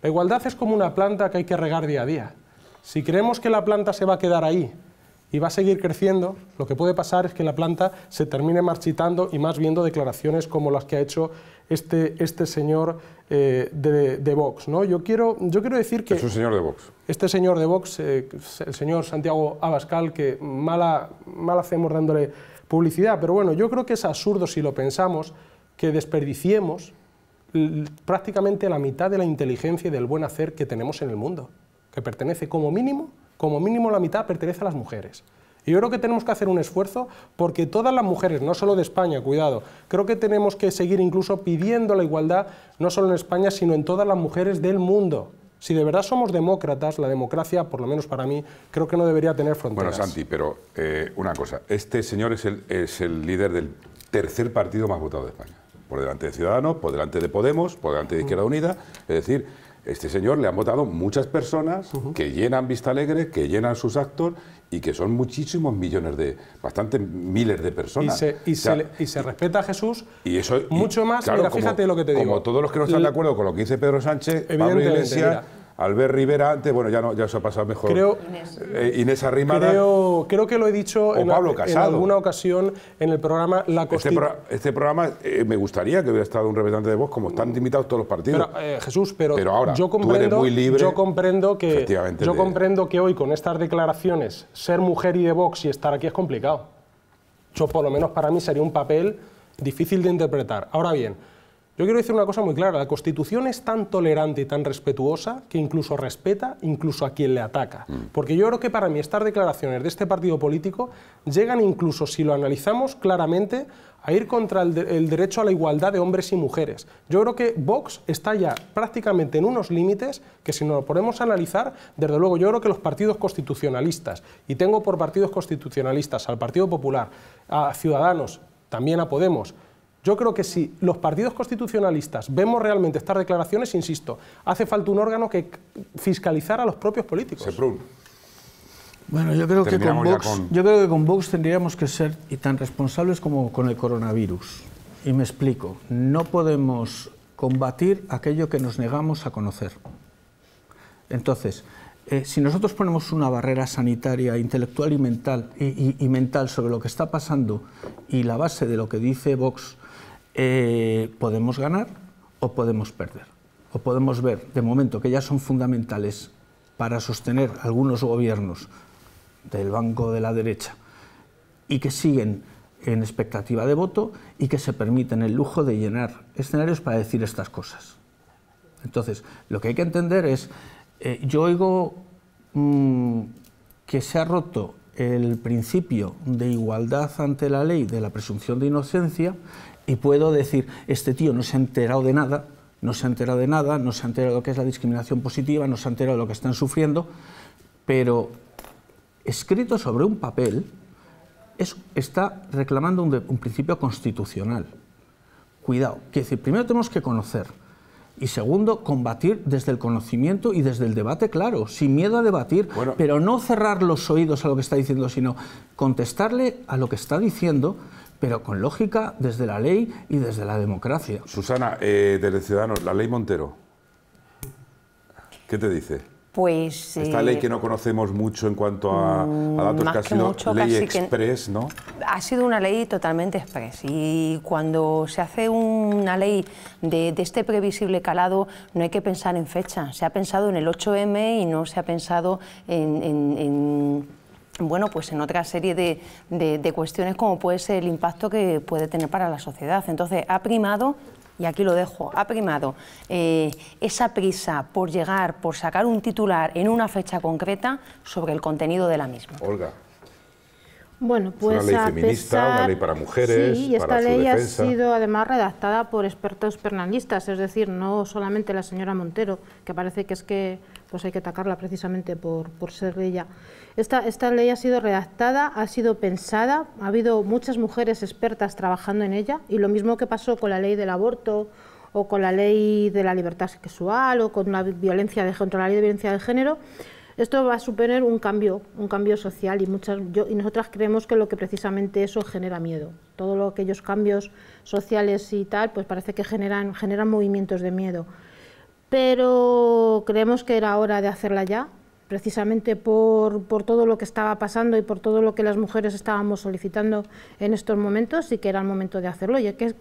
Speaker 7: La igualdad es como una planta que hay que regar día a día. Si creemos que la planta se va a quedar ahí y va a seguir creciendo, lo que puede pasar es que la planta se termine marchitando y más viendo declaraciones como las que ha hecho este, este señor eh, de, Vox. ¿no? Yo, quiero, yo quiero decir que... Es un señor de Vox. Este señor de Vox, eh, el señor Santiago Abascal, que mala, mal hacemos dándole publicidad, pero bueno, yo creo que es absurdo si lo pensamos que desperdiciemos prácticamente la mitad de la inteligencia y del buen hacer que tenemos en el mundo, que pertenece como mínimo como mínimo la mitad pertenece a las mujeres. Y yo creo que tenemos que hacer un esfuerzo porque todas las mujeres, no solo de España, cuidado, creo que tenemos que seguir incluso pidiendo la igualdad, no solo en España, sino en todas las mujeres del mundo. Si de verdad somos demócratas, la democracia, por lo menos para mí, creo que no debería tener fronteras. Bueno, Santi,
Speaker 1: pero eh, una cosa, este señor es el, es el líder del tercer partido más votado de España por delante de Ciudadanos, por delante de Podemos, por delante de Izquierda mm. Unida. Es decir, este señor le han votado muchas personas que llenan Vista Alegre, que llenan sus actos y que son muchísimos millones de, bastantes miles de personas. Y se, respeta a Jesús mucho más. fíjate lo que te digo. Como todos los que no están de acuerdo con lo que dice Pedro Sánchez, Pablo Iglesias. Albert Rivera antes, bueno, ya, no, ya os ha pasado mejor. Eh, Inés Arrimada.
Speaker 7: Creo, creo, que lo he dicho en, alguna ocasión en el programa La Este,
Speaker 1: este programa eh, me gustaría que hubiera estado un representante de Vox, como están invitados todos los partidos. Pero, eh, Jesús, pero, ahora, yo comprendo, muy libre, yo
Speaker 7: comprendo que yo comprendo que hoy con estas declaraciones ser mujer y de Vox y estar aquí es complicado. Yo por lo menos para mí sería un papel difícil de interpretar. Ahora bien. Yo quiero decir una cosa muy clara, la Constitución es tan tolerante y tan respetuosa que incluso respeta incluso a quien le ataca. Mm. Porque yo creo que para mí estas declaraciones de este partido político llegan incluso, si lo analizamos claramente, a ir contra el, derecho a la igualdad de hombres y mujeres. Yo creo que Vox está ya prácticamente en unos límites que si nos lo podemos analizar, desde luego yo creo que los partidos constitucionalistas, y tengo por partidos constitucionalistas al Partido Popular, a Ciudadanos, también a Podemos, yo creo que si los partidos constitucionalistas vemos realmente estas declaraciones, insisto, hace falta un órgano que fiscalizara a los propios políticos.
Speaker 6: Bueno, yo creo, que con Vox, tendríamos que ser y tan responsables como con el coronavirus. Y me explico, no podemos combatir aquello que nos negamos a conocer. Entonces, eh, si nosotros ponemos una barrera sanitaria, intelectual y mental, y mental sobre lo que está pasando y la base de lo que dice Vox, eh, podemos ganar o podemos perder. O podemos ver, de momento, que ya son fundamentales para sostener algunos gobiernos del banco de la derecha y que siguen en expectativa de voto y que se permiten el lujo de llenar escenarios para decir estas cosas. Entonces, lo que hay que entender es, eh, yo oigo mm, que se ha roto el principio de igualdad ante la ley de la presunción de inocencia y puedo decir, este tío no se ha enterado de nada, no se ha enterado de nada, no se ha enterado de lo que es la discriminación positiva, no se ha enterado de lo que están sufriendo, pero escrito sobre un papel está reclamando un, principio constitucional. Cuidado, quiero decir, primero tenemos que conocer y segundo, combatir desde el conocimiento y desde el debate, claro, sin miedo a debatir, pero no cerrar los oídos a lo que está diciendo, sino contestarle a lo que está diciendo pero con lógica desde la ley y desde la democracia.
Speaker 1: Susana, eh, desde Ciudadanos, la ley Montero, ¿qué te dice?
Speaker 6: Pues,
Speaker 3: Esta ley eh, que
Speaker 1: no conocemos mucho en cuanto a, datos, que ha sido ley express, ¿no?
Speaker 3: Ha sido una ley totalmente express y cuando se hace una ley de, este previsible calado no hay que pensar en fecha. Se ha pensado en el 8M y no se ha pensado en bueno, pues en otra serie de, cuestiones como puede ser el impacto que puede tener para la sociedad. Entonces, ha primado, y aquí lo dejo, ha primado eh, esa prisa por llegar, por sacar un titular en una fecha concreta sobre el contenido de la misma. Olga.
Speaker 2: Bueno, pues es una pues ley feminista, una ley para mujeres. Sí, y esta ley ha sido además redactada por expertos pernalistas, es decir, no solamente la señora Montero, que parece que es que pues hay que atacarla precisamente por, por ser ella. Esta, esta ley ha sido redactada, ha sido pensada, ha habido muchas mujeres expertas trabajando en ella, y lo mismo que pasó con la ley del aborto o con la ley de la libertad sexual o con la violencia de, contra la ley de violencia de género, esto va a suponer un cambio, un cambio social y, muchas, y nosotras creemos que lo que precisamente eso genera miedo. Todos aquellos cambios sociales y tal, pues parece que generan, generan movimientos de miedo. Pero creemos que era hora de hacerla ya, precisamente por, por, todo lo que estaba pasando y por todo lo que las mujeres estábamos solicitando en estos momentos y que era el momento de hacerlo. Y que,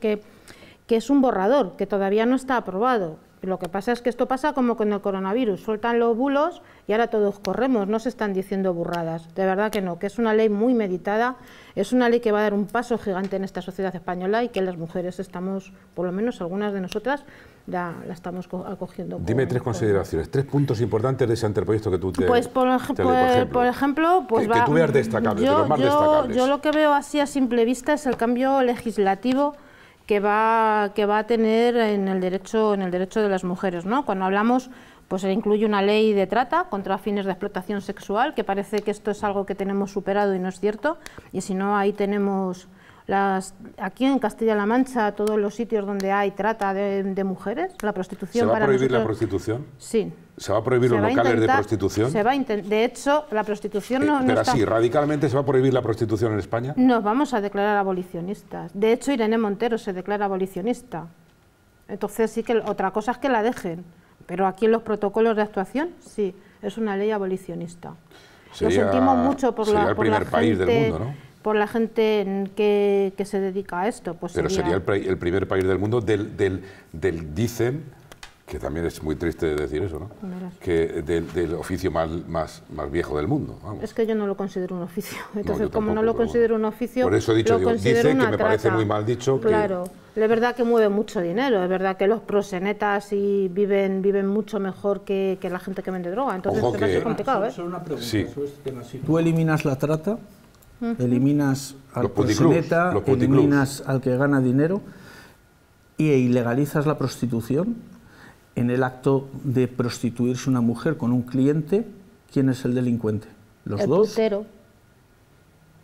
Speaker 2: que es un borrador, que todavía no está aprobado lo que pasa es que esto pasa como con el coronavirus, sueltan los bulos y ahora todos corremos, no se están diciendo burradas, de verdad que no, que es una ley muy meditada, es una ley que va a dar un paso gigante en esta sociedad española y que las mujeres estamos, por lo menos algunas de nosotras, ya la estamos acogiendo. Dime tres consideraciones,
Speaker 1: tres puntos importantes de ese anteproyecto que tú te... Pues,
Speaker 2: por, pues, ejemplo, por que, Yo lo que veo así a simple vista es el cambio legislativo que va, que va a tener en el derecho, en el derecho de las mujeres. ¿no? Cuando hablamos, pues se incluye una ley de trata contra fines de explotación sexual, que parece que esto es algo que tenemos superado y no es cierto, y si no, ahí tenemos... Las, aquí en Castilla-La Mancha, todos los sitios donde hay trata de, mujeres, la prostitución. para prohibir la
Speaker 1: prostitución? Sí, ¿Se va a prohibir los locales de prostitución? Se va
Speaker 2: de hecho, la prostitución eh, no, Pero así,
Speaker 1: radicalmente se va a prohibir la prostitución en España.
Speaker 2: Nos vamos a declarar abolicionistas. De hecho, Irene Montero se declara abolicionista. Entonces sí que otra cosa es que la dejen. Pero aquí en los protocolos de actuación, sí, es una ley abolicionista.
Speaker 1: Lo sentimos mucho por la, país gente, del mundo,
Speaker 2: Por la gente que, se dedica a esto. Pues pero sería,
Speaker 1: el, primer país del mundo del, del, del dicen que también es muy triste decir eso, ¿no? Que del, oficio más, viejo del mundo.
Speaker 2: Es que yo no lo considero un oficio. Entonces, como no lo considero un oficio, lo considero que me parece muy mal
Speaker 1: dicho. Claro,
Speaker 2: es verdad que mueve mucho dinero, es verdad que los prosenetas y viven, viven mucho mejor que, la gente que vende droga. Entonces, es complicado, ¿eh? Solo una
Speaker 6: pregunta, sí. tú eliminas la trata, eliminas al proseneta, eliminas al que gana dinero y ilegalizas la prostitución en el acto de prostituirse una mujer con un cliente, ¿quién es el delincuente? ¿Los el dos? Putero.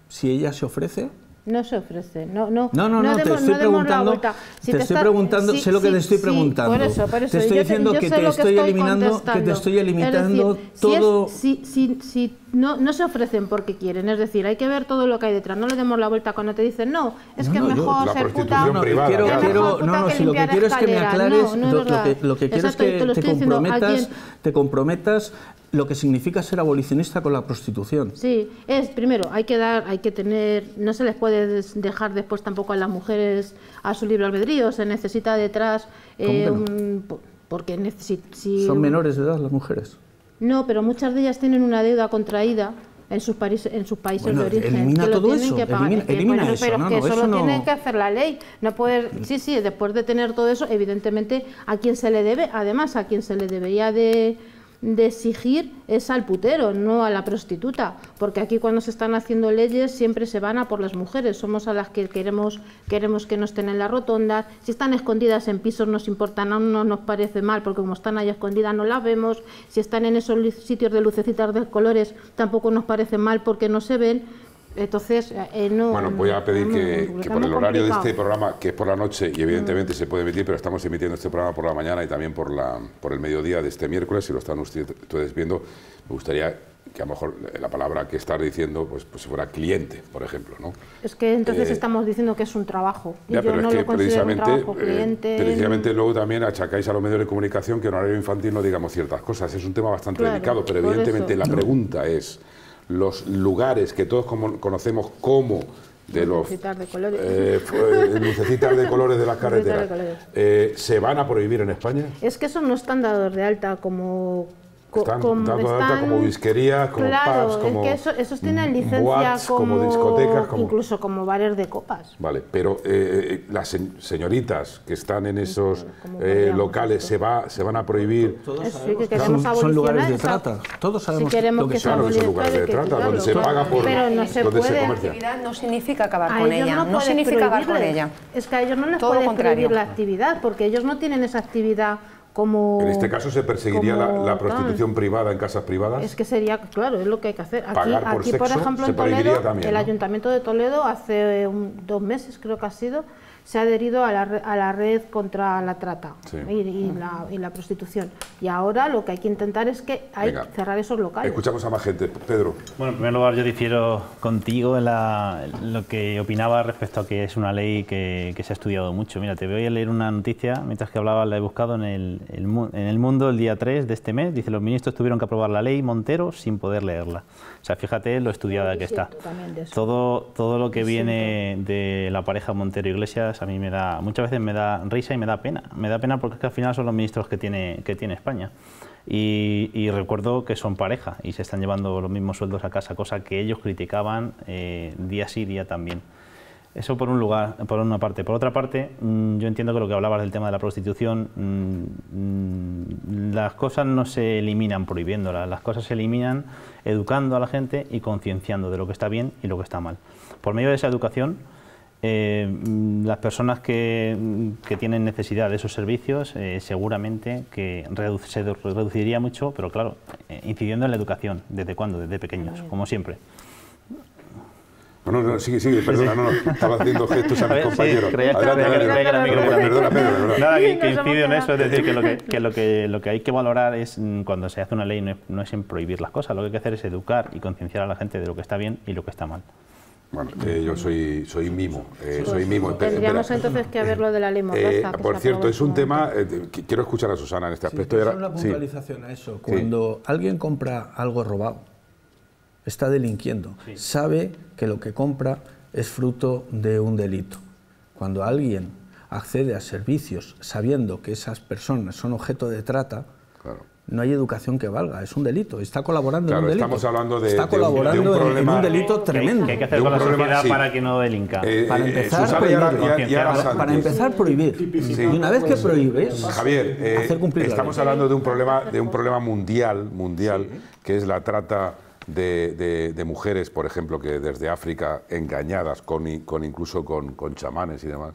Speaker 6: Si ella se ofrece,
Speaker 2: no se ofrece, no, no. No, no, no, te estoy preguntando, te, estoy preguntando, sé lo que te estoy preguntando. Por eso, por eso. Te estoy diciendo que, te estoy eliminando, que te estoy todo. Sí, sí, si, no, no se ofrecen porque quieren, es decir, hay que ver todo lo que hay detrás, no le demos la vuelta cuando te dicen, no, es que es mejor ser puta, no, quiero, no, no, lo que quiero es que me aclares, lo, que,
Speaker 6: lo, que, quiero es que te, comprometas, te comprometas lo que significa ser abolicionista con la prostitución.
Speaker 2: Sí, es primero hay que dar, hay que tener, no se les puede dejar después tampoco a las mujeres a su libre albedrío, se necesita detrás eh, porque son menores
Speaker 6: de edad las mujeres.
Speaker 2: No, pero muchas de ellas tienen una deuda contraída en sus, en sus países de origen. Elimina que todo tienen Que pagar. Elimina, eh, pero que eso, lo tiene que hacer la ley. No poder, sí, sí, después de tener todo eso, evidentemente, ¿a quién se le debe? Además, a quién se le debería de de exigir es al putero, no a la prostituta, porque aquí cuando se están haciendo leyes siempre se van a por las mujeres, somos a las que queremos, queremos que nos estén en las rotondas, si están escondidas en pisos nos importa, no, no nos parece mal, porque como están ahí escondidas no las vemos, si están en esos sitios de lucecitas de colores tampoco nos parece mal porque no se ven, entonces, eh, eh, no... Bueno, voy a pedir que, por el horario de este
Speaker 1: programa, que es por la noche, y evidentemente mm. se puede emitir, pero estamos emitiendo este programa por la mañana y también por, la, por el mediodía de este miércoles, si lo están ustedes viendo, me gustaría que a lo mejor la palabra que estar diciendo pues, pues, fuera cliente, por ejemplo, ¿no?
Speaker 2: Es que entonces eh, estamos diciendo que es un trabajo. ya, pero es que precisamente, precisamente
Speaker 1: luego también achacáis a los medios de comunicación que en horario infantil no digamos ciertas cosas. Es un tema bastante delicado, pero evidentemente la pregunta es los lugares que todos conocemos como de los lucecitas
Speaker 2: de colores, eh,
Speaker 1: eh, de colores de las carreteras, eh, ¿se van a prohibir en España?
Speaker 2: Es que eso no están dados de alta como están, como, tanto están, data como
Speaker 1: disquerías, como claro, pubs, como. que eso,
Speaker 2: esos tienen mm, licencia como, discotecas, como, incluso como bares de copas.
Speaker 1: Vale, pero eh, eh, eh las señoritas que están en esos eh, locales se, va, se van a prohibir. Todos sabemos, que son, lugares de trata. Todos sabemos lo que, son. lugares de trata, donde se paga por. Pero no se donde puede. actividad
Speaker 2: no significa acabar con ella. No, no significa acabar con ella. Es que a ellos no les puede prohibir la actividad, porque ellos no tienen esa actividad en este caso se perseguiría la, prostitución
Speaker 1: privada en casas privadas. Es
Speaker 2: que sería, claro, es lo que hay que hacer. Aquí, por, aquí, por ejemplo, en Toledo, el Ayuntamiento de Toledo hace dos meses creo que ha sido, se ha adherido a la, red, contra la trata mm. y, la, prostitución. Y ahora lo que hay que intentar es que hay cerrar esos locales. Escuchamos a más gente.
Speaker 1: Pedro.
Speaker 4: Bueno, en primer lugar yo difiero contigo en, la, lo que opinaba respecto a que es una ley que, se ha estudiado mucho. Mira, te voy a leer una noticia, mientras que hablaba la he buscado en en el mundo el día 3 de este mes. Dice, los ministros tuvieron que aprobar la ley Montero sin poder leerla. O sea, fíjate lo estudiada que está. Todo, todo lo que viene de la pareja Montero-Iglesias a mí me da, muchas veces me da risa y me da pena. Me da pena porque al final son los ministros que tiene, que tiene España. Y, recuerdo que son pareja y se están llevando los mismos sueldos a casa, cosa que ellos criticaban eh, día sí, día también. Eso por, un lugar, por una parte. Por otra parte, mm, yo entiendo que lo que hablabas del tema de la prostitución, mm, mm, las cosas no se eliminan prohibiéndolas, las cosas se eliminan educando a la gente y concienciando de lo que está bien y lo que está mal. Por medio de esa educación, eh, las personas que, tienen necesidad de esos servicios eh, seguramente que se reduciría mucho, pero claro, eh, incidiendo en la educación, ¿desde cuando, Desde pequeños, como siempre.
Speaker 1: No, no, no, sigue, sigue, perdona, no, no, estaba haciendo gestos a mis compañeros. Perdona, perdona. Nada, que, que en eso, es decir, que
Speaker 4: lo que, lo que, hay que valorar es, mm, cuando se hace una ley, no es, en prohibir las cosas, lo que hay que hacer es educar y concienciar a la gente de lo que está bien y lo que está mal.
Speaker 1: Bueno, yo soy, soy mimo, eh, soy mimo. Tendríamos entonces que haberlo
Speaker 2: de la ley eh, Por cierto, es
Speaker 1: un tema, eh, quiero escuchar a Susana en este aspecto. Sí, es una
Speaker 6: puntualización a eso, cuando alguien compra algo robado, está delinquiendo, sabe que lo que compra es fruto de un delito. Cuando alguien accede a servicios sabiendo que esas personas son objeto de trata, claro. no hay educación que valga, es un delito, está colaborando en un delito. Estamos hablando de, un delito tremendo. hay que hacer con la sociedad para que no
Speaker 4: delinca. para
Speaker 6: empezar, prohibir. Y una vez que prohíbes, eh, estamos hablando de un problema, de
Speaker 1: un problema mundial, mundial que es la trata de, mujeres, por ejemplo, que desde África, engañadas con, incluso con, chamanes y demás,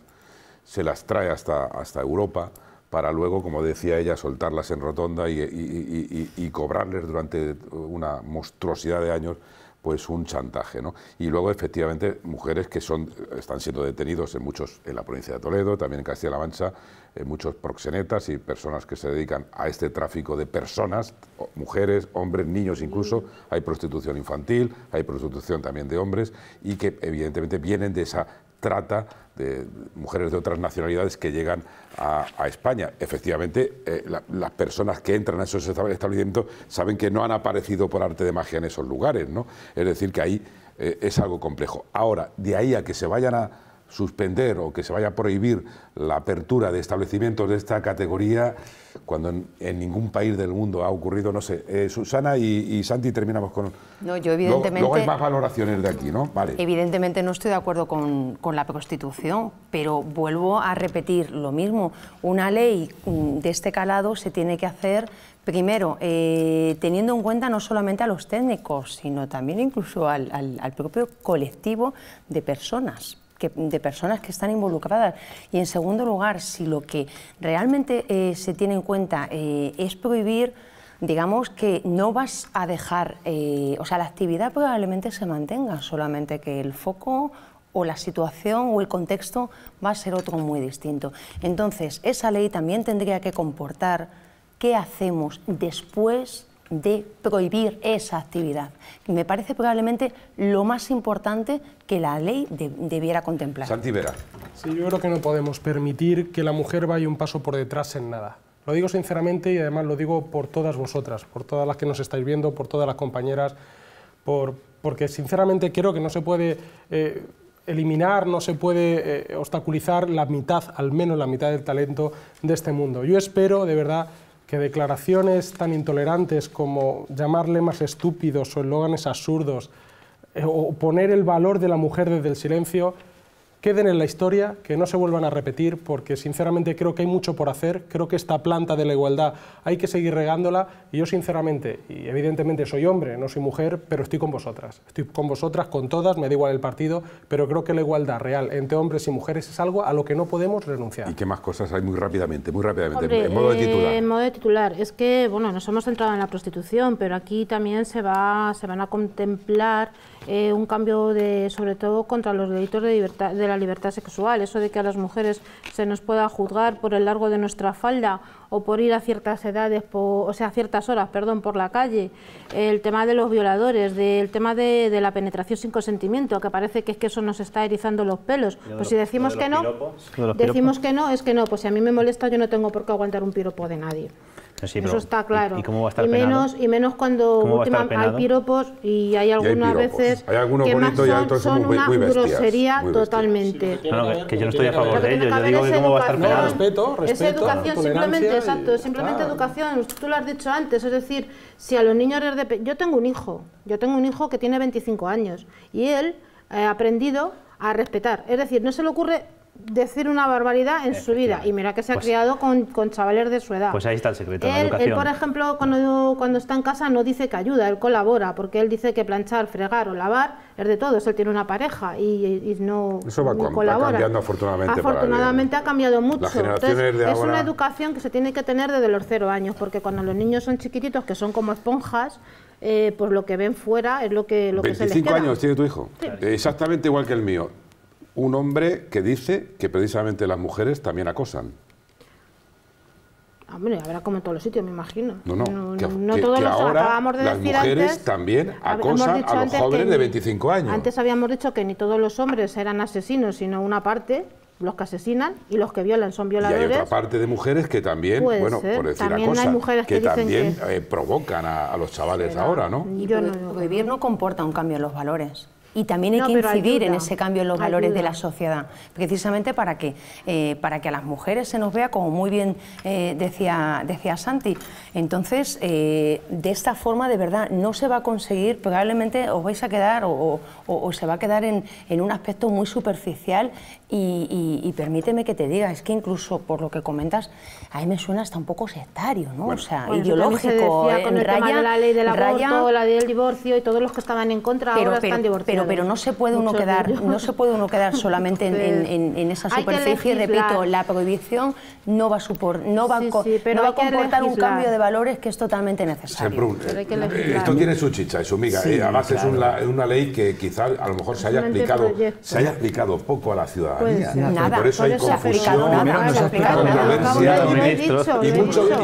Speaker 1: se las trae hasta, hasta Europa para luego, como decía ella, soltarlas en rotonda y, cobrarles durante una monstruosidad de años pues un chantaje, ¿no? Y luego efectivamente mujeres que son están siendo detenidos en muchos en la provincia de Toledo, también en Castilla-La Mancha, eh, muchos proxenetas y personas que se dedican a este tráfico de personas, mujeres, hombres, niños incluso. Hay prostitución infantil, hay prostitución también de hombres y que evidentemente vienen de esa trata de mujeres de otras nacionalidades que llegan a, España. Efectivamente, eh, las personas que entran a esos establecimientos saben que no han aparecido por arte de magia en esos lugares, ¿no? Es decir, que ahí eh, es algo complejo. Ahora, de ahí a que se vayan a suspender o que se vaya a prohibir la apertura de establecimientos de esta categoría cuando en, ningún país del mundo ha ocurrido, no sé. Eh, Susana y, Santi terminamos con...
Speaker 3: No, yo evidentemente... Luego, hay más
Speaker 1: valoraciones de aquí, ¿no? Vale.
Speaker 3: Evidentemente no estoy de acuerdo con, la prostitución, pero vuelvo a repetir lo mismo. Una ley mm, de este calado se tiene que hacer Primero, eh, teniendo en cuenta no solamente a los técnicos, sino también incluso al, al propio colectivo de personas, de personas que están involucradas. Y en segundo lugar, si lo que realmente eh, se tiene en cuenta eh, es prohibir, digamos que no vas a dejar, eh, o sea, la actividad probablemente se mantenga, solamente que el foco o la situación o el contexto va a ser otro muy distinto. Entonces, esa ley también tendría que comportar qué hacemos después de prohibir esa actividad. Me parece probablemente lo más importante que la ley debiera contemplar.
Speaker 1: Santi Vera.
Speaker 7: Sí, yo creo que no podemos permitir que la mujer vaya un paso por detrás en nada. Lo digo sinceramente y además lo digo por todas vosotras, por todas las que nos estáis viendo, por todas las compañeras, por, porque sinceramente creo que no se puede eh, eliminar, no se puede eh, obstaculizar la mitad, al menos la mitad del talento de este mundo. Yo espero de verdad declaraciones tan intolerantes como llamarle más estúpidos o eslóganes absurdos eh, o poner el valor de la mujer desde el silencio queden en la historia, que no se vuelvan a repetir, porque sinceramente creo que hay mucho por hacer, creo que esta planta de la igualdad hay que seguir regándola y yo sinceramente, y evidentemente soy hombre, no soy mujer, pero estoy con vosotras, estoy con vosotras, con todas, me da igual el partido, pero creo que la igualdad real entre hombres y mujeres es algo a lo que no podemos renunciar. ¿Y
Speaker 1: qué más cosas hay muy rápidamente, muy rápidamente, en modo de eh, titular?
Speaker 2: en modo titular, es que, bueno, nos hemos centrado en la prostitución, pero aquí también se, va, se van a contemplar eh, un cambio de, sobre todo contra los delitos de, de la libertad sexual, eso de que a las mujeres se nos pueda juzgar por el largo de nuestra falda o por ir a ciertas edades, o sea, a ciertas horas, perdón, por la calle, el tema de los violadores, del tema de, de la penetración sin consentimiento, que parece que es que eso nos está erizando los pelos. Pues si decimos que no, decimos que no, es que no, pues si a mí me molesta yo no tengo por qué aguantar un piropo de nadie.
Speaker 4: Eso está claro. ¿Y, menos,
Speaker 2: y menos cuando hay piropos y hay algunas veces que son, una grosería totalmente. Sí, que, yo no estoy a favor de ello. Yo digo que cómo va a estar penado. respeto, respeto, educación simplemente, exacto, simplemente educación, tú lo has dicho antes, es decir, si a los niños de Yo tengo un hijo, yo tengo un hijo que tiene 25 años y él ha aprendido a respetar, es decir, no se le ocurre decir una barbaridad en su vida. Y mira que se ha pues criado con, con, chavales de su edad. Pues ahí
Speaker 4: está el secreto. de la educación. él por
Speaker 2: ejemplo, cuando, cuando está en casa no dice que ayuda, él colabora, porque él dice que planchar, fregar o lavar es de todos. Él tiene una pareja y, y no, Eso va, cambiando
Speaker 1: afortunadamente. Afortunadamente
Speaker 2: ha cambiado mucho. es una educación que se tiene que tener desde los cero años, porque cuando los niños son chiquititos, que son como esponjas, eh, pues lo que ven fuera es lo que, lo que se les queda. años tiene
Speaker 1: tu hijo, exactamente igual que el mío un hombre que dice que precisamente las mujeres también acosan.
Speaker 2: Hombre, ah, habrá como en todos los sitios, me imagino. No,
Speaker 1: no, no, no todos los acabamos de las mujeres también acosan a los jóvenes de 25 años. Antes
Speaker 2: habíamos dicho que ni todos los hombres eran asesinos, sino una parte los que asesinan y los que violan son violadores. Y hay otra
Speaker 1: parte de mujeres que también, bueno, por decir también que, también eh, provocan a, los chavales ahora, ¿no?
Speaker 2: Y yo no,
Speaker 3: comporta un cambio en los valores y también hay que incidir en ese cambio en los valores de la sociedad, precisamente para que, eh, para que a las mujeres se nos vea, como muy bien eh, decía, decía Santi. Entonces, eh, de esta forma, de verdad, no se va a conseguir, probablemente os vais a quedar o, o se va a quedar en, en un aspecto muy superficial y, permíteme que te diga, es que incluso por lo que comentas, a mí me suena hasta un poco sectario, ¿no? o sea, ideológico. la eh, con de la ley del aborto,
Speaker 2: la ley del divorcio y todos los que estaban en contra pero, ahora pero, están divorciados. Pero, no se puede uno quedar, no se
Speaker 3: puede uno quedar solamente en, esa superficie. Repito, la prohibición no va a supor, no va, va a comportar un cambio de valores que es totalmente necesario. Eh, esto tiene
Speaker 1: su chicha y su miga. Eh, además es una, ley que quizá a lo mejor se haya aplicado, se haya aplicado poco a la ciudad pues, pues nada, por eso hay confusión,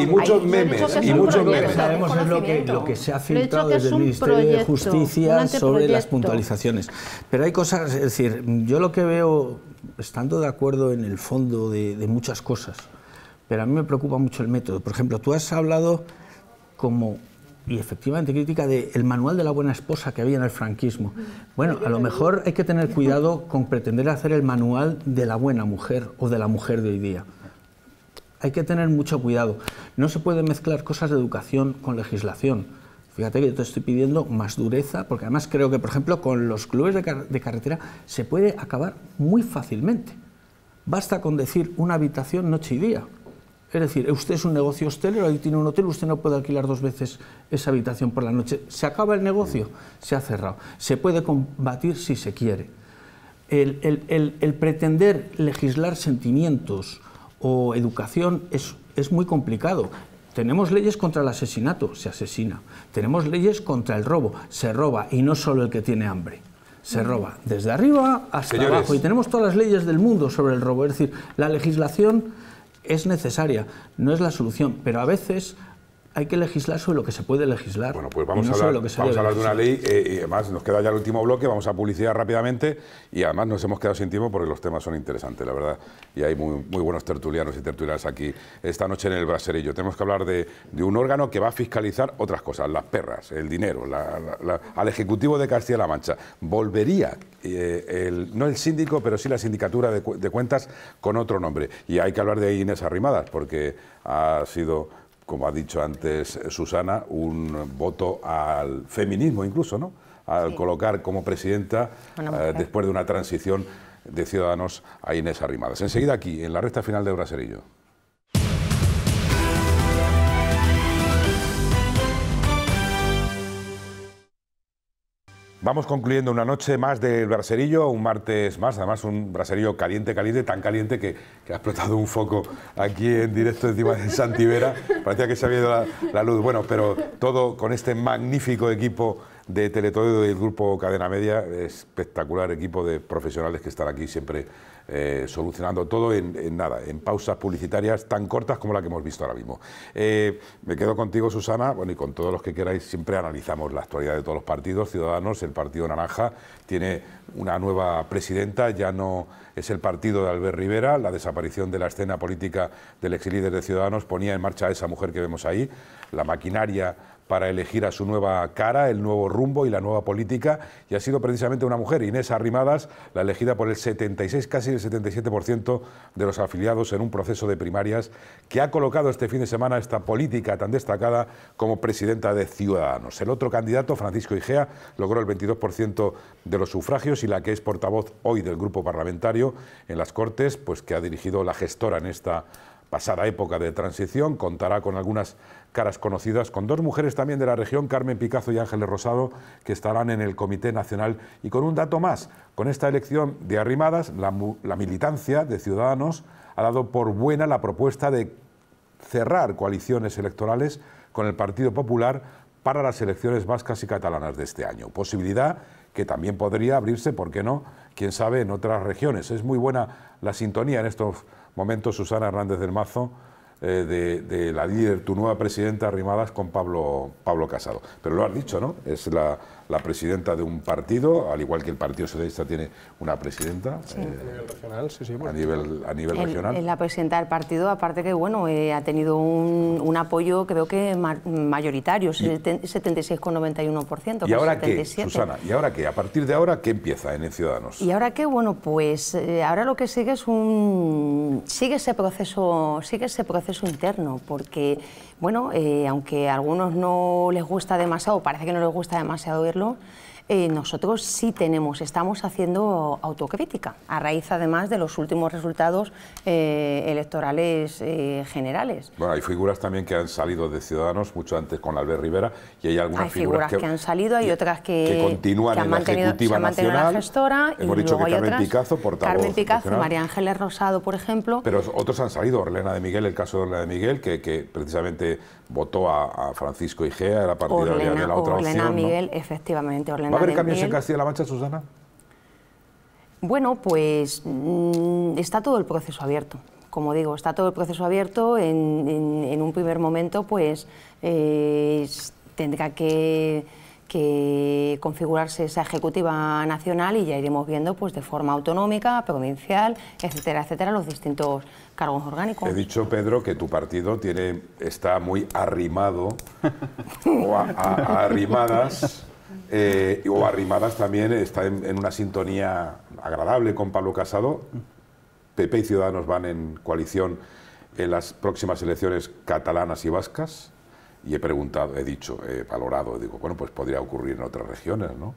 Speaker 1: y,
Speaker 6: muchos memes. Y muchos Sabemos lo que, se ha filtrado desde el Ministerio de Justicia sobre las puntualizaciones. Pero hay cosas, es decir, yo lo que veo, estando de acuerdo en el fondo de muchas cosas, pero a mí me preocupa mucho el método. Por ejemplo, tú has hablado como y efectivamente crítica del manual de la buena esposa que había en el franquismo. Bueno, a lo mejor hay que tener cuidado con pretender hacer el manual de la buena mujer o de la mujer de hoy día. Hay que tener mucho cuidado. No se puede mezclar cosas de educación con legislación. Fíjate que yo te estoy pidiendo más dureza, porque además creo que, por ejemplo, con los clubes de carretera se puede acabar muy fácilmente. Basta con decir una habitación noche y día es decir, usted es un negocio hostelero, ahí tiene un hotel, usted no puede alquilar dos veces esa habitación por la noche. ¿Se acaba el negocio? Se ha cerrado. Se puede combatir si se quiere. El, pretender legislar sentimientos o educación es, muy complicado. Tenemos leyes contra el asesinato, se asesina. Tenemos leyes contra el robo, se roba, y no solo el que tiene hambre se roba desde arriba hasta abajo y tenemos todas las leyes del mundo sobre el robo, es decir, la legislación es necesaria, no es la solución, pero a veces hay que legislar sobre lo que se puede legislar. Bueno, pues vamos, a, hablar, de una ley
Speaker 1: eh, y además nos queda ya el último bloque, vamos a publicidad rápidamente y además nos hemos quedado sin tiempo porque los temas son interesantes, la verdad, y hay muy, muy buenos tertulianos y tertulianas aquí esta noche en el Braserillo. Tenemos que hablar de, un órgano que va a fiscalizar otras cosas, las perras, el dinero, al Ejecutivo de Castilla-La Mancha. Volvería, eh, el, no el síndico, pero sí la sindicatura de, de cuentas con otro nombre. Y hay que hablar de Inés Arrimadas porque ha sido como ha dicho antes Susana, un voto al feminismo incluso, ¿no? Al colocar como presidenta, eh, después de una transición de Ciudadanos, a Inés Arrimadas. Enseguida aquí, en la recta final de Braserillo. Vamos concluyendo una noche más del braserillo, un martes más, además un braserillo caliente, caliente, tan caliente que, ha explotado un foco aquí en directo encima de Santibera. Parecía que se había ido la luz. Bueno, pero todo con este magnífico equipo de Teletodio del grupo Cadena Media, espectacular equipo de profesionales que están aquí siempre eh, solucionando todo en, nada, en pausas publicitarias tan cortas como la que hemos visto ahora mismo. Eh, me quedo contigo, Susana, bueno, y con todos los que queráis, siempre analizamos la actualidad de todos los partidos. Ciudadanos, el Partido Naranja tiene una nueva presidenta, ya no es el partido de Albert Rivera, la desaparición de la escena política del exilíder de Ciudadanos ponía en marcha a esa mujer que vemos ahí, la maquinaria para elegir a su nueva cara, el nuevo rumbo y la nueva política, y ha sido precisamente una mujer, Inés Arrimadas, la elegida por el 76, casi el 77% de los afiliados en un proceso de primarias que ha colocado este fin de semana esta política tan destacada como presidenta de Ciudadanos. El otro candidato, Francisco Igea, logró el 22% de los sufragios y la que es portavoz hoy del grupo parlamentario en las Cortes, pues que ha dirigido la gestora en esta pasada época de transición, contará con algunas caras conocidas, con dos mujeres también de la región, Carmen Picazo y Ángeles Rosado, que estarán en el Comité Nacional. Y con un dato más, con esta elección de arrimadas, la, la militancia de Ciudadanos ha dado por buena la propuesta de cerrar coaliciones electorales con el Partido Popular para las elecciones vascas y catalanas de este año. Posibilidad que también podría abrirse, ¿por qué no? Quién sabe, en otras regiones. Es muy buena la sintonía en estos momento Susana Hernández del Mazo, eh, de, de, la líder, tu nueva presidenta, arrimadas con Pablo, Pablo Casado. Pero lo has dicho, ¿no? Es la, la presidenta de un partido, al igual que el Partido Socialista tiene una presidenta. Eh, a nivel regional,
Speaker 3: la presidenta del partido, aparte que, bueno, eh, ha tenido un, un, apoyo, creo que mayoritario, 76,91%. ¿Y ahora qué, Susana?
Speaker 1: ¿Y ahora qué? ¿A partir de ahora qué empieza en Ciudadanos?
Speaker 3: ¿Y ahora qué? Bueno, pues eh, ahora lo que sigue es un... sigue ese proceso, sigue ese proceso interno, porque bueno, eh, aunque a algunos no les gusta demasiado, parece que no les gusta demasiado oírlo, eh, nosotros sí tenemos, estamos haciendo autocrítica, a raíz además de los últimos resultados eh, electorales eh, generales.
Speaker 1: Bueno, hay figuras también que han salido de Ciudadanos, mucho antes con Albert Rivera, y hay algunas hay figuras, que, han
Speaker 3: salido, hay otras que, que continúan han en la Ejecutiva gestora, hemos dicho que Carmen Picazo, Picazo, portavoz. Carmen Picazo, María Ángeles Rosado, por ejemplo. Pero
Speaker 1: otros han salido, Orlena de Miguel, el caso de Orlena de Miguel, que precisamente votó a, Francisco Igea, era partido de la otra Orlena opción, Miguel,
Speaker 3: efectivamente. Orlena ¿Va a haber cambios en
Speaker 1: Castilla-La Mancha, Susana?
Speaker 3: Bueno, pues mm, está todo el proceso abierto. Como digo, está todo el proceso abierto. En, en, en un primer momento, pues eh, tendrá que que configurarse esa ejecutiva nacional y ya iremos viendo pues de forma autonómica, provincial, etcétera, etcétera, los distintos cargos orgánicos. He
Speaker 1: dicho, Pedro, que tu partido tiene, está muy arrimado o arrimadas. Eh, o arrimadas también está en, en una sintonía agradable con Pablo Casado. PP y Ciudadanos van en coalición en las próximas elecciones catalanas y vascas y he preguntado, he dicho, he valorado, digo, bueno, pues podría ocurrir en otras regiones, ¿no?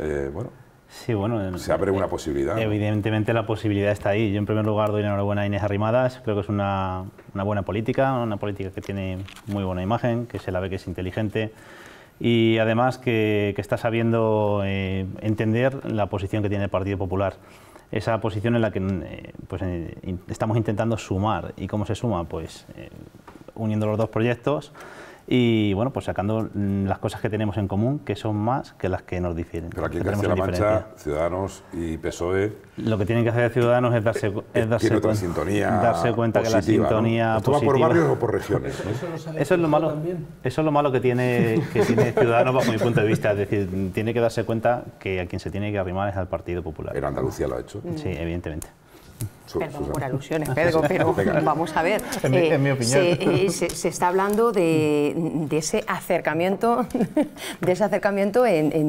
Speaker 1: Eh, bueno. Sí, bueno, se abre una posibilidad.
Speaker 4: Evidentemente la posibilidad está ahí. Yo en primer lugar doy la enhorabuena a Inés Arrimadas, creo que es una, una, buena política, una política que tiene muy buena imagen, que se la ve que es inteligente y además que, está sabiendo eh, entender la posición que tiene el Partido Popular. Esa posición en la que eh, pues, estamos intentando sumar. ¿Y cómo se suma? Pues uniendo los dos proyectos y bueno, pues sacando mm, las cosas que tenemos en común, que son más que las que nos
Speaker 1: difieren. Pero aquí en Castilla-La Mancha, Ciudadanos y PSOE...
Speaker 4: Lo que tienen que hacer Ciudadanos es darse, eh, es darse, cuenta, sintonía darse cuenta que la sintonía por barrios o por regiones? ¿no? Eso, es lo malo, eso es lo malo que tiene, que tiene Ciudadanos bajo mi punto de vista. Es decir, tiene que darse cuenta que a quien se tiene que arrimar es al Partido Popular. En Andalucía lo ha hecho. Sí, evidentemente. Perdón por alusiones, Pedro, pero vamos a
Speaker 3: ver. Eh, eh, se, está hablando de, ese acercamiento, de ese acercamiento en,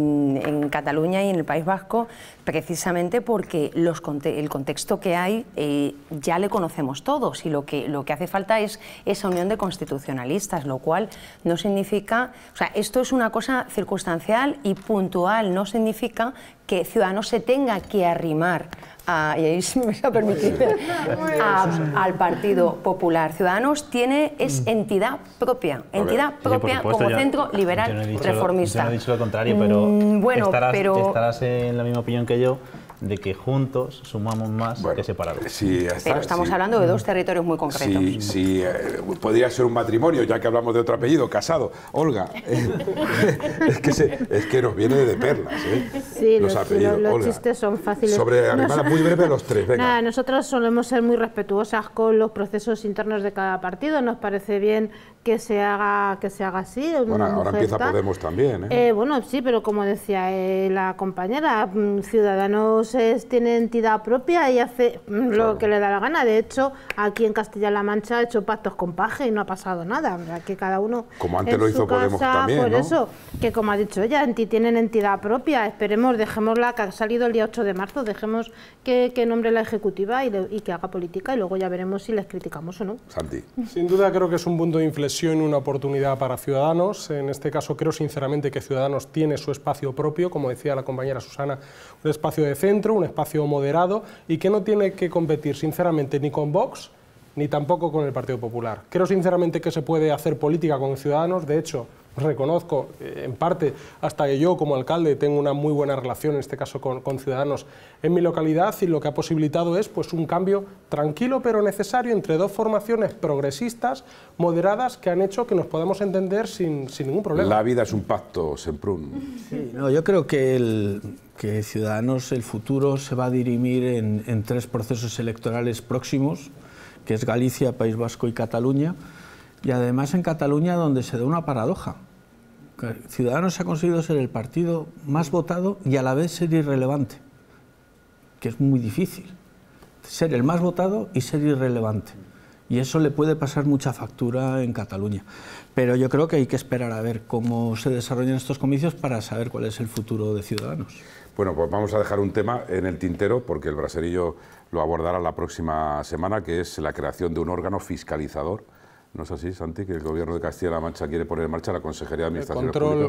Speaker 3: Cataluña y en el País Vasco, precisamente porque el contexto que hay eh, ya le conocemos todos y lo que, lo que hace falta es esa unión de constitucionalistas, lo cual no significa, o sea, esto es una cosa circunstancial y puntual, no significa que Ciudadanos se tenga que arrimar y ahí si me vais a permitir, al Partido Popular Ciudadanos tiene, es mm. entidad propia, entidad propia como centro liberal reformista. no he
Speaker 4: dicho lo contrario, pero, mm, bueno, pero estarás en la misma opinión que yo de que juntos sumamos más que separados.
Speaker 1: Pero estamos hablando de
Speaker 3: dos territorios muy concretos.
Speaker 1: Sí, eh, podría ser un matrimonio, ya que hablamos de otro apellido, casado. Olga, eh, es, que nos viene de perlas. ¿eh? los, chistes son fáciles. Sobre muy breve los tres.
Speaker 2: nosotros solemos ser muy respetuosas con los procesos internos de cada partido. Nos parece bien que se haga, que se haga así. Bueno, ahora empieza Podemos también. bueno, sí, pero como decía la compañera, mm, Ciudadanos tiene entidad propia y hace lo que le da la gana. De hecho, aquí en Castilla-La Mancha ha hecho pactos con paje y no ha pasado nada. que cada uno. Como antes en lo hizo casa, Podemos Por eso, que como ha dicho ella, en ti tienen entidad propia. Esperemos, dejémosla, que ha salido el día 8 de marzo, dejemos que, nombre la ejecutiva y, que haga política y luego ya veremos si les criticamos o no. Santi.
Speaker 7: Sin duda, creo que es un punto de inflexión, una oportunidad para Ciudadanos. En este caso, creo sinceramente que Ciudadanos tiene su espacio propio, como decía la compañera Susana, un espacio de un espacio moderado y que no tiene que competir, sinceramente, ni con Vox ni tampoco con el Partido Popular. Creo, sinceramente, que se puede hacer política con Ciudadanos. De hecho, reconozco, eh, en parte, hasta que yo como alcalde tengo una muy buena relación, en este caso con, con, Ciudadanos, en mi localidad y lo que ha posibilitado es pues, un cambio tranquilo pero necesario entre dos formaciones progresistas, moderadas, que han hecho que nos podamos entender sin, sin ningún
Speaker 1: problema. La vida es un pacto, Semprún. Sí, no, yo creo que
Speaker 6: el, que Ciudadanos el futuro se va a dirimir en, tres procesos electorales próximos, que es Galicia, País Vasco y Cataluña, y además en Cataluña donde se da una paradoja. Ciudadanos ha conseguido ser el partido más votado y a la vez ser irrelevante, que es muy difícil. Ser el más votado y ser irrelevante. Y eso le puede pasar mucha factura en Cataluña. Pero yo creo que hay que esperar a ver cómo se desarrollan estos comicios para saber cuál es el futuro de
Speaker 1: Ciudadanos. Bueno, pues vamos a dejar un tema en el tintero porque el braserillo lo abordará la próxima semana, que es la creación de un órgano fiscalizador. ¿No es así, Santi? Que el gobierno de Castilla-La Mancha quiere poner en marcha la Consejería de Administración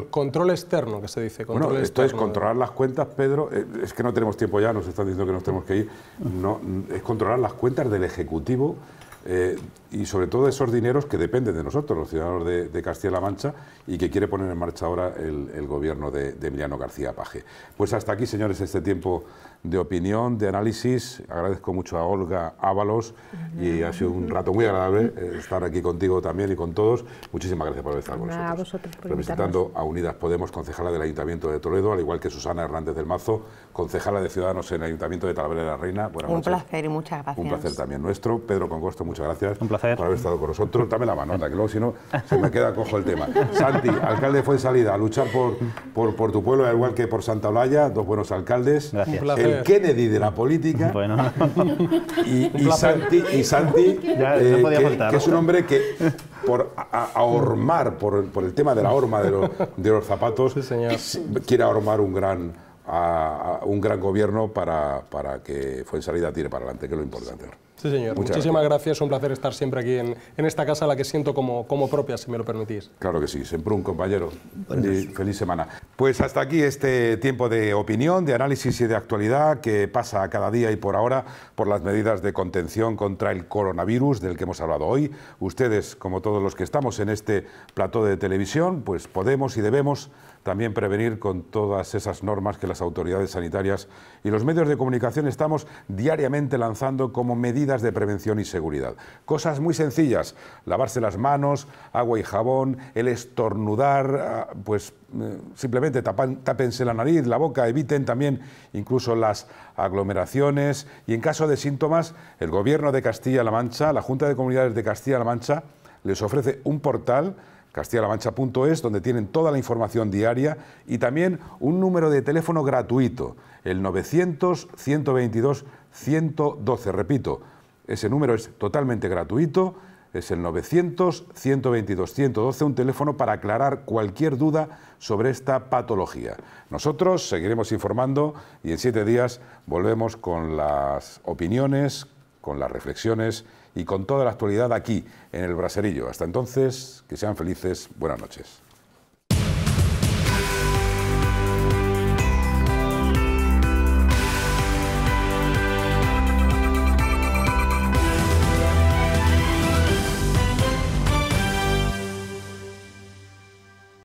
Speaker 7: control, externo, que se dice. bueno, esto es controlar
Speaker 1: las cuentas, Pedro. Eh, es que no tenemos tiempo ya, nos están diciendo que nos tenemos que ir. No, es controlar las cuentas del Ejecutivo eh, y sobre todo esos dineros que dependen de nosotros, los ciudadanos de, Castilla-La Mancha, y que quiere poner en marcha ahora el, gobierno de, de, Emiliano García Paje. Pues hasta aquí, señores, este tiempo de opinión, de análisis. Agradezco mucho a Olga Ábalos y ha sido un rato muy agradable eh, estar aquí contigo también y con todos. Muchísimas gracias por estar con
Speaker 2: nosotros. A vosotros por
Speaker 1: a Unidas Podemos, concejala del Ayuntamiento de Toledo, al igual que Susana Hernández del Mazo, concejala de Ciudadanos en el Ayuntamiento de Talavera de la Reina. Buenas un placer
Speaker 3: y muchas gracias. Un placer
Speaker 1: también nuestro. Pedro Congosto, muchas gracias. Un placer. Por haber estado con nosotros. Dame la mano, que luego si no se me queda cojo el tema. Santi, alcalde fue salida, a luchar por, por, tu pueblo, igual que por Santa Olalla, dos buenos alcaldes. El Kennedy de la política. Y, Santi, eh, que, es un hombre que por ahormar, por, el tema de la horma de los, zapatos, quiere ahormar un gran un gran gobierno para, para que Fuensalida tire para adelante, que es lo importante.
Speaker 7: Sí, señor. Muchísimas gracias. Es Un placer estar siempre aquí en, esta casa, la que siento como, propia, si me lo
Speaker 1: permitís. Claro que sí, siempre un compañero. Feliz, feliz semana. Pues hasta aquí este tiempo de opinión, de análisis y de actualidad que pasa cada día y por ahora por las medidas de contención contra el coronavirus del que hemos hablado hoy. Ustedes, como todos los que estamos en este plató de televisión, pues podemos y debemos también prevenir con todas esas normas que las autoridades sanitarias y los medios de comunicación estamos diariamente lanzando como medidas de prevención y seguridad. Cosas muy sencillas, lavarse las manos, agua y jabón, el estornudar, ah, pues eh, simplemente tapan, tápense la nariz, la boca, eviten también incluso las aglomeraciones y en caso de síntomas, el Gobierno de Castilla-La Mancha, la Junta de Comunidades de Castilla-La Mancha, les ofrece un portal CastillaLaMancha.es, donde tienen toda la información diaria y también un número de teléfono gratuito, el 900-122-112. Repito, ese número es totalmente gratuito, es el 900-122-112, un teléfono para aclarar cualquier duda sobre esta patología. Nosotros seguiremos informando y en siete días volvemos con las opiniones, con las reflexiones y con toda la actualidad aquí, en el Braserillo. Hasta entonces, que sean felices, buenas noches.